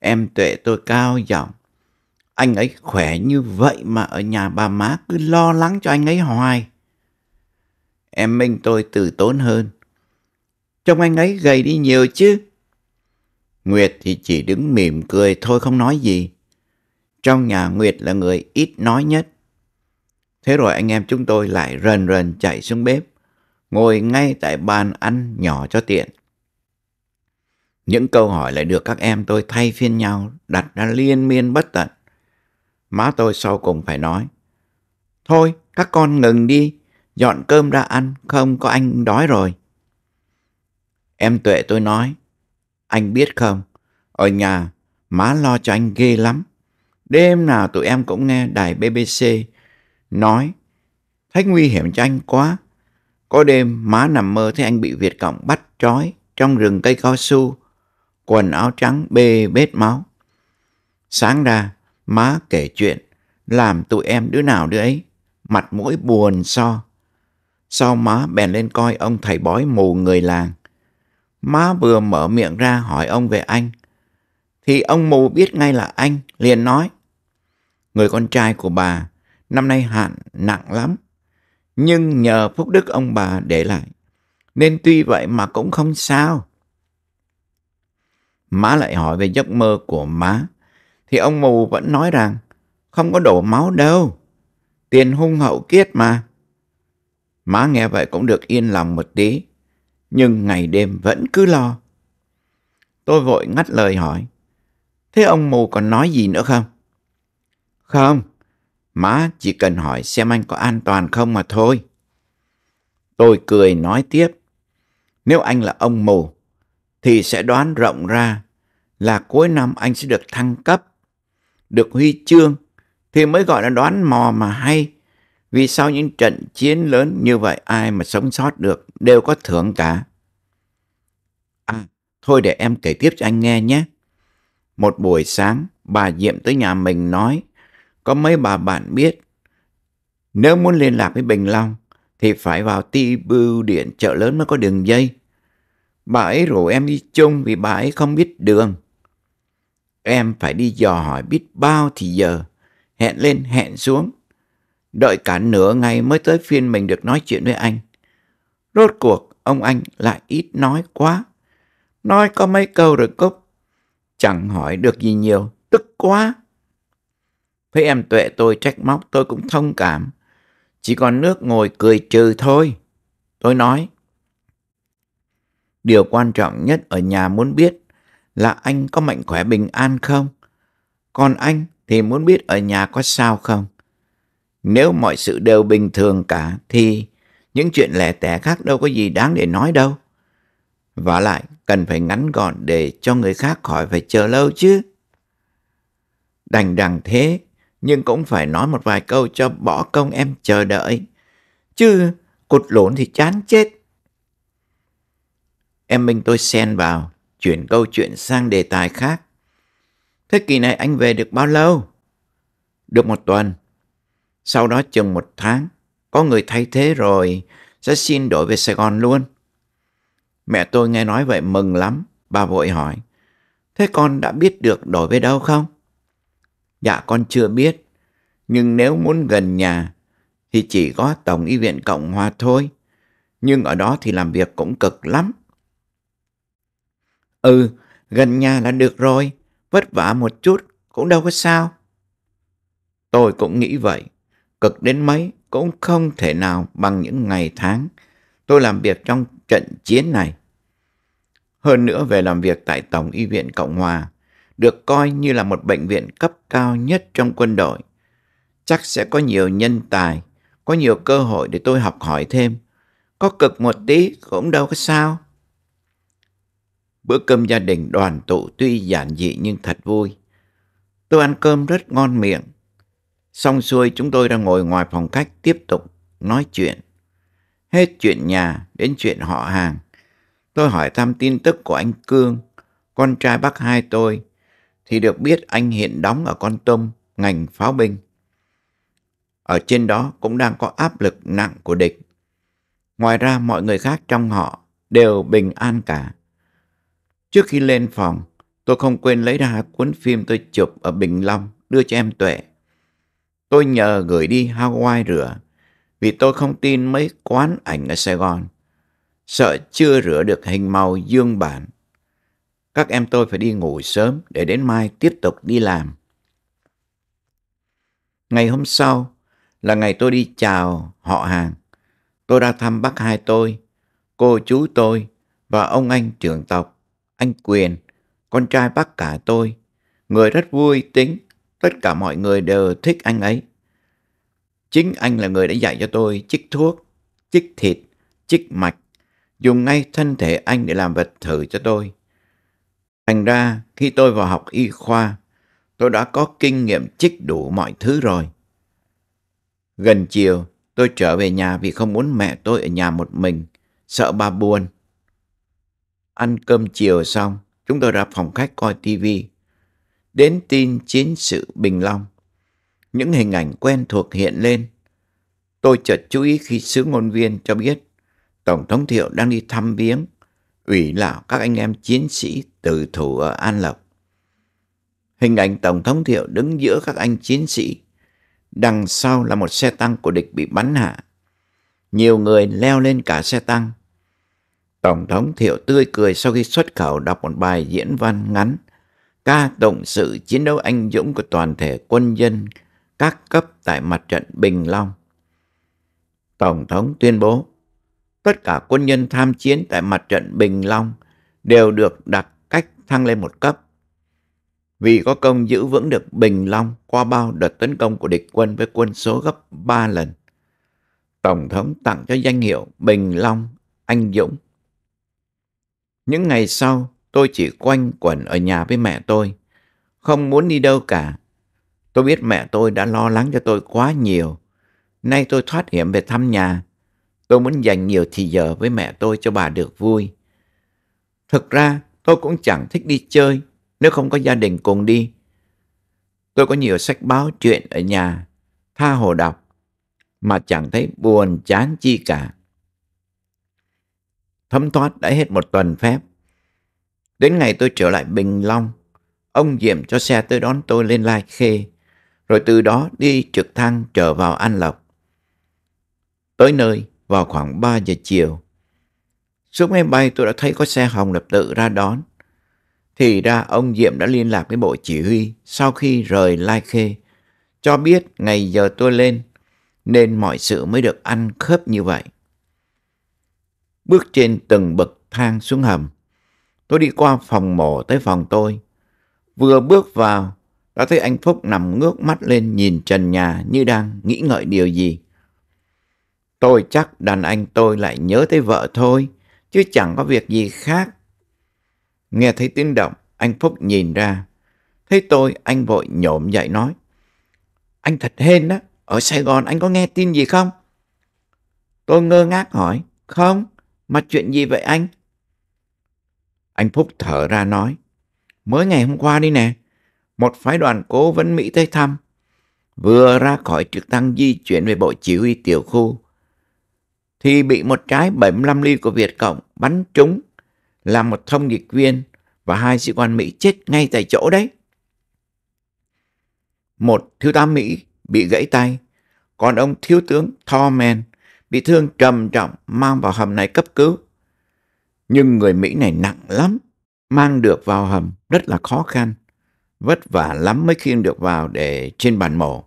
em tuệ tôi cao giọng. Anh ấy khỏe như vậy mà ở nhà bà má cứ lo lắng cho anh ấy hoài. Em Minh tôi tử tốn hơn. Trông anh ấy gầy đi nhiều chứ. Nguyệt thì chỉ đứng mỉm cười thôi không nói gì. Trong nhà Nguyệt là người ít nói nhất. Thế rồi anh em chúng tôi lại rần rần chạy xuống bếp, ngồi ngay tại bàn ăn nhỏ cho tiện. Những câu hỏi lại được các em tôi thay phiên nhau đặt ra liên miên bất tận. Má tôi sau cùng phải nói, Thôi, các con ngừng đi, dọn cơm ra ăn, không có anh đói rồi. Em Tuệ tôi nói, anh biết không, ở nhà má lo cho anh ghê lắm. Đêm nào tụi em cũng nghe đài BBC nói Thấy nguy hiểm cho anh quá. Có đêm má nằm mơ thấy anh bị Việt Cộng bắt trói trong rừng cây cao su, quần áo trắng bê bết máu. Sáng ra, má kể chuyện, làm tụi em đứa nào đứa ấy, mặt mũi buồn so. Sau má bèn lên coi ông thầy bói mù người làng. Má vừa mở miệng ra hỏi ông về anh, thì ông mù biết ngay là anh, liền nói. Người con trai của bà năm nay hạn nặng lắm, nhưng nhờ phúc đức ông bà để lại, nên tuy vậy mà cũng không sao. Má lại hỏi về giấc mơ của má, thì ông mù vẫn nói rằng không có đổ máu đâu, tiền hung hậu kiết mà. Má nghe vậy cũng được yên lòng một tí, nhưng ngày đêm vẫn cứ lo. Tôi vội ngắt lời hỏi, Thế ông mù còn nói gì nữa không? Không, má chỉ cần hỏi xem anh có an toàn không mà thôi. Tôi cười nói tiếp. Nếu anh là ông mù, thì sẽ đoán rộng ra là cuối năm anh sẽ được thăng cấp, được huy chương, thì mới gọi là đoán mò mà hay. Vì sau những trận chiến lớn như vậy ai mà sống sót được đều có thưởng cả. À, thôi để em kể tiếp cho anh nghe nhé. Một buổi sáng, bà Diệm tới nhà mình nói, có mấy bà bạn biết, nếu muốn liên lạc với Bình Long, thì phải vào ti bưu điện chợ lớn mới có đường dây. Bà ấy rủ em đi chung vì bà ấy không biết đường. Em phải đi dò hỏi biết bao thì giờ, hẹn lên hẹn xuống. Đợi cả nửa ngày mới tới phiên mình được nói chuyện với anh. Rốt cuộc, ông anh lại ít nói quá. Nói có mấy câu rồi cúp chẳng hỏi được gì nhiều, tức quá. Thấy em tuệ tôi trách móc tôi cũng thông cảm, chỉ còn nước ngồi cười trừ thôi. Tôi nói, điều quan trọng nhất ở nhà muốn biết là anh có mạnh khỏe bình an không? Còn anh thì muốn biết ở nhà có sao không? Nếu mọi sự đều bình thường cả thì những chuyện lẻ tẻ khác đâu có gì đáng để nói đâu. Và lại cần phải ngắn gọn để cho người khác khỏi phải chờ lâu chứ. Đành đằng thế, nhưng cũng phải nói một vài câu cho bỏ công em chờ đợi. Chứ cụt lộn thì chán chết. Em mình tôi xen vào, chuyển câu chuyện sang đề tài khác. Thế kỳ này anh về được bao lâu? Được một tuần. Sau đó chừng một tháng, có người thay thế rồi, sẽ xin đổi về Sài Gòn luôn. Mẹ tôi nghe nói vậy mừng lắm. Bà vội hỏi. Thế con đã biết được đổi về đâu không? Dạ con chưa biết. Nhưng nếu muốn gần nhà thì chỉ có Tổng Y viện Cộng Hòa thôi. Nhưng ở đó thì làm việc cũng cực lắm. Ừ, gần nhà là được rồi. Vất vả một chút cũng đâu có sao. Tôi cũng nghĩ vậy. Cực đến mấy cũng không thể nào bằng những ngày tháng. Tôi làm việc trong trận chiến này. Hơn nữa về làm việc tại Tổng Y viện Cộng hòa, được coi như là một bệnh viện cấp cao nhất trong quân đội. Chắc sẽ có nhiều nhân tài, có nhiều cơ hội để tôi học hỏi thêm. Có cực một tí cũng đâu có sao. Bữa cơm gia đình đoàn tụ tuy giản dị nhưng thật vui. Tôi ăn cơm rất ngon miệng. Xong xuôi chúng tôi đang ngồi ngoài phòng khách tiếp tục nói chuyện hết chuyện nhà đến chuyện họ hàng. Tôi hỏi thăm tin tức của anh Cương, con trai bác hai tôi, thì được biết anh hiện đóng ở con tôm, ngành pháo binh. Ở trên đó cũng đang có áp lực nặng của địch. Ngoài ra mọi người khác trong họ đều bình an cả. Trước khi lên phòng, tôi không quên lấy ra cuốn phim tôi chụp ở Bình Long đưa cho em Tuệ. Tôi nhờ gửi đi Hawaii rửa vì tôi không tin mấy quán ảnh ở Sài Gòn. Sợ chưa rửa được hình màu dương bản. Các em tôi phải đi ngủ sớm để đến mai tiếp tục đi làm. Ngày hôm sau là ngày tôi đi chào họ hàng. Tôi ra thăm bác hai tôi, cô chú tôi và ông anh trưởng tộc, anh Quyền, con trai bác cả tôi. Người rất vui tính, tất cả mọi người đều thích anh ấy. Chính anh là người đã dạy cho tôi chích thuốc, chích thịt, chích mạch, dùng ngay thân thể anh để làm vật thử cho tôi. Thành ra, khi tôi vào học y khoa, tôi đã có kinh nghiệm chích đủ mọi thứ rồi. Gần chiều, tôi trở về nhà vì không muốn mẹ tôi ở nhà một mình, sợ bà buồn. Ăn cơm chiều xong, chúng tôi ra phòng khách coi tivi. Đến tin chiến sự Bình Long những hình ảnh quen thuộc hiện lên. Tôi chợt chú ý khi sứ ngôn viên cho biết Tổng thống Thiệu đang đi thăm viếng, ủy lạo các anh em chiến sĩ tử thủ ở An Lộc. Hình ảnh Tổng thống Thiệu đứng giữa các anh chiến sĩ. Đằng sau là một xe tăng của địch bị bắn hạ. Nhiều người leo lên cả xe tăng. Tổng thống Thiệu tươi cười sau khi xuất khẩu đọc một bài diễn văn ngắn ca tụng sự chiến đấu anh dũng của toàn thể quân dân các cấp tại mặt trận Bình Long. Tổng thống tuyên bố tất cả quân nhân tham chiến tại mặt trận Bình Long đều được đặt cách thăng lên một cấp. Vì có công giữ vững được Bình Long qua bao đợt tấn công của địch quân với quân số gấp 3 lần, Tổng thống tặng cho danh hiệu Bình Long Anh Dũng. Những ngày sau, tôi chỉ quanh quẩn ở nhà với mẹ tôi, không muốn đi đâu cả Tôi biết mẹ tôi đã lo lắng cho tôi quá nhiều. Nay tôi thoát hiểm về thăm nhà. Tôi muốn dành nhiều thì giờ với mẹ tôi cho bà được vui. Thực ra tôi cũng chẳng thích đi chơi nếu không có gia đình cùng đi. Tôi có nhiều sách báo chuyện ở nhà, tha hồ đọc, mà chẳng thấy buồn chán chi cả. Thấm thoát đã hết một tuần phép. Đến ngày tôi trở lại Bình Long, ông Diệm cho xe tới đón tôi lên Lai Khê rồi từ đó đi trực thăng trở vào An Lộc. Tới nơi vào khoảng 3 giờ chiều. Xuống máy bay tôi đã thấy có xe hồng lập tự ra đón. Thì ra ông Diệm đã liên lạc với bộ chỉ huy sau khi rời Lai Khê, cho biết ngày giờ tôi lên, nên mọi sự mới được ăn khớp như vậy. Bước trên từng bậc thang xuống hầm, tôi đi qua phòng mổ tới phòng tôi. Vừa bước vào, đã thấy anh Phúc nằm ngước mắt lên nhìn trần nhà như đang nghĩ ngợi điều gì. Tôi chắc đàn anh tôi lại nhớ tới vợ thôi, chứ chẳng có việc gì khác. Nghe thấy tiếng động, anh Phúc nhìn ra. Thấy tôi, anh vội nhổm dậy nói. Anh thật hên đó, ở Sài Gòn anh có nghe tin gì không? Tôi ngơ ngác hỏi, không, mà chuyện gì vậy anh? Anh Phúc thở ra nói, mới ngày hôm qua đi nè, một phái đoàn cố vấn Mỹ tới thăm. Vừa ra khỏi trực thăng di chuyển về bộ chỉ huy tiểu khu, thì bị một trái 75 ly của Việt Cộng bắn trúng, làm một thông dịch viên và hai sĩ quan Mỹ chết ngay tại chỗ đấy. Một thiếu tá Mỹ bị gãy tay, còn ông thiếu tướng Thorman bị thương trầm trọng mang vào hầm này cấp cứu. Nhưng người Mỹ này nặng lắm, mang được vào hầm rất là khó khăn vất vả lắm mới khiêng được vào để trên bàn mổ.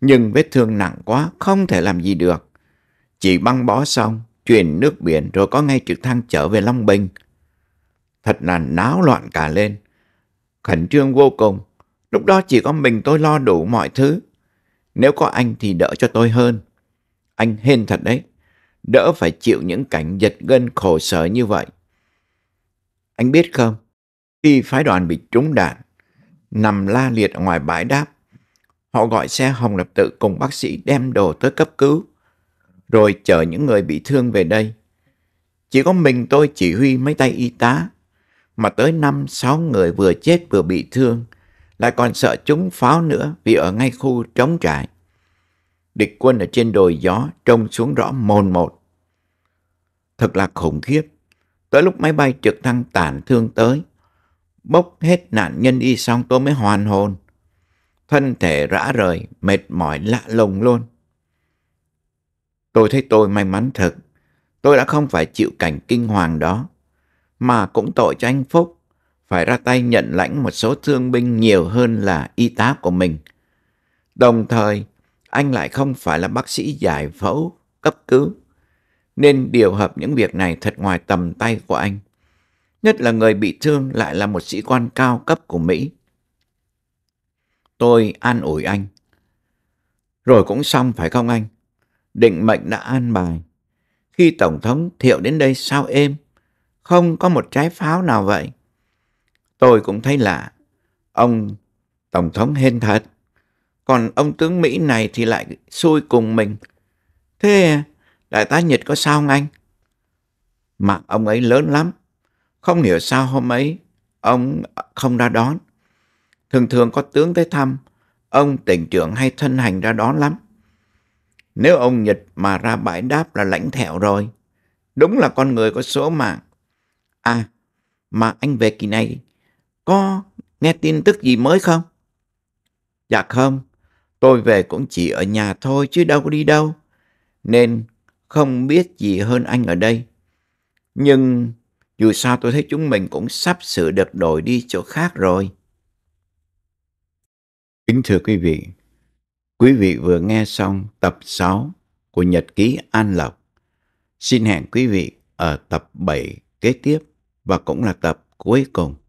Nhưng vết thương nặng quá, không thể làm gì được. Chỉ băng bó xong, chuyển nước biển rồi có ngay trực thăng trở về Long Bình. Thật là náo loạn cả lên. Khẩn trương vô cùng, lúc đó chỉ có mình tôi lo đủ mọi thứ. Nếu có anh thì đỡ cho tôi hơn. Anh hên thật đấy, đỡ phải chịu những cảnh giật gân khổ sở như vậy. Anh biết không, khi phái đoàn bị trúng đạn, nằm la liệt ngoài bãi đáp. Họ gọi xe Hồng lập tự cùng bác sĩ đem đồ tới cấp cứu, rồi chở những người bị thương về đây. Chỉ có mình tôi chỉ huy mấy tay y tá, mà tới năm sáu người vừa chết vừa bị thương, lại còn sợ chúng pháo nữa vì ở ngay khu trống trải. Địch quân ở trên đồi gió trông xuống rõ mồn một. Thật là khủng khiếp. Tới lúc máy bay trực thăng tàn thương tới, bốc hết nạn nhân đi xong tôi mới hoàn hồn. Thân thể rã rời, mệt mỏi lạ lùng luôn. Tôi thấy tôi may mắn thật. Tôi đã không phải chịu cảnh kinh hoàng đó. Mà cũng tội cho anh Phúc. Phải ra tay nhận lãnh một số thương binh nhiều hơn là y tá của mình. Đồng thời, anh lại không phải là bác sĩ giải phẫu, cấp cứu. Nên điều hợp những việc này thật ngoài tầm tay của anh nhất là người bị thương lại là một sĩ quan cao cấp của Mỹ. Tôi an ủi anh. Rồi cũng xong phải không anh? Định mệnh đã an bài. Khi Tổng thống Thiệu đến đây sao êm? Không có một trái pháo nào vậy. Tôi cũng thấy lạ. Ông Tổng thống hên thật. Còn ông tướng Mỹ này thì lại xui cùng mình. Thế à? đại tá Nhật có sao anh? Mạng ông ấy lớn lắm không hiểu sao hôm ấy, ông không ra đón. Thường thường có tướng tới thăm, ông tỉnh trưởng hay thân hành ra đón lắm. Nếu ông Nhật mà ra bãi đáp là lãnh thẹo rồi. Đúng là con người có số mạng. À, mà anh về kỳ này, có nghe tin tức gì mới không? Dạ không, tôi về cũng chỉ ở nhà thôi chứ đâu có đi đâu. Nên không biết gì hơn anh ở đây. Nhưng dù sao tôi thấy chúng mình cũng sắp sửa được đổi đi chỗ khác rồi. Kính thưa quý vị, quý vị vừa nghe xong tập 6 của Nhật ký An Lộc. Xin hẹn quý vị ở tập 7 kế tiếp và cũng là tập cuối cùng.